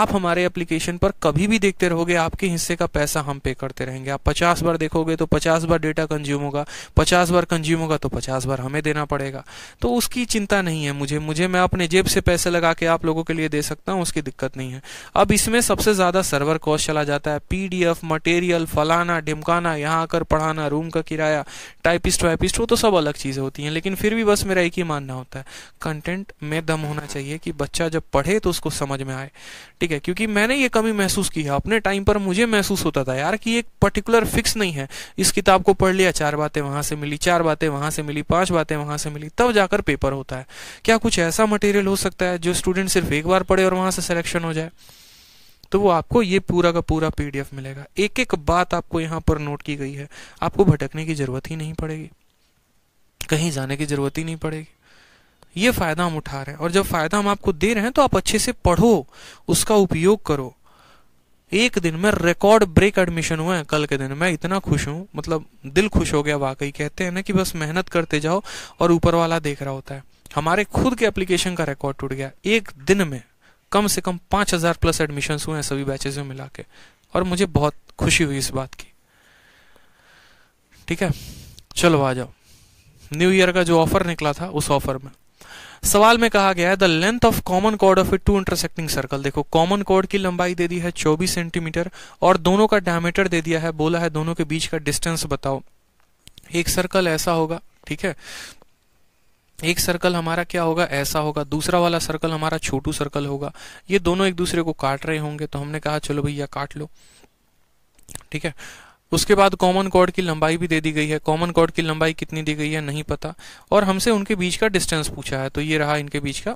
आप हमारे हमारे एप्लीकेशन पर कभी भी देखते रहोगे आपके हिस्से का पैसा हम पे करते रहेंगे आप पचास बार देखोगे तो पचास बार डेटा कंज्यूम होगा पचास बार कंज्यूम होगा तो पचास बार हमें देना पड़ेगा तो उसकी चिंता नहीं है मुझे मुझे मैं अपने जेब से पैसे लगा के आप लोगों के लिए दे सकता हूँ उसकी दिक्कत नहीं है अब इसमें सबसे ज़्यादा सर्वर कॉस्ट चला जाता है पी मटेरियल फलाना ढिमकाना यहाँ आकर पढ़ाना रूम का किराया टाइपिस्ट वाइपिस्ट वो तो सब अलग चीज़ें होती हैं लेकिन फिर भी बस मेरा एक ही मानना होता है कंटेंट में दम होना चाहिए कि बच्चा जब पढ़े तो उसको समझ में आए ठीक है क्योंकि कि मैंने ये कमी महसूस की है अपने टाइम पर मुझे महसूस होता था यार कि एक पर्टिकुलर फिक्स नहीं है इस किताब को पढ़ लिया चार बातें वहां से मिली चार बातें वहां से मिली पांच बातें वहां से मिली तब जाकर पेपर होता है क्या कुछ ऐसा मटेरियल हो सकता है जो स्टूडेंट सिर्फ एक बार पढ़े और वहां से सिलेक्शन हो जाए तो वो आपको ये पूरा का पूरा पीडीएफ मिलेगा एक एक बात आपको यहाँ पर नोट की गई है आपको भटकने की जरूरत ही नहीं पड़ेगी कहीं जाने की जरूरत ही नहीं पड़ेगी ये फ़ायदा हम उठा रहे हैं और जब फ़ायदा हम आपको दे रहे हैं तो आप अच्छे से पढ़ो उसका उपयोग करो एक दिन में रिकॉर्ड ब्रेक एडमिशन हुआ है कल के दिन मैं इतना खुश हूं मतलब दिल खुश हो गया वाकई कहते हैं ना कि बस मेहनत करते जाओ और ऊपर वाला देख रहा होता है हमारे खुद के एप्लीकेशन का रिकॉर्ड टूट गया एक दिन में कम से कम पांच हज़ार प्लस एडमिशन हुए हैं सभी बैचेज में मिला के और मुझे बहुत खुशी हुई इस बात की ठीक है चलो आ जाओ न्यू ईयर का जो ऑफर निकला था उस ऑफर में सवाल में कहा गया है द लेंथ ऑफ कॉमन कोड of a two intersecting circle देखो कॉमन कोड की लंबाई दे दी है 24 सेंटीमीटर और दोनों का डायमीटर दे दिया है बोला है दोनों के बीच का डिस्टेंस बताओ एक सर्कल ऐसा होगा ठीक है एक सर्कल हमारा क्या होगा ऐसा होगा दूसरा वाला सर्कल हमारा छोटू सर्कल होगा ये दोनों एक दूसरे को काट रहे होंगे तो हमने कहा चलो भैया काट लो ठीक है उसके बाद कॉमन कॉर्ड की लंबाई भी दे दी गई है कॉमन कॉर्ड की लंबाई कितनी दी गई है नहीं पता और हमसे उनके बीच का डिस्टेंस पूछा है तो ये रहा इनके बीच का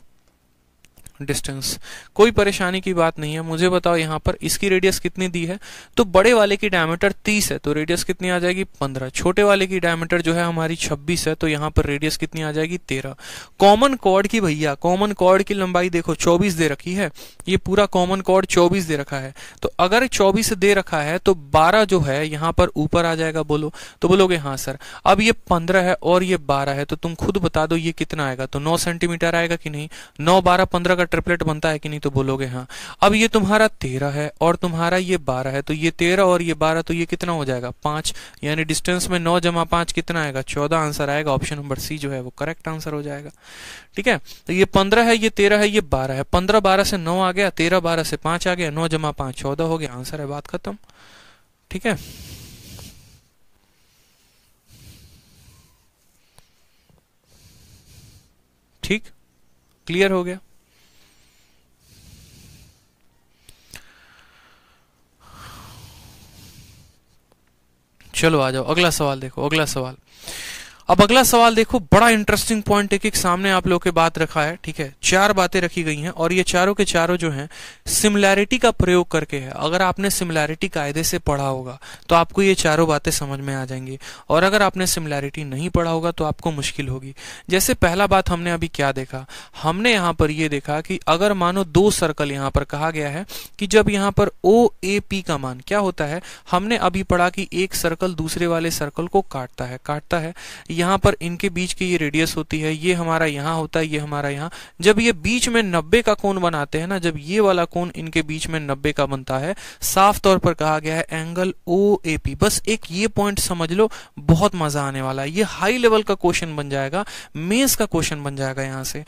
डिस्टेंस कोई परेशानी की बात नहीं है मुझे बताओ यहाँ पर इसकी रेडियस कितनी दी है तो बड़े वाले की डायमीटर 30 है तो रेडियस कितनी आ जाएगी पंद्रह छोटे वाले की डायमीटर जो है हमारी छब्बीस है तो यहाँ पर रेडियस कितनी आ जाएगी 13 कॉमन कॉर्ड की भैया कॉमन कॉर्ड की लंबाई देखो चौबीस दे रखी है ये पूरा कॉमन कॉर्ड चौबीस दे रखा है तो अगर चौबीस दे रखा है तो बारह जो है यहाँ पर ऊपर आ जाएगा बोलो तो बोलोगे हाँ सर अब ये पंद्रह है और ये बारह है तो तुम खुद बता दो ये कितना आएगा तो नौ सेंटीमीटर आएगा कि नहीं नौ बारह पंद्रह का का ट्रिपलेट बनता है कि नहीं तो बोलोगे हाँ अब ये तुम्हारा तेरह है और तुम्हारा ये बारह है तो ये तेरह और ये बारह तो ये कितना हो जाएगा पांच यानी डिस्टेंस में नौ जमा पांच कितना आएगा चौदह आंसर आएगा ऑप्शन नंबर सी जो है वो करेक्ट आंसर हो जाएगा ठीक है तो ये पंद्रह है ये तेरह है ये बारह है पंद्रह बारह से नौ आ गया तेरह बारह से पांच आ गया नौ जमा पांच चौदह हो गया आंसर है बात खत्म ठीक है ठीक क्लियर हो गया चलो आ जाओ अगला सवाल देखो अगला सवाल अब अगला सवाल देखो बड़ा इंटरेस्टिंग पॉइंट एक एक सामने आप लोग के बात रखा है ठीक है चार बातें रखी गई हैं और ये चारों के चारों जो हैं सिमिलैरिटी का प्रयोग करके है अगर आपने सिमिलैरिटी कायदे से पढ़ा होगा तो आपको ये चारों बातें समझ में आ जाएंगी और अगर आपने सिमिलैरिटी नहीं पढ़ा होगा तो आपको मुश्किल होगी जैसे पहला बात हमने अभी क्या देखा हमने यहाँ पर ये देखा कि अगर मानो दो सर्कल यहाँ पर कहा गया है कि जब यहाँ पर ओ ए पी का मान क्या होता है हमने अभी पढ़ा कि एक सर्कल दूसरे वाले सर्कल को काटता है काटता है यहाँ पर इनके बीच की ये रेडियस होती है ये हमारा यहाँ होता है ये हमारा यहाँ जब ये बीच में नब्बे का कोण बनाते हैं ना जब ये वाला कोण इनके बीच में नब्बे का बनता है साफ तौर पर कहा गया है एंगल ओ ए पी बस एक ये पॉइंट समझ लो बहुत मजा आने वाला है ये हाई लेवल का क्वेश्चन बन जाएगा मेन्स का क्वेश्चन बन जाएगा यहाँ से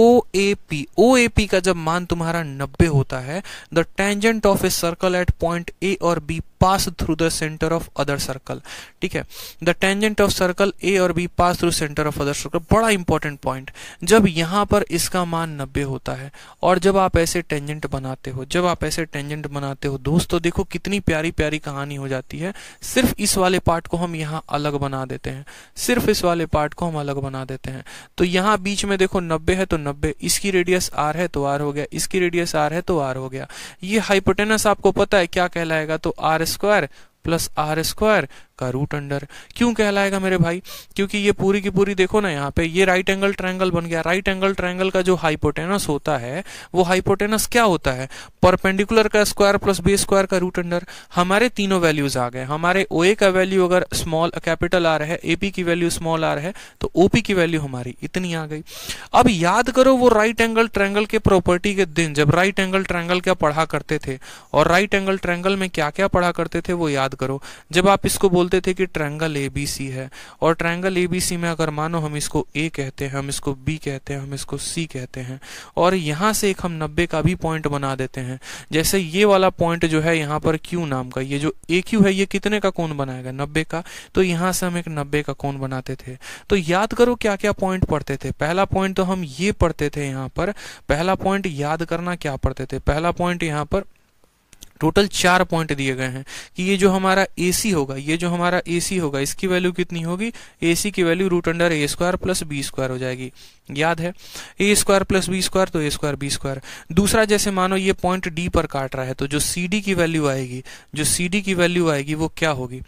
ओ A P O A P का जब मान तुम्हारा नब्बे होता है the tangent of a circle at point A और B pass through the centre of other circle ठीक है the tangent of circle A और B pass through centre of other circle बड़ा इंपॉर्टेंट पॉइंट जब यहां पर इसका मान नब्बे होता है और जब आप ऐसे टेंजेंट बनाते हो जब आप ऐसे टेंजेंट बनाते हो दोस्तों देखो कितनी प्यारी प्यारी कहानी हो जाती है सिर्फ इस वाले पार्ट को हम यहाँ अलग बना देते हैं सिर्फ इस वाले पार्ट को हम अलग बना देते हैं तो यहाँ बीच में देखो नब्बे है तो नब्बे इसकी रेडियस आर है तो आर हो गया इसकी रेडियस आर है तो आर हो गया ये हाइपोटेनस आपको पता है क्या कहलाएगा तो R square plus R square का रूट अंडर क्यों कहलाएगा मेरे भाई क्योंकि ये पूरी की पूरी देखो ना यहाँ पे ये राइट एंगल ट्रायंगल बन गया राइट एंगल ट्रायंगल का जो हाइपोटेनस होता है वो हाइपोटेनस क्या होता है परपेंडिकुलर का स्क्वायर प्लस बी स्क्वायर का रूट अंडर हमारे तीनों वैल्यूज आ गए हमारे ओ का वैल्यू अगर स्मॉल कैपिटल आ रहा है एपी की वैल्यू स्मॉल आ रहा है तो ओपी की वैल्यू हमारी इतनी आ गई अब याद करो वो राइट एंगल ट्रायंगल के प्रॉपर्टी के दिन जब राइट एंगल ट्रायंगल क्या पढ़ा करते थे और राइट एंगल ट्रायंगल में क्या क्या पढ़ा करते थे वो याद करो जब आप इसको बोलते बोलते थे कि ट्रायंगल ए बी सी है और ट्रायंगल ए बी सी में अगर मानो हम इसको ए कहते हैं हम इसको बी कहते हैं हम इसको सी कहते हैं और यहाँ से एक हम नब्बे का भी पॉइंट बना देते हैं जैसे ये वाला पॉइंट जो है यहाँ पर क्यू नाम का ये जो ए क्यू है ये कितने का कौन बनाएगा नब्बे का तो यहाँ से हम एक नब्बे का कौन बनाते थे तो याद करो क्या क्या पॉइंट पढ़ते थे पहला पॉइंट तो हम ये पढ़ते थे यहाँ पर पहला पॉइंट याद करना क्या पढ़ते थे पहला पॉइंट यहाँ पर टोटल चार पॉइंट दिए गए हैं कि ये जो हमारा ए होगा ये जो हमारा ए होगा इसकी वैल्यू कितनी होगी ए की value root under A square plus B square हो जाएगी याद है A square plus B square तो ए स्क्वायर बी स्क्वायर दूसरा जैसे मानो ये पॉइंट डी पर काट रहा है तो जो सी की वैल्यू आएगी जो सी डी की वैल्यू आएगी वो क्या होगी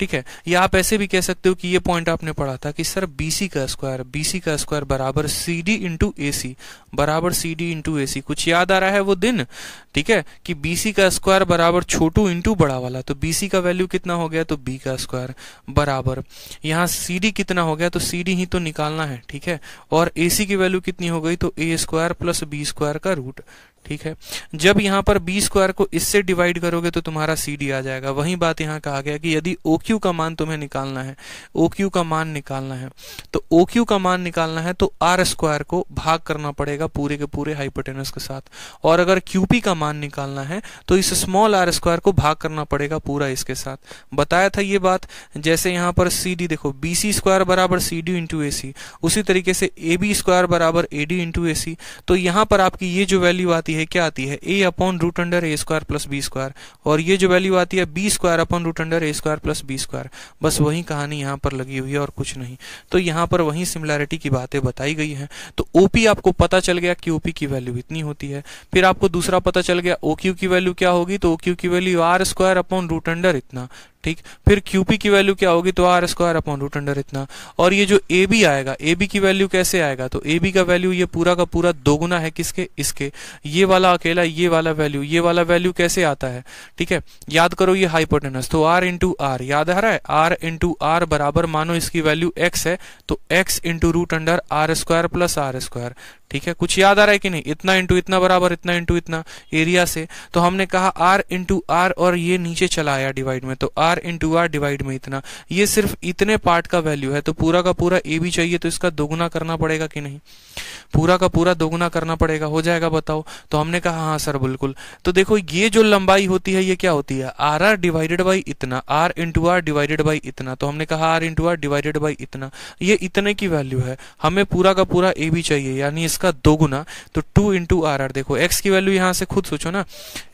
ठीक है या आप ऐसे भी कह सकते हो कि ये पॉइंट आपने पढ़ा था कि सर बी का स्क्वायर बी का स्क्वायर बराबर सी डी इंटू बराबर सी डी इंटू कुछ याद आ रहा है वो दिन ठीक है कि बी का स्क्वायर स्क्वायर बराबर छोटू इंटू बड़ा वाला तो बी का वैल्यू कितना हो गया तो बी का स्क्वायर बराबर यहाँ सी कितना हो गया तो सी ही तो निकालना है ठीक है और ए की वैल्यू कितनी हो गई तो A square plus B square का रूट ठीक है जब यहां पर बी स्क्वायर को इससे डिवाइड करोगे तो तुम्हारा सी डी आ जाएगा वही बात यहां कहा गया कि यदि ओ क्यू का मान तुम्हें निकालना है ओ क्यू का मान निकालना है तो ओ क्यू का मान निकालना है तो आर स्क्वायर को भाग करना पड़ेगा पूरे के पूरे हाइपोटेनस के साथ और अगर क्यूपी का मान निकालना है तो इस स्मॉल आर स्क्वायर को भाग करना पड़ेगा पूरा इसके साथ बताया था ये बात जैसे यहां पर सी डी देखो बी सी स्क्वायर बराबर सी डी इंटू ए सी उसी तरीके से ए बी स्क्वायर बराबर ए डी इंटू ए सी तो यहां पर आपकी ये जो वैल्यू आती आती है क्या आती है A upon root under A square plus B square और ये जो वैल्यू आती है B square upon root under A square plus B square बस वही कहानी यहाँ पर लगी हुई है और कुछ नहीं तो यहाँ पर वही सिमिलैरिटी की बातें बताई गई हैं तो ओपी आपको पता चल गया कि ओपी की वैल्यू इतनी होती है फिर आपको दूसरा पता चल गया ओक्यू की वैल्यू क्या होगी तो ओक्यू की value R square upon root under इतना ठीक फिर QP की वैल्यू क्या होगी तो R square upon root under इतना और ये जो ए बी आएगा ए बी की वैल्यू कैसे आएगा तो ए बी का वैल्यू ये पूरा का पूरा दोगुना है किसके इसके ये वाला अकेला ये वाला वैल्यू ये वाला वैल्यू कैसे आता है ठीक है याद करो ये हाइपोटेनस तो आर इंटू आर याद आ रहा है आर इंटू आर बराबर मानो इसकी वैल्यू एक्स है तो X into root under R square plus R square ठीक है कुछ याद आ रहा है कि नहीं इतना इंटू इतना बराबर इतना इंटू इतना एरिया से तो हमने कहा आर इंटू आर और ये नीचे चला आया डिवाइड में तो आर इंटू आर डिवाइड में इतना ये सिर्फ इतने पार्ट का वैल्यू है तो पूरा का पूरा ए भी चाहिए तो इसका दोगुना करना पड़ेगा कि नहीं पूरा का पूरा दोगुना करना पड़ेगा हो जाएगा बताओ तो हमने कहा हाँ सर बिल्कुल तो देखो ये जो लंबाई होती है ये क्या होती है आर आर डिवाइडेड बाई इतना R into R divided by इतना तो हमने कहा R into R divided by इतना ये इतने की वैल्यू है हमें पूरा का पूरा ए भी चाहिए यानी इसका दो गुना तो टू इंटू आर आर देखो एक्स की वैल्यू यहाँ से खुद सोचो ना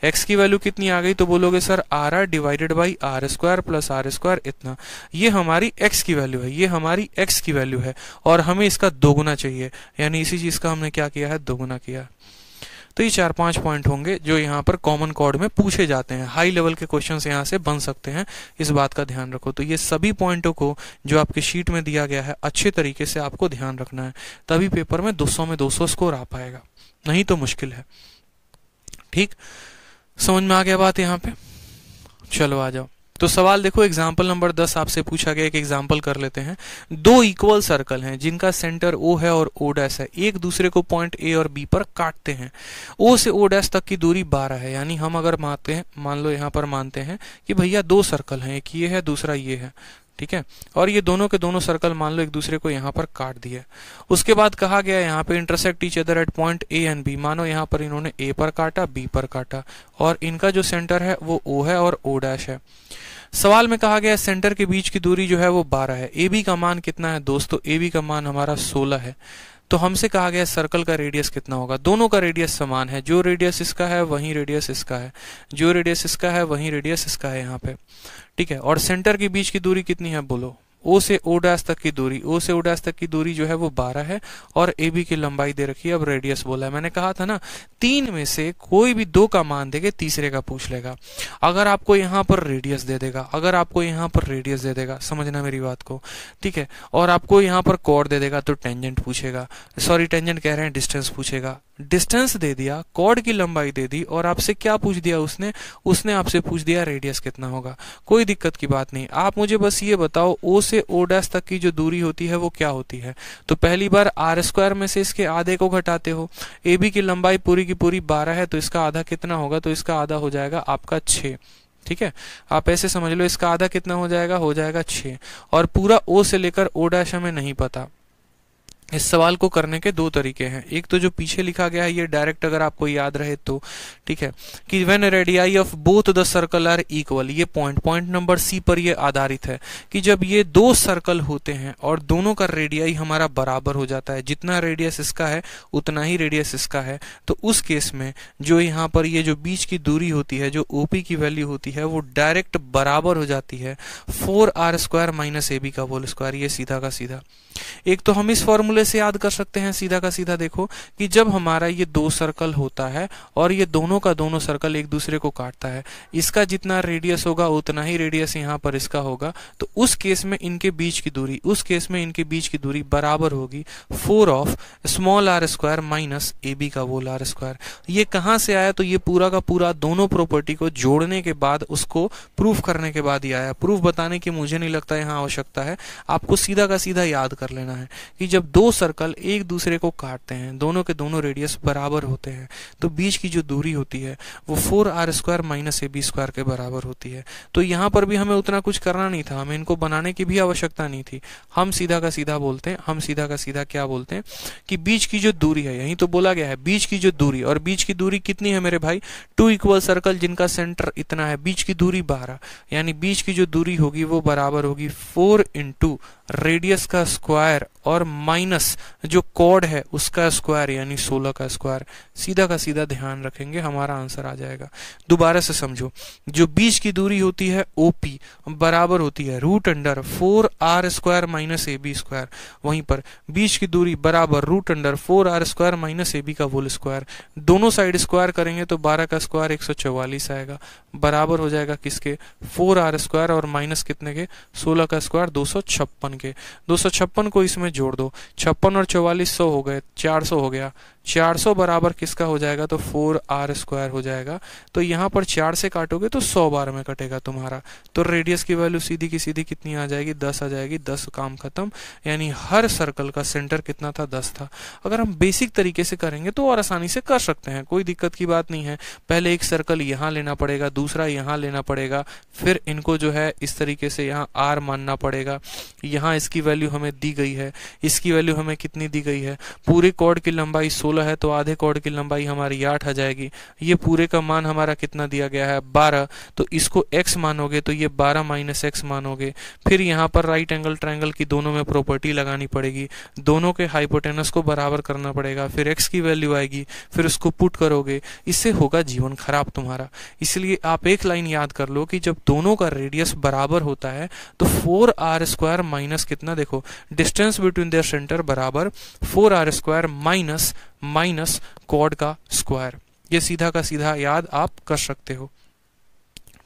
एक्स की वैल्यू कितनी आ गई तो बोलोगे sir R R divided by R square plus R square इतना ये हमारी एक्स की वैल्यू है ये हमारी एक्स की वैल्यू है और हमें इसका दो गुना चाहिए यानी इसी चीज का हमने क्या किया है दो गुना किया है तो ये चार पांच पॉइंट होंगे जो यहाँ पर कॉमन कॉर्ड में पूछे जाते हैं हाई लेवल के क्वेश्चन यहाँ से बन सकते हैं इस बात का ध्यान रखो तो ये सभी पॉइंटों को जो आपके शीट में दिया गया है अच्छे तरीके से आपको ध्यान रखना है तभी पेपर में दो में दो स्कोर आ पाएगा नहीं तो मुश्किल है ठीक समझ में आ गया बात यहाँ पे चलो आ जाओ तो सवाल देखो एग्जाम्पल नंबर दस आपसे पूछा गया एक एग्जाम्पल कर लेते हैं दो इक्वल सर्कल हैं जिनका सेंटर ओ है और ओ डैस है एक दूसरे को पॉइंट ए और बी पर काटते हैं ओ से ओ डैस तक की दूरी बारह है यानी हम अगर मानते हैं मान लो यहाँ पर मानते हैं कि भैया दो सर्कल हैं एक ये है दूसरा ये है ठीक है और ये दोनों के दोनों सर्कल मान लो एक दूसरे को यहाँ पर काट दिया उसके बाद कहा गया यहाँ पे intersect each other at point A and B मानो यहाँ पर इन्होंने ए पर काटा बी पर काटा और इनका जो सेंटर है वो ओ है और ओ डैश है सवाल में कहा गया सेंटर के बीच की दूरी जो है वो 12 है ए बी का मान कितना है दोस्तों ए बी का मान हमारा 16 है तो हमसे कहा गया सर्कल का रेडियस कितना होगा दोनों का रेडियस समान है जो रेडियस इसका है वही रेडियस इसका है जो रेडियस इसका है वही रेडियस इसका है यहाँ पे ठीक है और सेंटर के बीच की दूरी कितनी है बोलो ओ से ओ डैस तक की दूरी ओ से ओ डैस तक की दूरी जो है वो बारह है और ए बी की लंबाई दे रखी है अब रेडियस बोला है मैंने कहा था ना तीन में से कोई भी दो का मान देगा तीसरे का पूछ लेगा अगर आपको यहाँ पर रेडियस दे देगा अगर आपको यहाँ पर रेडियस दे देगा समझना मेरी बात को ठीक है और आपको यहाँ पर कॉर्ड दे देगा तो टेंजेंट पूछेगा सॉरी टेंजेंट कह रहे हैं डिस्टेंस पूछेगा डिस्टेंस दे दिया कॉर्ड की लंबाई दे दी और आपसे क्या पूछ दिया उसने उसने आपसे पूछ दिया रेडियस कितना होगा कोई दिक्कत की बात नहीं आप मुझे बस ये बताओ ओ से ओ डैश तक की जो दूरी होती है वो क्या होती है तो पहली बार आर स्क्वायर में से इसके आधे को घटाते हो ए बी की लंबाई पूरी की पूरी बारह है तो इसका आधा कितना होगा तो इसका आधा हो जाएगा आपका छ ठीक है आप ऐसे समझ लो इसका आधा कितना हो जाएगा हो जाएगा छ और पूरा ओ से लेकर ओ डैश हमें नहीं पता इस सवाल को करने के दो तरीके हैं एक तो जो पीछे लिखा गया है ये डायरेक्ट अगर आपको याद रहे तो ठीक है कि when radii of both the circle are equal ये पॉइंट पॉइंट नंबर सी पर ये आधारित है कि जब ये दो सर्कल होते हैं और दोनों का रेडियाई हमारा बराबर हो जाता है जितना रेडियस इसका है उतना ही रेडियस इसका है तो उस केस में जो यहाँ पर ये जो बीच की दूरी होती है जो ओ की वैल्यू होती है वो डायरेक्ट बराबर हो जाती है four R square minus A B का होल स्क्वायर ये सीधा का सीधा एक तो हम इस फॉर्मूला फॉर्मूले से याद कर सकते हैं सीधा का सीधा देखो कि जब हमारा ये दो सर्कल होता है और ये दोनों का दोनों सर्कल एक दूसरे को काटता है इसका जितना रेडियस होगा उतना ही रेडियस यहाँ पर इसका होगा तो उस केस में इनके बीच की दूरी उस केस में इनके बीच की दूरी बराबर होगी four of small R square minus A B का वोल आर स्क्वायर ये कहाँ से आया तो ये पूरा का पूरा दोनों प्रॉपर्टी को जोड़ने के बाद उसको प्रूफ करने के बाद ही आया प्रूफ बताने की मुझे नहीं लगता यहाँ आवश्यकता है आपको सीधा का सीधा याद कर लेना है कि जब दो सर्कल एक दूसरे को काटते हैं दोनों के दोनों रेडियस बराबर होते हैं तो बीच की जो दूरी होती है वो four R square minus A B square के बराबर होती है तो यहाँ पर भी हमें उतना कुछ करना नहीं था हमें इनको बनाने की भी आवश्यकता नहीं थी हम सीधा का सीधा बोलते हैं हम सीधा का सीधा क्या बोलते हैं कि बीच की जो दूरी है यही तो बोला गया है बीच की जो दूरी और बीच की दूरी कितनी है मेरे भाई टू इक्वल सर्कल जिनका सेंटर इतना है बीच की दूरी बारह यानी बीच की जो दूरी होगी वो बराबर होगी फोर इंटू रेडियस का स्क्वायर और माइनस जो कॉर्ड है उसका स्क्वायर यानी 16 का स्क्वायर सीधा का सीधा ध्यान रखेंगे हमारा आंसर आ जाएगा दोबारा से समझो जो बीच की दूरी होती है ओपी बराबर होती है root under four R square minus A B square वहीं पर बीच की दूरी बराबर root under four R square minus A B का होल स्क्वायर दोनों साइड स्क्वायर करेंगे तो बारह का स्क्वायर एक आएगा बराबर हो जाएगा किसके फोर आर स्क्वायर और माइनस कितने के सोलह का स्क्वायर दो सौ छप्पन के दो सौ छप्पन को इसमें जोड़ दो छप्पन और चौवालीस सौ हो गए चार सौ हो गया चार सौ बराबर किसका हो जाएगा तो फोर आर स्क्वायर हो जाएगा तो यहाँ पर चार से काटोगे तो सौ बार में कटेगा तुम्हारा तो रेडियस की वैल्यू सीधी की सीधी कितनी आ जाएगी दस आ जाएगी दस काम खत्म यानी हर सर्कल का सेंटर कितना था दस था अगर हम बेसिक तरीके से करेंगे तो और आसानी से कर सकते हैं कोई दिक्कत की बात नहीं है पहले एक सर्कल यहाँ लेना पड़ेगा दूसरा यहाँ लेना पड़ेगा फिर इनको जो है इस तरीके से यहाँ आर मानना पड़ेगा यहाँ यहाँ इसकी वैल्यू हमें दी गई है इसकी वैल्यू हमें कितनी दी गई है पूरे कॉर्ड की लंबाई 16 है तो आधे कॉर्ड की लंबाई हमारी आठ आ जाएगी ये पूरे का मान हमारा कितना दिया गया है 12 तो इसको x मानोगे तो ये 12 माइनस एक्स मानोगे फिर यहाँ पर राइट एंगल ट्राइंगल की दोनों में प्रॉपर्टी लगानी पड़ेगी दोनों के हाइपोटेनस को बराबर करना पड़ेगा फिर एक्स की वैल्यू आएगी फिर उसको पुट करोगे इससे होगा जीवन खराब तुम्हारा इसलिए आप एक लाइन याद कर लो कि जब दोनों का रेडियस बराबर होता है तो four R square minus minus कितना देखो डिस्टेंस बिटवीन देयर सेंटर बराबर four R square minus minus कॉड का स्क्वायर ये सीधा का सीधा याद आप कर सकते हो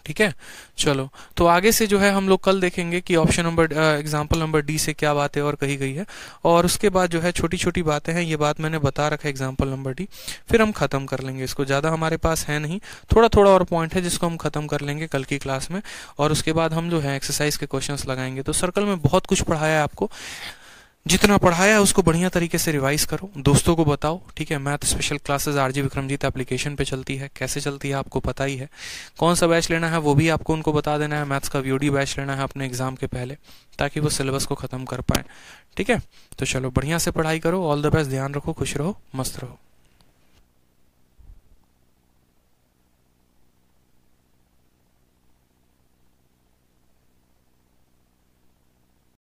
ठीक है चलो तो आगे से जो है हम लोग कल देखेंगे कि option number example number D से क्या बातें और कही गई है और उसके बाद जो है छोटी छोटी बातें हैं ये बात मैंने बता रखा है एग्जाम्पल नंबर डी फिर हम खत्म कर लेंगे इसको ज़्यादा हमारे पास है नहीं थोड़ा थोड़ा और पॉइंट है जिसको हम खत्म कर लेंगे कल की क्लास में और उसके बाद हम जो है एक्सरसाइज के क्वेश्चन लगाएंगे तो सर्कल में बहुत कुछ पढ़ाया है आपको जितना पढ़ाया है उसको बढ़िया तरीके से रिवाइज करो दोस्तों को बताओ ठीक है math special classes RG Vikramjeet application पे चलती है कैसे चलती है आपको पता ही है कौन सा बैच लेना है वो भी आपको उनको बता देना है मैथ्स का वीओडी बैच लेना है अपने एग्जाम के पहले ताकि वो सिलेबस को ख़त्म कर पाए ठीक है तो चलो बढ़िया से पढ़ाई करो ऑल द बेस्ट ध्यान रखो खुश रहो मस्त रहो